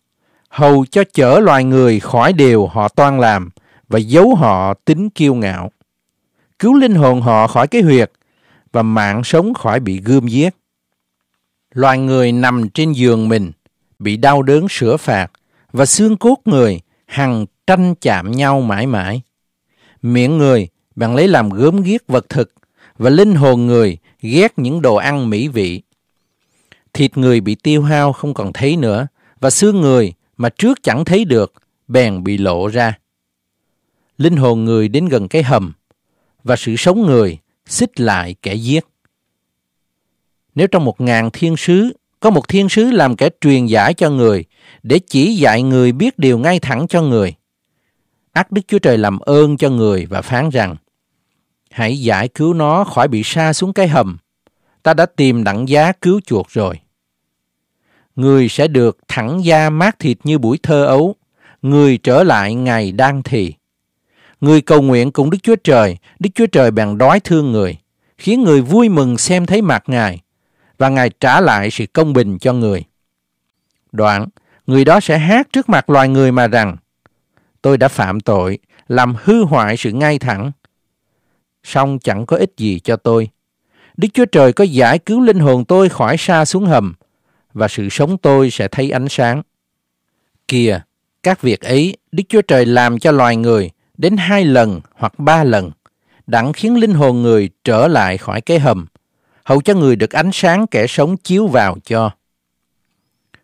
hầu cho chở loài người khỏi điều họ toan làm và giấu họ tính kiêu ngạo, cứu linh hồn họ khỏi cái huyệt và mạng sống khỏi bị gươm giết loài người nằm trên giường mình, bị đau đớn sửa phạt và xương cốt người hằng tranh chạm nhau mãi mãi. Miệng người bạn lấy làm gớm ghiếc vật thực và linh hồn người ghét những đồ ăn mỹ vị. Thịt người bị tiêu hao không còn thấy nữa và xương người mà trước chẳng thấy được bèn bị lộ ra. Linh hồn người đến gần cái hầm và sự sống người xích lại kẻ giết. Nếu trong một ngàn thiên sứ, có một thiên sứ làm kẻ truyền giải cho người, để chỉ dạy người biết điều ngay thẳng cho người. Ác Đức Chúa Trời làm ơn cho người và phán rằng, Hãy giải cứu nó khỏi bị sa xuống cái hầm. Ta đã tìm đặng giá cứu chuộc rồi. Người sẽ được thẳng da mát thịt như buổi thơ ấu. Người trở lại ngày đang thì. Người cầu nguyện cùng Đức Chúa Trời, Đức Chúa Trời bèn đói thương người, khiến người vui mừng xem thấy mặt Ngài và Ngài trả lại sự công bình cho người. Đoạn, người đó sẽ hát trước mặt loài người mà rằng, tôi đã phạm tội, làm hư hoại sự ngay thẳng. Song chẳng có ích gì cho tôi. Đức Chúa Trời có giải cứu linh hồn tôi khỏi xa xuống hầm, và sự sống tôi sẽ thấy ánh sáng. Kìa, các việc ấy Đức Chúa Trời làm cho loài người đến hai lần hoặc ba lần, đặng khiến linh hồn người trở lại khỏi cái hầm hầu cho người được ánh sáng kẻ sống chiếu vào cho.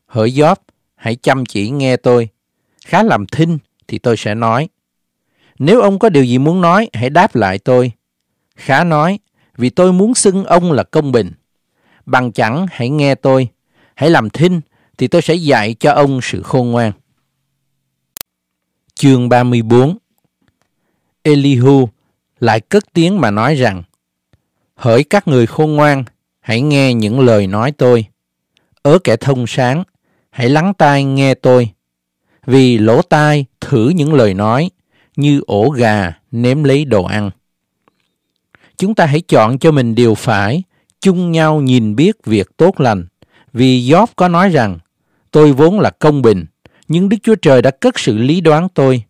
Hỡi Gióp, hãy chăm chỉ nghe tôi. Khá làm thinh thì tôi sẽ nói. Nếu ông có điều gì muốn nói, hãy đáp lại tôi. Khá nói, vì tôi muốn xưng ông là công bình. Bằng chẳng hãy nghe tôi, hãy làm thinh thì tôi sẽ dạy cho ông sự khôn ngoan. Chương 34 Elihu lại cất tiếng mà nói rằng Hỡi các người khôn ngoan, hãy nghe những lời nói tôi. Ớ kẻ thông sáng, hãy lắng tai nghe tôi. Vì lỗ tai thử những lời nói, như ổ gà nếm lấy đồ ăn. Chúng ta hãy chọn cho mình điều phải, chung nhau nhìn biết việc tốt lành. Vì Gióp có nói rằng, tôi vốn là công bình, nhưng Đức Chúa Trời đã cất sự lý đoán tôi.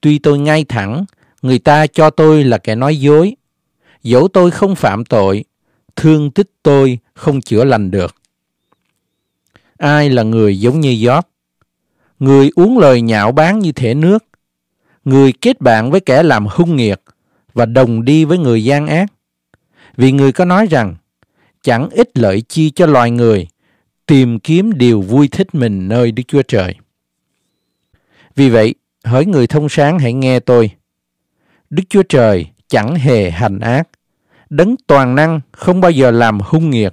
Tuy tôi ngay thẳng, người ta cho tôi là kẻ nói dối, dẫu tôi không phạm tội, thương tích tôi không chữa lành được. Ai là người giống như Gióp? Người uống lời nhạo báng như thể nước, người kết bạn với kẻ làm hung nghiệt và đồng đi với người gian ác. Vì người có nói rằng, chẳng ít lợi chi cho loài người tìm kiếm điều vui thích mình nơi Đức Chúa Trời. Vì vậy, hỡi người thông sáng hãy nghe tôi. Đức Chúa Trời chẳng hề hành ác, đấng toàn năng không bao giờ làm hung nghiệt.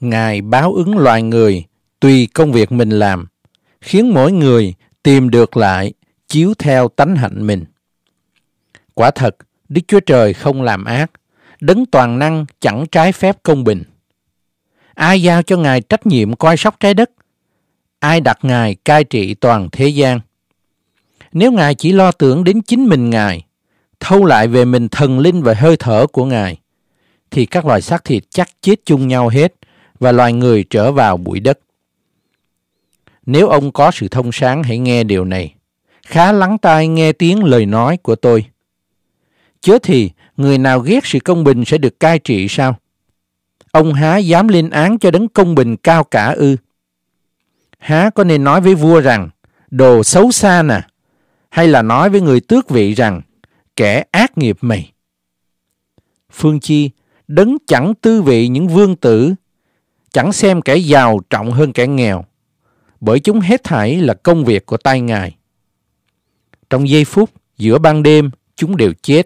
Ngài báo ứng loài người tùy công việc mình làm, khiến mỗi người tìm được lại chiếu theo tánh hạnh mình. Quả thật, Đức Chúa Trời không làm ác, đấng toàn năng chẳng trái phép công bình. Ai giao cho Ngài trách nhiệm coi sóc trái đất? Ai đặt Ngài cai trị toàn thế gian? Nếu Ngài chỉ lo tưởng đến chính mình Ngài, thâu lại về mình thần linh và hơi thở của Ngài, thì các loài xác thịt chắc chết chung nhau hết và loài người trở vào bụi đất. Nếu ông có sự thông sáng hãy nghe điều này. Khá lắng tai nghe tiếng lời nói của tôi. Chớ thì người nào ghét sự công bình sẽ được cai trị sao? Ông há dám lên án cho đấng công bình cao cả ư? Há có nên nói với vua rằng, đồ xấu xa nè, hay là nói với người tước vị rằng, kẻ ác nghiệp mày. Phương Chi đấng chẳng tư vị những vương tử, chẳng xem kẻ giàu trọng hơn kẻ nghèo, bởi chúng hết thảy là công việc của tay ngài. Trong giây phút, giữa ban đêm, chúng đều chết.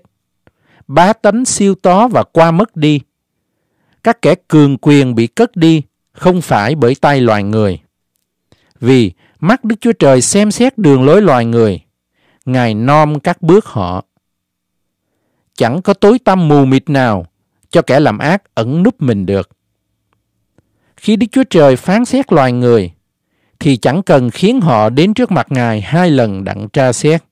Bá tánh siêu tó và qua mất đi. Các kẻ cường quyền bị cất đi, không phải bởi tay loài người. Vì mắt Đức Chúa Trời xem xét đường lối loài người, Ngài nom các bước họ chẳng có tối tăm mù mịt nào cho kẻ làm ác ẩn núp mình được. Khi Đức Chúa Trời phán xét loài người, thì chẳng cần khiến họ đến trước mặt Ngài hai lần đặng tra xét.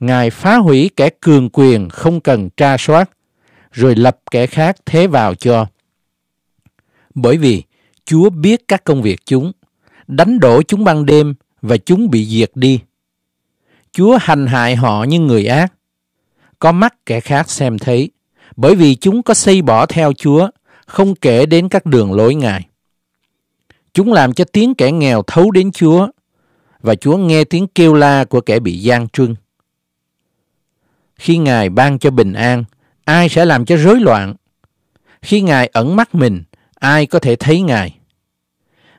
Ngài phá hủy kẻ cường quyền không cần tra soát, rồi lập kẻ khác thế vào cho. Bởi vì Chúa biết các công việc chúng, đánh đổ chúng ban đêm và chúng bị diệt đi. Chúa hành hại họ như người ác, có mắt kẻ khác xem thấy, bởi vì chúng có xây bỏ theo Chúa, không kể đến các đường lối Ngài. Chúng làm cho tiếng kẻ nghèo thấu đến Chúa, và Chúa nghe tiếng kêu la của kẻ bị gian trưng. Khi Ngài ban cho bình an, ai sẽ làm cho rối loạn? Khi Ngài ẩn mắt mình, ai có thể thấy Ngài?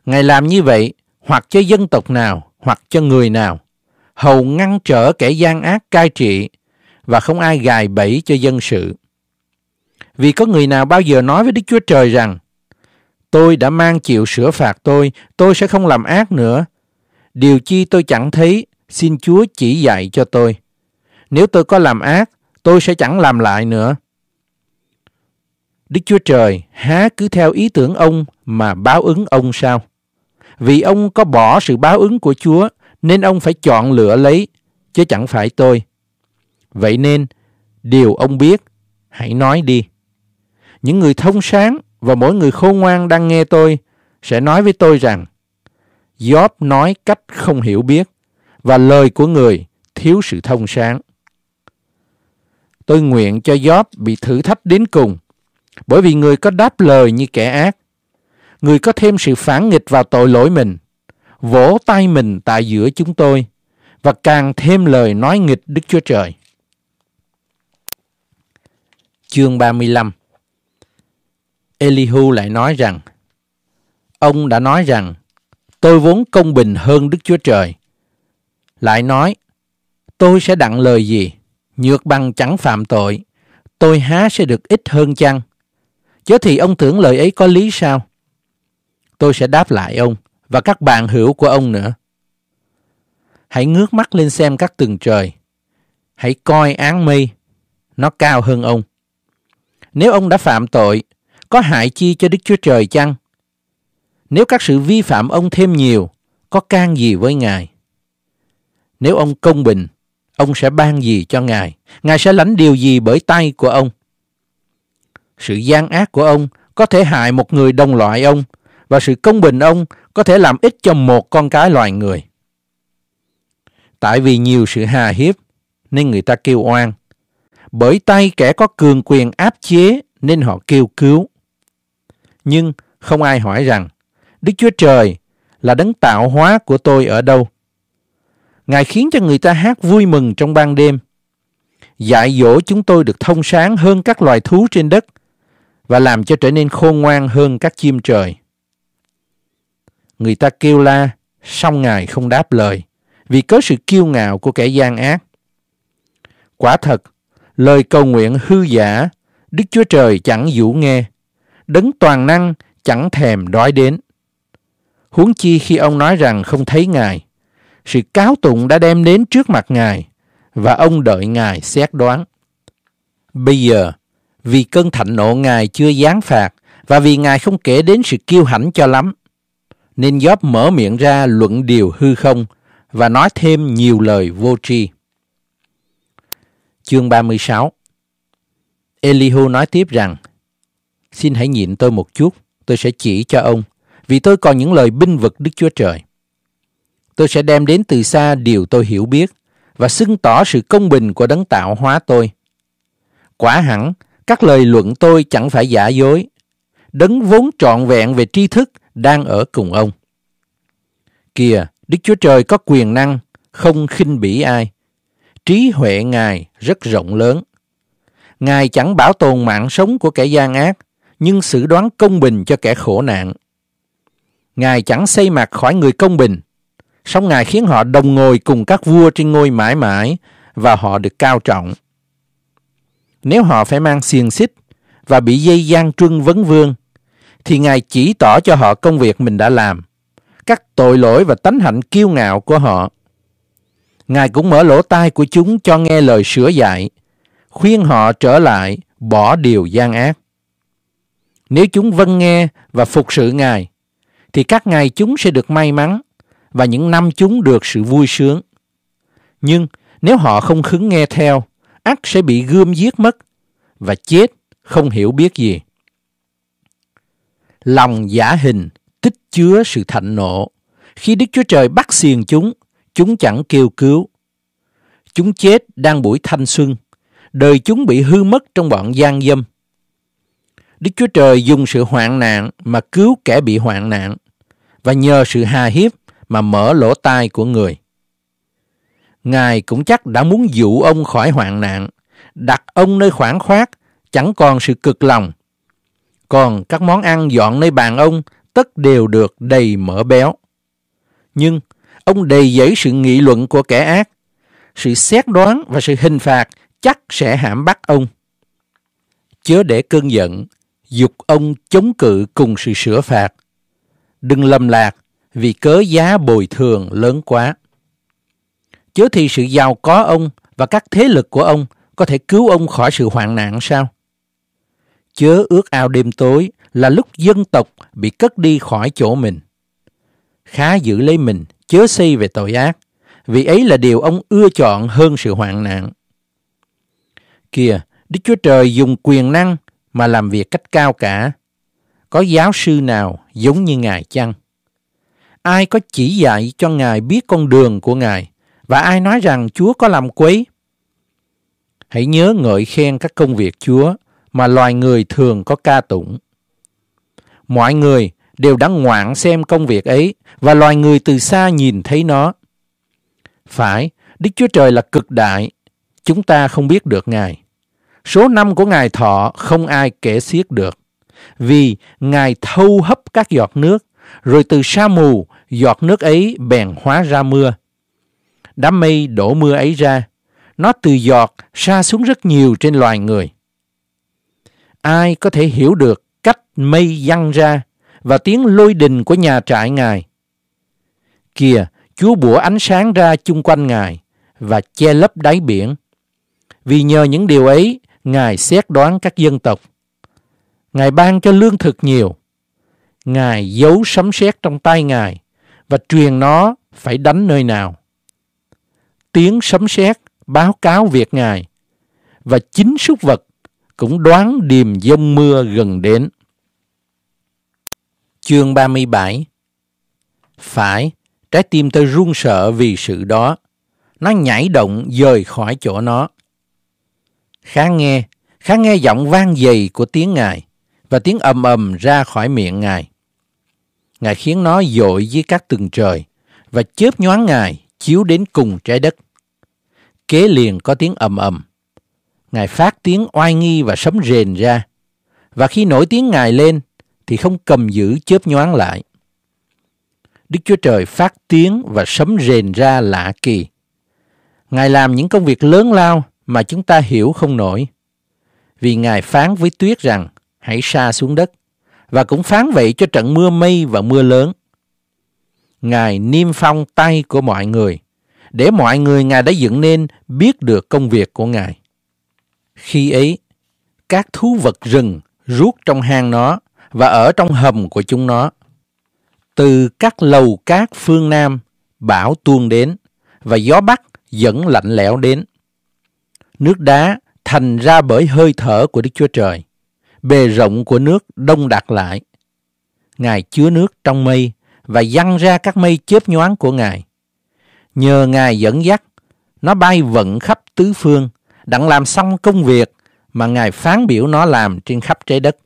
Ngài làm như vậy hoặc cho dân tộc nào, hoặc cho người nào, hầu ngăn trở kẻ gian ác cai trị và không ai gài bẫy cho dân sự. Vì có người nào bao giờ nói với Đức Chúa Trời rằng Tôi đã mang chịu sửa phạt tôi, tôi sẽ không làm ác nữa. Điều chi tôi chẳng thấy, xin Chúa chỉ dạy cho tôi. Nếu tôi có làm ác, tôi sẽ chẳng làm lại nữa. Đức Chúa Trời há cứ theo ý tưởng ông mà báo ứng ông sao? Vì ông có bỏ sự báo ứng của Chúa nên ông phải chọn lựa lấy, chứ chẳng phải tôi. Vậy nên, điều ông biết, hãy nói đi. Những người thông sáng và mỗi người khôn ngoan đang nghe tôi sẽ nói với tôi rằng gióp nói cách không hiểu biết và lời của người thiếu sự thông sáng. Tôi nguyện cho gióp bị thử thách đến cùng bởi vì người có đáp lời như kẻ ác. Người có thêm sự phản nghịch vào tội lỗi mình, vỗ tay mình tại giữa chúng tôi và càng thêm lời nói nghịch Đức Chúa Trời chương 35 Elihu lại nói rằng Ông đã nói rằng Tôi vốn công bình hơn Đức Chúa Trời Lại nói Tôi sẽ đặng lời gì Nhược bằng chẳng phạm tội Tôi há sẽ được ít hơn chăng Chớ thì ông tưởng lời ấy có lý sao Tôi sẽ đáp lại ông Và các bạn hữu của ông nữa Hãy ngước mắt lên xem các tầng trời Hãy coi áng mây Nó cao hơn ông nếu ông đã phạm tội, có hại chi cho Đức Chúa Trời chăng? Nếu các sự vi phạm ông thêm nhiều, có can gì với Ngài? Nếu ông công bình, ông sẽ ban gì cho Ngài? Ngài sẽ lãnh điều gì bởi tay của ông? Sự gian ác của ông có thể hại một người đồng loại ông và sự công bình ông có thể làm ích cho một con cái loài người. Tại vì nhiều sự hà hiếp nên người ta kêu oan bởi tay kẻ có cường quyền áp chế nên họ kêu cứu. Nhưng không ai hỏi rằng Đức Chúa Trời là đấng tạo hóa của tôi ở đâu. Ngài khiến cho người ta hát vui mừng trong ban đêm. Dạy dỗ chúng tôi được thông sáng hơn các loài thú trên đất và làm cho trở nên khôn ngoan hơn các chim trời. Người ta kêu la, song Ngài không đáp lời vì có sự kiêu ngạo của kẻ gian ác. Quả thật, lời cầu nguyện hư giả, Đức Chúa Trời chẳng dũ nghe, đấng toàn năng chẳng thèm đói đến. Huống chi khi ông nói rằng không thấy Ngài, sự cáo tụng đã đem đến trước mặt Ngài và ông đợi Ngài xét đoán. Bây giờ, vì cơn thạnh nộ Ngài chưa giáng phạt và vì Ngài không kể đến sự kiêu hãnh cho lắm, nên Gióp mở miệng ra luận điều hư không và nói thêm nhiều lời vô tri. Chương 36 Elihu nói tiếp rằng, Xin hãy nhịn tôi một chút, tôi sẽ chỉ cho ông, vì tôi còn những lời binh vực Đức Chúa Trời. Tôi sẽ đem đến từ xa điều tôi hiểu biết và xưng tỏ sự công bình của đấng tạo hóa tôi. Quả hẳn, các lời luận tôi chẳng phải giả dối. Đấng vốn trọn vẹn về tri thức đang ở cùng ông. Kìa, Đức Chúa Trời có quyền năng, không khinh bỉ ai trí huệ Ngài rất rộng lớn. Ngài chẳng bảo tồn mạng sống của kẻ gian ác, nhưng xử đoán công bình cho kẻ khổ nạn. Ngài chẳng xây mặt khỏi người công bình, song Ngài khiến họ đồng ngồi cùng các vua trên ngôi mãi mãi và họ được cao trọng. Nếu họ phải mang xiềng xích và bị dây gian trưng vấn vương, thì Ngài chỉ tỏ cho họ công việc mình đã làm, các tội lỗi và tánh hạnh kiêu ngạo của họ. Ngài cũng mở lỗ tai của chúng cho nghe lời sửa dạy, khuyên họ trở lại bỏ điều gian ác. Nếu chúng vâng nghe và phục sự Ngài, thì các ngày chúng sẽ được may mắn và những năm chúng được sự vui sướng. Nhưng nếu họ không khứng nghe theo, ắt sẽ bị gươm giết mất và chết không hiểu biết gì. Lòng giả hình tích chứa sự thạnh nộ. Khi Đức Chúa Trời bắt xiềng chúng Chúng chẳng kêu cứu. Chúng chết đang buổi thanh xuân. Đời chúng bị hư mất trong bọn gian dâm. Đức Chúa Trời dùng sự hoạn nạn mà cứu kẻ bị hoạn nạn và nhờ sự hà hiếp mà mở lỗ tai của người. Ngài cũng chắc đã muốn dụ ông khỏi hoạn nạn, đặt ông nơi khoảng khoát, chẳng còn sự cực lòng. Còn các món ăn dọn nơi bàn ông, tất đều được đầy mỡ béo. Nhưng ông đầy dẫy sự nghị luận của kẻ ác. Sự xét đoán và sự hình phạt chắc sẽ hãm bắt ông. Chớ để cơn giận, dục ông chống cự cùng sự sửa phạt. Đừng lầm lạc vì cớ giá bồi thường lớn quá. Chớ thì sự giàu có ông và các thế lực của ông có thể cứu ông khỏi sự hoạn nạn sao? Chớ ước ao đêm tối là lúc dân tộc bị cất đi khỏi chỗ mình khá giữ lấy mình, chớ si về tội ác, vì ấy là điều ông ưa chọn hơn sự hoạn nạn. Kìa, Đức Chúa Trời dùng quyền năng mà làm việc cách cao cả. Có giáo sư nào giống như Ngài chăng? Ai có chỉ dạy cho Ngài biết con đường của Ngài và ai nói rằng Chúa có làm quấy? Hãy nhớ ngợi khen các công việc Chúa mà loài người thường có ca tụng. Mọi người đều đã ngoạn xem công việc ấy và loài người từ xa nhìn thấy nó. Phải, Đức Chúa Trời là cực đại, chúng ta không biết được Ngài. Số năm của Ngài thọ không ai kể xiết được, vì Ngài thâu hấp các giọt nước, rồi từ sa mù, giọt nước ấy bèn hóa ra mưa. Đám mây đổ mưa ấy ra, nó từ giọt xa xuống rất nhiều trên loài người. Ai có thể hiểu được cách mây văng ra và tiếng lôi đình của nhà trại Ngài. Kìa, Chúa bủa ánh sáng ra chung quanh Ngài và che lấp đáy biển. Vì nhờ những điều ấy, Ngài xét đoán các dân tộc. Ngài ban cho lương thực nhiều. Ngài giấu sấm sét trong tay Ngài và truyền nó phải đánh nơi nào. Tiếng sấm sét báo cáo việc Ngài và chính súc vật cũng đoán điềm dông mưa gần đến. Chương 37 Phải, trái tim tôi run sợ vì sự đó. Nó nhảy động rời khỏi chỗ nó. Khá nghe, khá nghe giọng vang dày của tiếng Ngài và tiếng ầm ầm ra khỏi miệng Ngài. Ngài khiến nó dội dưới các tầng trời và chớp nhoáng Ngài chiếu đến cùng trái đất. Kế liền có tiếng ầm ầm. Ngài phát tiếng oai nghi và sấm rền ra. Và khi nổi tiếng Ngài lên, thì không cầm giữ chớp nhoáng lại. Đức Chúa Trời phát tiếng và sấm rền ra lạ kỳ. Ngài làm những công việc lớn lao mà chúng ta hiểu không nổi. Vì Ngài phán với tuyết rằng hãy xa xuống đất và cũng phán vậy cho trận mưa mây và mưa lớn. Ngài niêm phong tay của mọi người để mọi người Ngài đã dựng nên biết được công việc của Ngài. Khi ấy, các thú vật rừng rút trong hang nó và ở trong hầm của chúng nó. Từ các lầu cát phương Nam, bão tuôn đến và gió Bắc dẫn lạnh lẽo đến. Nước đá thành ra bởi hơi thở của Đức Chúa Trời. Bề rộng của nước đông đặc lại. Ngài chứa nước trong mây và dăng ra các mây chớp nhoáng của Ngài. Nhờ Ngài dẫn dắt, nó bay vận khắp tứ phương, đặng làm xong công việc mà Ngài phán biểu nó làm trên khắp trái đất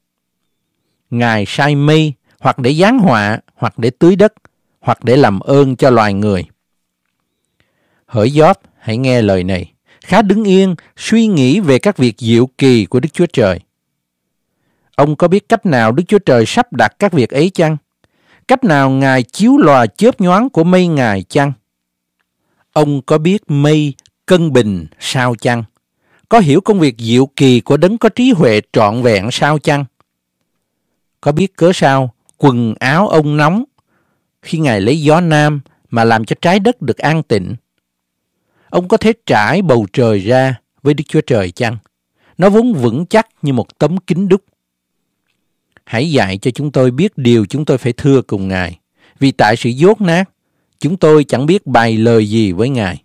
ngài sai mi hoặc để giáng họa, hoặc để tưới đất, hoặc để làm ơn cho loài người. Hỡi Job, hãy nghe lời này. Khá đứng yên, suy nghĩ về các việc diệu kỳ của Đức Chúa Trời. Ông có biết cách nào Đức Chúa Trời sắp đặt các việc ấy chăng? Cách nào Ngài chiếu lòa chớp nhoáng của mây Ngài chăng? Ông có biết mây cân bình sao chăng? Có hiểu công việc diệu kỳ của đấng có trí huệ trọn vẹn sao chăng? Có biết cớ sao quần áo ông nóng khi Ngài lấy gió nam mà làm cho trái đất được an tịnh? Ông có thể trải bầu trời ra với Đức Chúa Trời chăng? Nó vốn vững chắc như một tấm kính đúc. Hãy dạy cho chúng tôi biết điều chúng tôi phải thưa cùng Ngài. Vì tại sự dốt nát, chúng tôi chẳng biết bày lời gì với Ngài.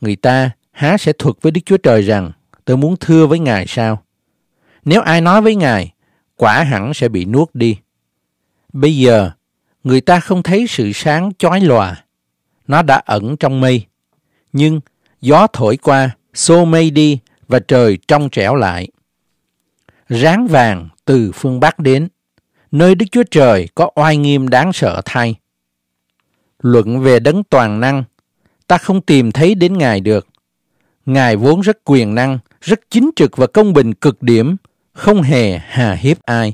Người ta há sẽ thuật với Đức Chúa Trời rằng, tôi muốn thưa với Ngài sao? Nếu ai nói với Ngài, quả hẳn sẽ bị nuốt đi. Bây giờ, người ta không thấy sự sáng chói lòa. Nó đã ẩn trong mây. Nhưng gió thổi qua, xô mây đi và trời trong trẻo lại. Ráng vàng từ phương Bắc đến, nơi Đức Chúa Trời có oai nghiêm đáng sợ thay. Luận về đấng toàn năng, ta không tìm thấy đến Ngài được. Ngài vốn rất quyền năng, rất chính trực và công bình cực điểm không hề hà hiếp ai.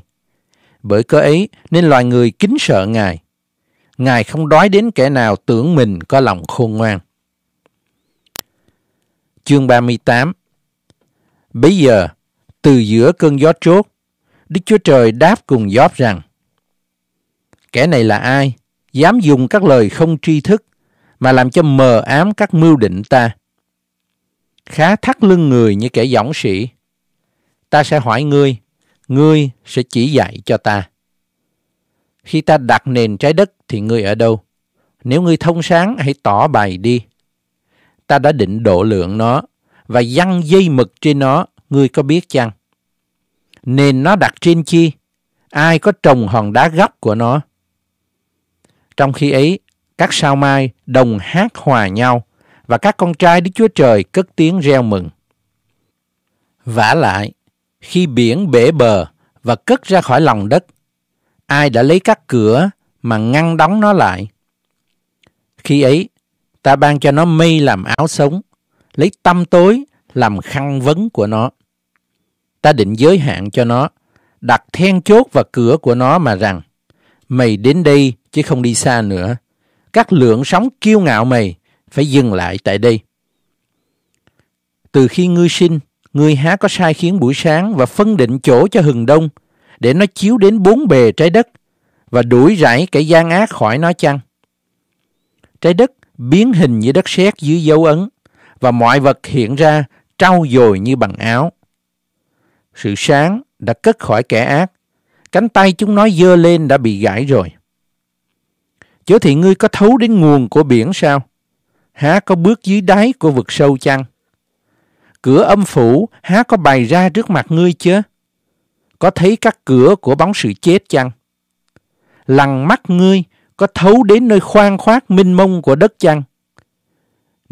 Bởi cơ ấy nên loài người kính sợ Ngài. Ngài không đói đến kẻ nào tưởng mình có lòng khôn ngoan. Chương 38 Bây giờ, từ giữa cơn gió chốt, Đức Chúa Trời đáp cùng Gióp rằng Kẻ này là ai? Dám dùng các lời không tri thức mà làm cho mờ ám các mưu định ta. Khá thắt lưng người như kẻ giỏng sĩ, Ta sẽ hỏi ngươi, ngươi sẽ chỉ dạy cho ta. Khi ta đặt nền trái đất thì ngươi ở đâu? Nếu ngươi thông sáng hãy tỏ bày đi. Ta đã định độ lượng nó và dăng dây mực trên nó, ngươi có biết chăng? Nền nó đặt trên chi? Ai có trồng hòn đá góc của nó? Trong khi ấy, các sao mai đồng hát hòa nhau và các con trai Đức Chúa Trời cất tiếng reo mừng. Vả lại, khi biển bể bờ và cất ra khỏi lòng đất ai đã lấy các cửa mà ngăn đóng nó lại khi ấy ta ban cho nó mây làm áo sống lấy tâm tối làm khăn vấn của nó ta định giới hạn cho nó đặt then chốt và cửa của nó mà rằng mày đến đây chứ không đi xa nữa các lượng sóng kiêu ngạo mày phải dừng lại tại đây từ khi ngươi sinh ngươi há có sai khiến buổi sáng và phân định chỗ cho hừng đông để nó chiếu đến bốn bề trái đất và đuổi rải kẻ gian ác khỏi nó chăng? Trái đất biến hình như đất sét dưới dấu ấn và mọi vật hiện ra trau dồi như bằng áo. Sự sáng đã cất khỏi kẻ ác, cánh tay chúng nó dơ lên đã bị gãy rồi. Chớ thì ngươi có thấu đến nguồn của biển sao? Há có bước dưới đáy của vực sâu chăng? cửa âm phủ há có bày ra trước mặt ngươi chưa? Có thấy các cửa của bóng sự chết chăng? lằng mắt ngươi có thấu đến nơi khoan khoát minh mông của đất chăng?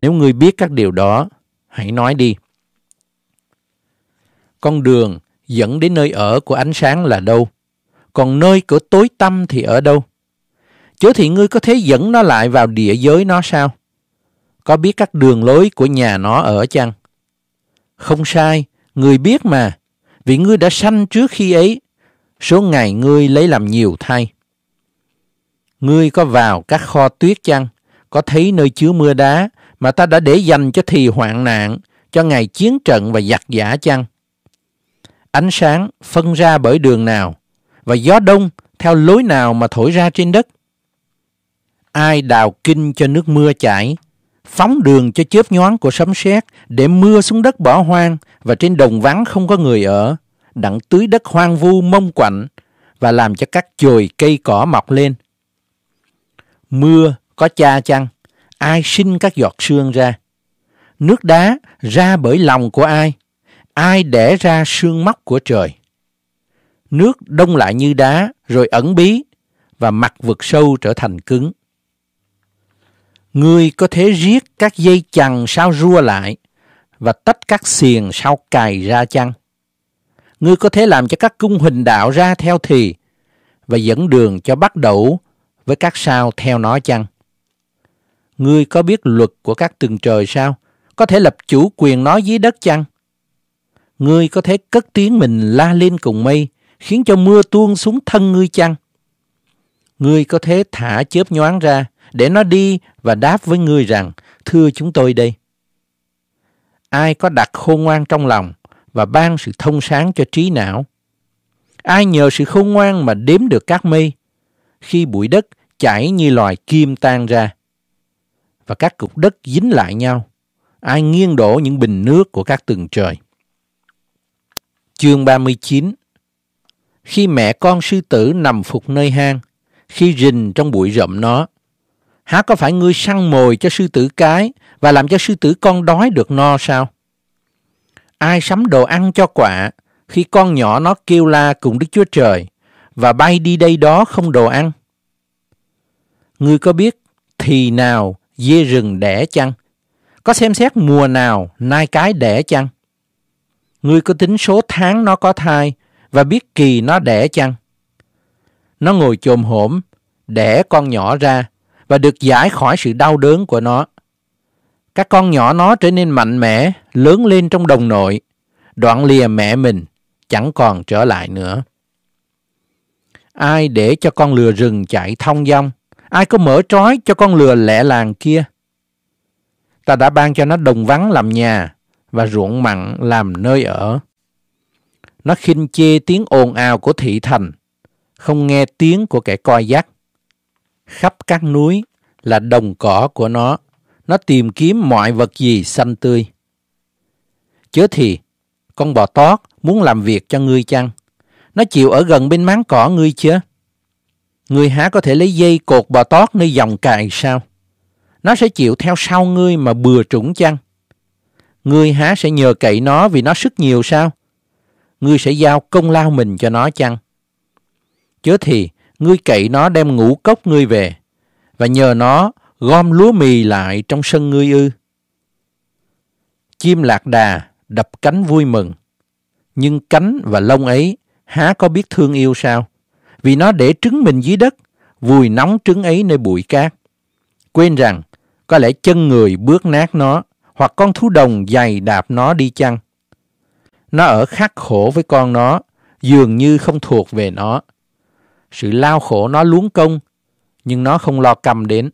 Nếu ngươi biết các điều đó, hãy nói đi. Con đường dẫn đến nơi ở của ánh sáng là đâu? Còn nơi của tối tâm thì ở đâu? Chớ thì ngươi có thể dẫn nó lại vào địa giới nó sao? Có biết các đường lối của nhà nó ở chăng? Không sai, người biết mà, vì ngươi đã sanh trước khi ấy, số ngày ngươi lấy làm nhiều thay. Ngươi có vào các kho tuyết chăng? Có thấy nơi chứa mưa đá mà ta đã để dành cho thì hoạn nạn, cho ngày chiến trận và giặc giả chăng? Ánh sáng phân ra bởi đường nào? Và gió đông theo lối nào mà thổi ra trên đất? Ai đào kinh cho nước mưa chảy phóng đường cho chớp nhoáng của sấm sét để mưa xuống đất bỏ hoang và trên đồng vắng không có người ở, đặng tưới đất hoang vu mông quạnh và làm cho các chồi cây cỏ mọc lên. Mưa có cha chăng? Ai sinh các giọt sương ra? Nước đá ra bởi lòng của ai? Ai đẻ ra sương móc của trời? Nước đông lại như đá rồi ẩn bí và mặt vực sâu trở thành cứng. Ngươi có thể riết các dây chằng sao rua lại và tách các xiềng sao cài ra chăng? Ngươi có thể làm cho các cung hình đạo ra theo thì và dẫn đường cho bắt đầu với các sao theo nó chăng? Ngươi có biết luật của các tầng trời sao? Có thể lập chủ quyền nó dưới đất chăng? Ngươi có thể cất tiếng mình la lên cùng mây khiến cho mưa tuôn xuống thân ngươi chăng? Ngươi có thể thả chớp nhoáng ra để nó đi và đáp với ngươi rằng, thưa chúng tôi đây. Ai có đặt khôn ngoan trong lòng và ban sự thông sáng cho trí não? Ai nhờ sự khôn ngoan mà đếm được các mây, khi bụi đất chảy như loài kim tan ra, và các cục đất dính lại nhau, ai nghiêng đổ những bình nước của các tầng trời. Chương 39 Khi mẹ con sư tử nằm phục nơi hang, khi rình trong bụi rậm nó, há có phải ngươi săn mồi cho sư tử cái và làm cho sư tử con đói được no sao? Ai sắm đồ ăn cho quạ khi con nhỏ nó kêu la cùng Đức Chúa Trời và bay đi đây đó không đồ ăn? Ngươi có biết thì nào dê rừng đẻ chăng? Có xem xét mùa nào nai cái đẻ chăng? Ngươi có tính số tháng nó có thai và biết kỳ nó đẻ chăng? Nó ngồi chồm hổm, đẻ con nhỏ ra và được giải khỏi sự đau đớn của nó. Các con nhỏ nó trở nên mạnh mẽ, lớn lên trong đồng nội, đoạn lìa mẹ mình, chẳng còn trở lại nữa. Ai để cho con lừa rừng chạy thong dong? Ai có mở trói cho con lừa lẻ làng kia? Ta đã ban cho nó đồng vắng làm nhà và ruộng mặn làm nơi ở. Nó khinh chê tiếng ồn ào của thị thành, không nghe tiếng của kẻ coi giác khắp các núi là đồng cỏ của nó. Nó tìm kiếm mọi vật gì xanh tươi. Chớ thì, con bò tót muốn làm việc cho ngươi chăng? Nó chịu ở gần bên máng cỏ ngươi chưa? Ngươi há có thể lấy dây cột bò tót nơi dòng cài sao? Nó sẽ chịu theo sau ngươi mà bừa trũng chăng? Ngươi há sẽ nhờ cậy nó vì nó sức nhiều sao? Ngươi sẽ giao công lao mình cho nó chăng? Chớ thì, ngươi cậy nó đem ngũ cốc ngươi về, và nhờ nó gom lúa mì lại trong sân ngươi ư. Chim lạc đà đập cánh vui mừng, nhưng cánh và lông ấy há có biết thương yêu sao? Vì nó để trứng mình dưới đất, vùi nóng trứng ấy nơi bụi cát. Quên rằng, có lẽ chân người bước nát nó, hoặc con thú đồng dày đạp nó đi chăng. Nó ở khắc khổ với con nó, dường như không thuộc về nó sự lao khổ nó luống công, nhưng nó không lo cầm đến.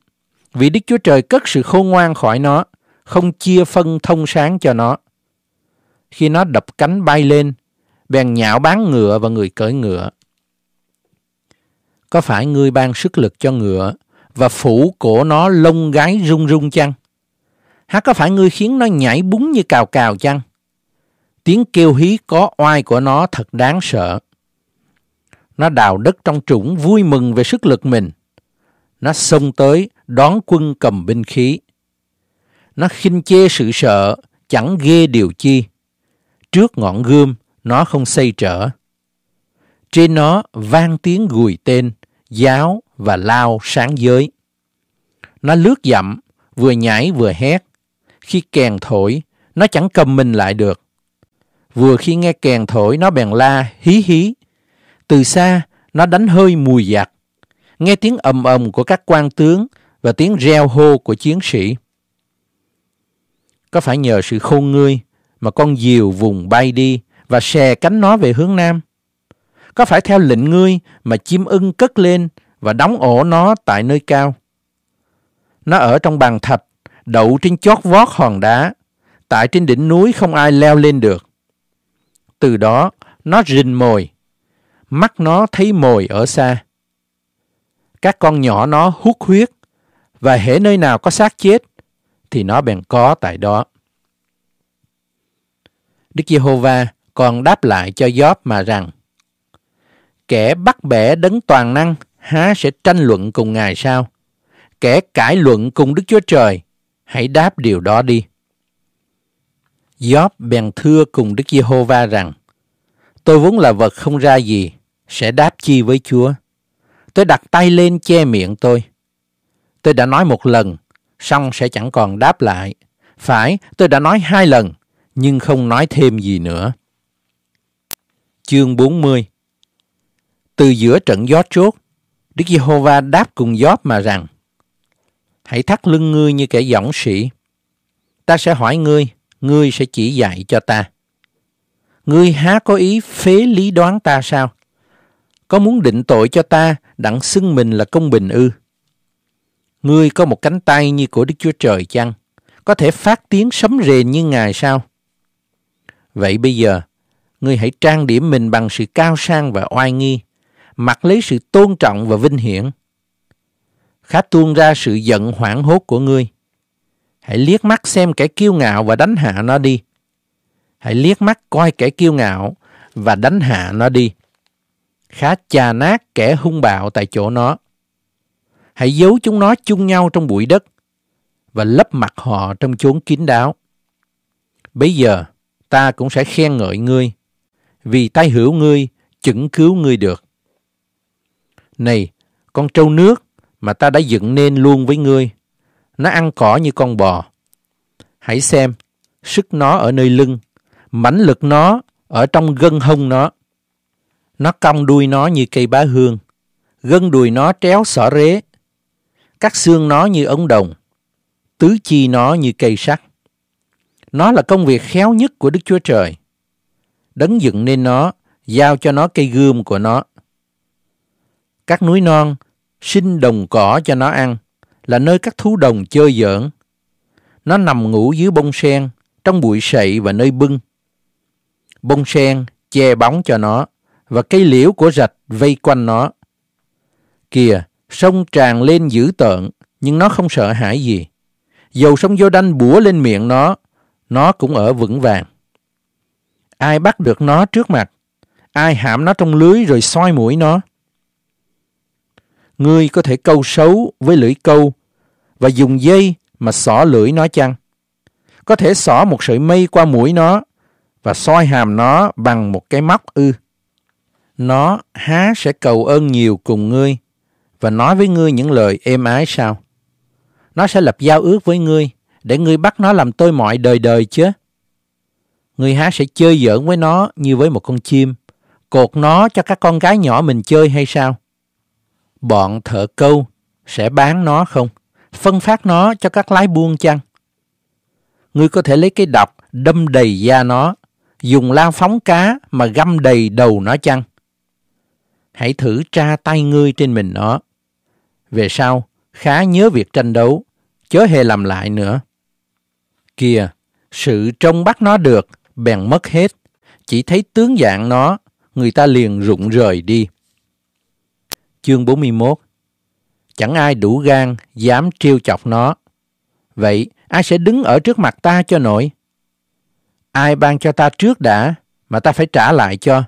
Vì Đức Chúa Trời cất sự khôn ngoan khỏi nó, không chia phân thông sáng cho nó. Khi nó đập cánh bay lên, bèn nhạo bán ngựa và người cởi ngựa. Có phải ngươi ban sức lực cho ngựa và phủ cổ nó lông gái rung rung chăng? Há có phải ngươi khiến nó nhảy búng như cào cào chăng? Tiếng kêu hí có oai của nó thật đáng sợ. Nó đào đất trong trũng vui mừng về sức lực mình. Nó xông tới đón quân cầm binh khí. Nó khinh chê sự sợ, chẳng ghê điều chi. Trước ngọn gươm, nó không xây trở. Trên nó vang tiếng gùi tên, giáo và lao sáng giới. Nó lướt dặm, vừa nhảy vừa hét. Khi kèn thổi, nó chẳng cầm mình lại được. Vừa khi nghe kèn thổi, nó bèn la, hí hí, từ xa, nó đánh hơi mùi giặc. Nghe tiếng ầm ầm của các quan tướng và tiếng reo hô của chiến sĩ. Có phải nhờ sự khôn ngươi mà con diều vùng bay đi và xè cánh nó về hướng nam? Có phải theo lệnh ngươi mà chim ưng cất lên và đóng ổ nó tại nơi cao? Nó ở trong bàn thạch, đậu trên chót vót hòn đá, tại trên đỉnh núi không ai leo lên được. Từ đó, nó rình mồi, mắt nó thấy mồi ở xa. Các con nhỏ nó hút huyết, và hễ nơi nào có xác chết, thì nó bèn có tại đó. Đức Giê-hô-va còn đáp lại cho Gióp mà rằng, Kẻ bắt bẻ đấng toàn năng há sẽ tranh luận cùng Ngài sao? Kẻ cãi luận cùng Đức Chúa Trời, hãy đáp điều đó đi. Gióp bèn thưa cùng Đức Giê-hô-va rằng, Tôi vốn là vật không ra gì, sẽ đáp chi với Chúa. Tôi đặt tay lên che miệng tôi. Tôi đã nói một lần, xong sẽ chẳng còn đáp lại. Phải, tôi đã nói hai lần, nhưng không nói thêm gì nữa. Chương 40 Từ giữa trận gió chốt, Đức Giê-hô-va đáp cùng Gióp mà rằng Hãy thắt lưng ngươi như kẻ dõng sĩ. Ta sẽ hỏi ngươi, ngươi sẽ chỉ dạy cho ta. Ngươi há có ý phế lý đoán ta sao? có muốn định tội cho ta đặng xưng mình là công bình ư? Ngươi có một cánh tay như của Đức Chúa Trời chăng? Có thể phát tiếng sấm rền như Ngài sao? Vậy bây giờ, ngươi hãy trang điểm mình bằng sự cao sang và oai nghi, mặc lấy sự tôn trọng và vinh hiển. Khát tuôn ra sự giận hoảng hốt của ngươi. Hãy liếc mắt xem kẻ kiêu ngạo và đánh hạ nó đi. Hãy liếc mắt coi kẻ kiêu ngạo và đánh hạ nó đi khá chà nát kẻ hung bạo tại chỗ nó. Hãy giấu chúng nó chung nhau trong bụi đất và lấp mặt họ trong chốn kín đáo. Bây giờ, ta cũng sẽ khen ngợi ngươi, vì tay hữu ngươi chứng cứu ngươi được. Này, con trâu nước mà ta đã dựng nên luôn với ngươi, nó ăn cỏ như con bò. Hãy xem, sức nó ở nơi lưng, mãnh lực nó ở trong gân hông nó. Nó cong đuôi nó như cây bá hương, gân đùi nó tréo xỏ rế, các xương nó như ống đồng, tứ chi nó như cây sắt. Nó là công việc khéo nhất của Đức Chúa Trời. Đấng dựng nên nó, giao cho nó cây gươm của nó. Các núi non sinh đồng cỏ cho nó ăn, là nơi các thú đồng chơi giỡn. Nó nằm ngủ dưới bông sen, trong bụi sậy và nơi bưng. Bông sen che bóng cho nó, và cây liễu của rạch vây quanh nó. Kìa, sông tràn lên dữ tợn, nhưng nó không sợ hãi gì. Dầu sông vô đanh búa lên miệng nó, nó cũng ở vững vàng. Ai bắt được nó trước mặt, ai hãm nó trong lưới rồi soi mũi nó. Ngươi có thể câu xấu với lưỡi câu và dùng dây mà xỏ lưỡi nó chăng? Có thể xỏ một sợi mây qua mũi nó và soi hàm nó bằng một cái móc ư nó há sẽ cầu ơn nhiều cùng ngươi và nói với ngươi những lời êm ái sao? Nó sẽ lập giao ước với ngươi để ngươi bắt nó làm tôi mọi đời đời chứ. Ngươi há sẽ chơi giỡn với nó như với một con chim, cột nó cho các con gái nhỏ mình chơi hay sao? Bọn thợ câu sẽ bán nó không? Phân phát nó cho các lái buôn chăng? Ngươi có thể lấy cái đọc đâm đầy da nó, dùng lao phóng cá mà găm đầy đầu nó chăng? hãy thử tra tay ngươi trên mình nó. Về sau, khá nhớ việc tranh đấu, chớ hề làm lại nữa. Kìa, sự trông bắt nó được, bèn mất hết, chỉ thấy tướng dạng nó, người ta liền rụng rời đi. Chương 41 Chẳng ai đủ gan, dám trêu chọc nó. Vậy, ai sẽ đứng ở trước mặt ta cho nổi? Ai ban cho ta trước đã, mà ta phải trả lại cho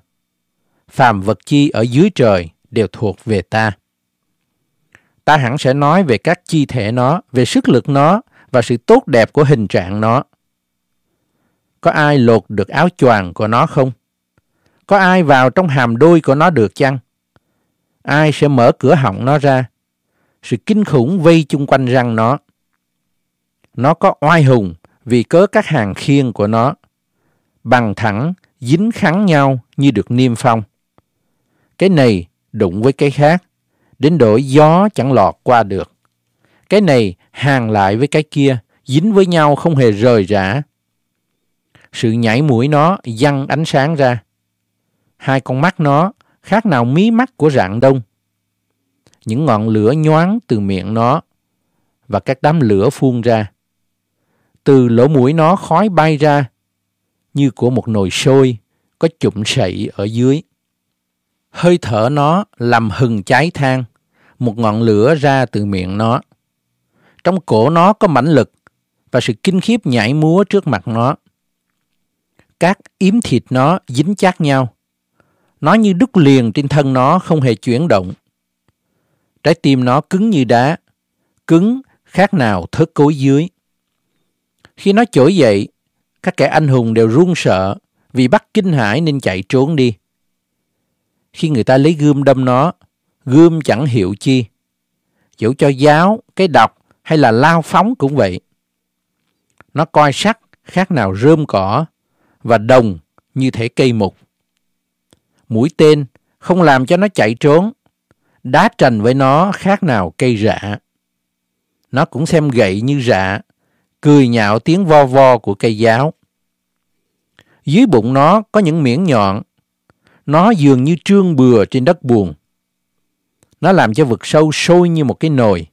phàm vật chi ở dưới trời đều thuộc về ta. Ta hẳn sẽ nói về các chi thể nó, về sức lực nó và sự tốt đẹp của hình trạng nó. Có ai lột được áo choàng của nó không? Có ai vào trong hàm đuôi của nó được chăng? Ai sẽ mở cửa họng nó ra? Sự kinh khủng vây chung quanh răng nó. Nó có oai hùng vì cớ các hàng khiên của nó. Bằng thẳng, dính khắn nhau như được niêm phong cái này đụng với cái khác, đến đổi gió chẳng lọt qua được. Cái này hàng lại với cái kia, dính với nhau không hề rời rã. Sự nhảy mũi nó văng ánh sáng ra. Hai con mắt nó khác nào mí mắt của rạng đông. Những ngọn lửa nhoáng từ miệng nó và các đám lửa phun ra. Từ lỗ mũi nó khói bay ra như của một nồi sôi có chụm sậy ở dưới. Hơi thở nó làm hừng cháy than, một ngọn lửa ra từ miệng nó. Trong cổ nó có mãnh lực và sự kinh khiếp nhảy múa trước mặt nó. Các yếm thịt nó dính chát nhau. Nó như đúc liền trên thân nó không hề chuyển động. Trái tim nó cứng như đá, cứng khác nào thớt cối dưới. Khi nó trỗi dậy, các kẻ anh hùng đều run sợ vì bắt kinh hãi nên chạy trốn đi khi người ta lấy gươm đâm nó, gươm chẳng hiệu chi. Dẫu cho giáo, cái đọc hay là lao phóng cũng vậy. Nó coi sắc khác nào rơm cỏ và đồng như thể cây mục. Mũi tên không làm cho nó chạy trốn, đá trành với nó khác nào cây rạ. Nó cũng xem gậy như rạ, cười nhạo tiếng vo vo của cây giáo. Dưới bụng nó có những miễn nhọn, nó dường như trương bừa trên đất buồn. Nó làm cho vực sâu sôi như một cái nồi,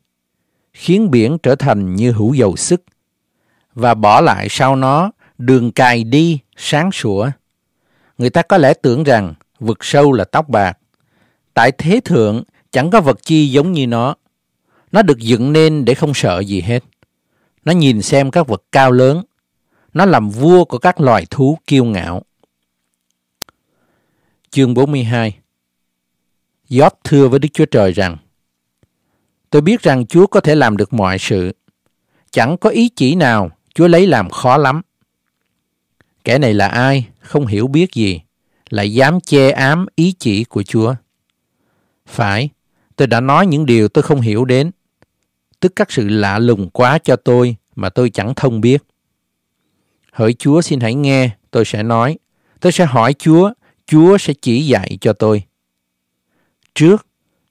khiến biển trở thành như hữu dầu sức và bỏ lại sau nó đường cài đi sáng sủa. Người ta có lẽ tưởng rằng vực sâu là tóc bạc. Tại thế thượng chẳng có vật chi giống như nó. Nó được dựng nên để không sợ gì hết. Nó nhìn xem các vật cao lớn. Nó làm vua của các loài thú kiêu ngạo chương 42 Gióp thưa với Đức Chúa Trời rằng Tôi biết rằng Chúa có thể làm được mọi sự. Chẳng có ý chỉ nào Chúa lấy làm khó lắm. Kẻ này là ai, không hiểu biết gì, lại dám che ám ý chỉ của Chúa. Phải, tôi đã nói những điều tôi không hiểu đến, tức các sự lạ lùng quá cho tôi mà tôi chẳng thông biết. Hỡi Chúa xin hãy nghe, tôi sẽ nói. Tôi sẽ hỏi Chúa Chúa sẽ chỉ dạy cho tôi. Trước,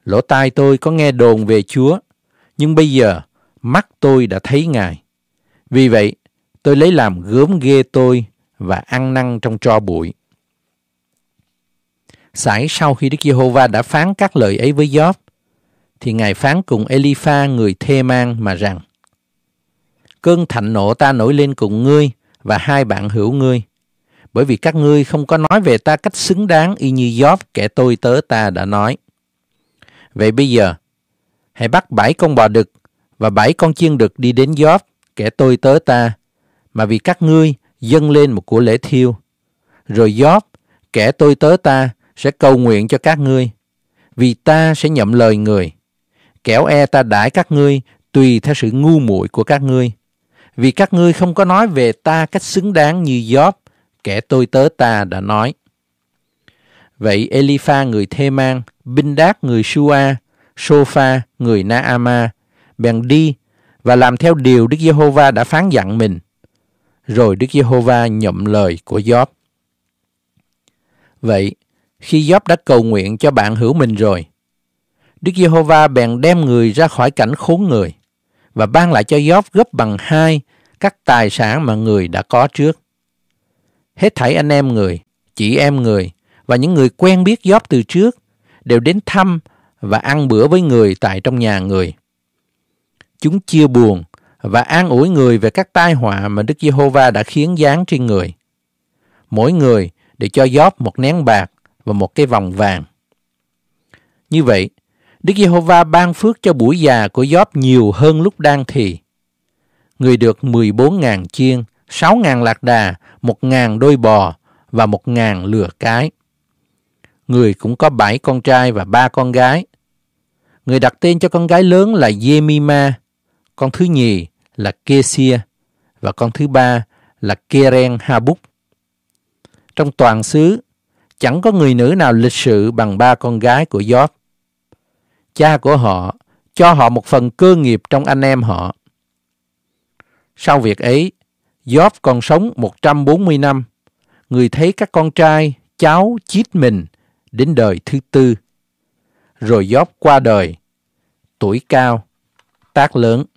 lỗ tai tôi có nghe đồn về Chúa, nhưng bây giờ mắt tôi đã thấy Ngài. Vì vậy, tôi lấy làm gớm ghê tôi và ăn năn trong tro bụi. Sải sau khi Đức Giê-hô-va đã phán các lời ấy với Gióp, thì Ngài phán cùng Elipha người thê mang mà rằng Cơn thạnh nộ ta nổi lên cùng ngươi và hai bạn hữu ngươi bởi vì các ngươi không có nói về ta cách xứng đáng y như Job kẻ tôi tớ ta đã nói. Vậy bây giờ, hãy bắt bảy con bò đực và bảy con chiên đực đi đến Job kẻ tôi tớ ta, mà vì các ngươi dâng lên một của lễ thiêu. Rồi Job, kẻ tôi tớ ta, sẽ cầu nguyện cho các ngươi, vì ta sẽ nhậm lời người. Kẻo e ta đãi các ngươi tùy theo sự ngu muội của các ngươi. Vì các ngươi không có nói về ta cách xứng đáng như Job, kẻ tôi tớ ta đã nói. Vậy Elipha người Thê Mang, Binh Đát người Shua, Sopha người Naama, bèn đi và làm theo điều Đức Giê-hô-va đã phán dặn mình. Rồi Đức Giê-hô-va nhậm lời của Gióp. Vậy, khi Gióp đã cầu nguyện cho bạn hữu mình rồi, Đức Giê-hô-va bèn đem người ra khỏi cảnh khốn người và ban lại cho Gióp gấp bằng hai các tài sản mà người đã có trước. Hết thảy anh em người, chị em người và những người quen biết gióp từ trước đều đến thăm và ăn bữa với người tại trong nhà người. Chúng chia buồn và an ủi người về các tai họa mà Đức Giê-hô-va đã khiến giáng trên người. Mỗi người để cho gióp một nén bạc và một cái vòng vàng. Như vậy, Đức Giê-hô-va ban phước cho buổi già của gióp nhiều hơn lúc đang thì. Người được 14.000 chiên, 6.000 lạc đà một ngàn đôi bò và một ngàn lừa cái. Người cũng có bảy con trai và ba con gái. Người đặt tên cho con gái lớn là Yemima, con thứ nhì là Kesia và con thứ ba là Keren Habuk. Trong toàn xứ, chẳng có người nữ nào lịch sự bằng ba con gái của Job. Cha của họ cho họ một phần cơ nghiệp trong anh em họ. Sau việc ấy, Job còn sống 140 năm. Người thấy các con trai, cháu chít mình đến đời thứ tư. Rồi Job qua đời, tuổi cao, tác lớn.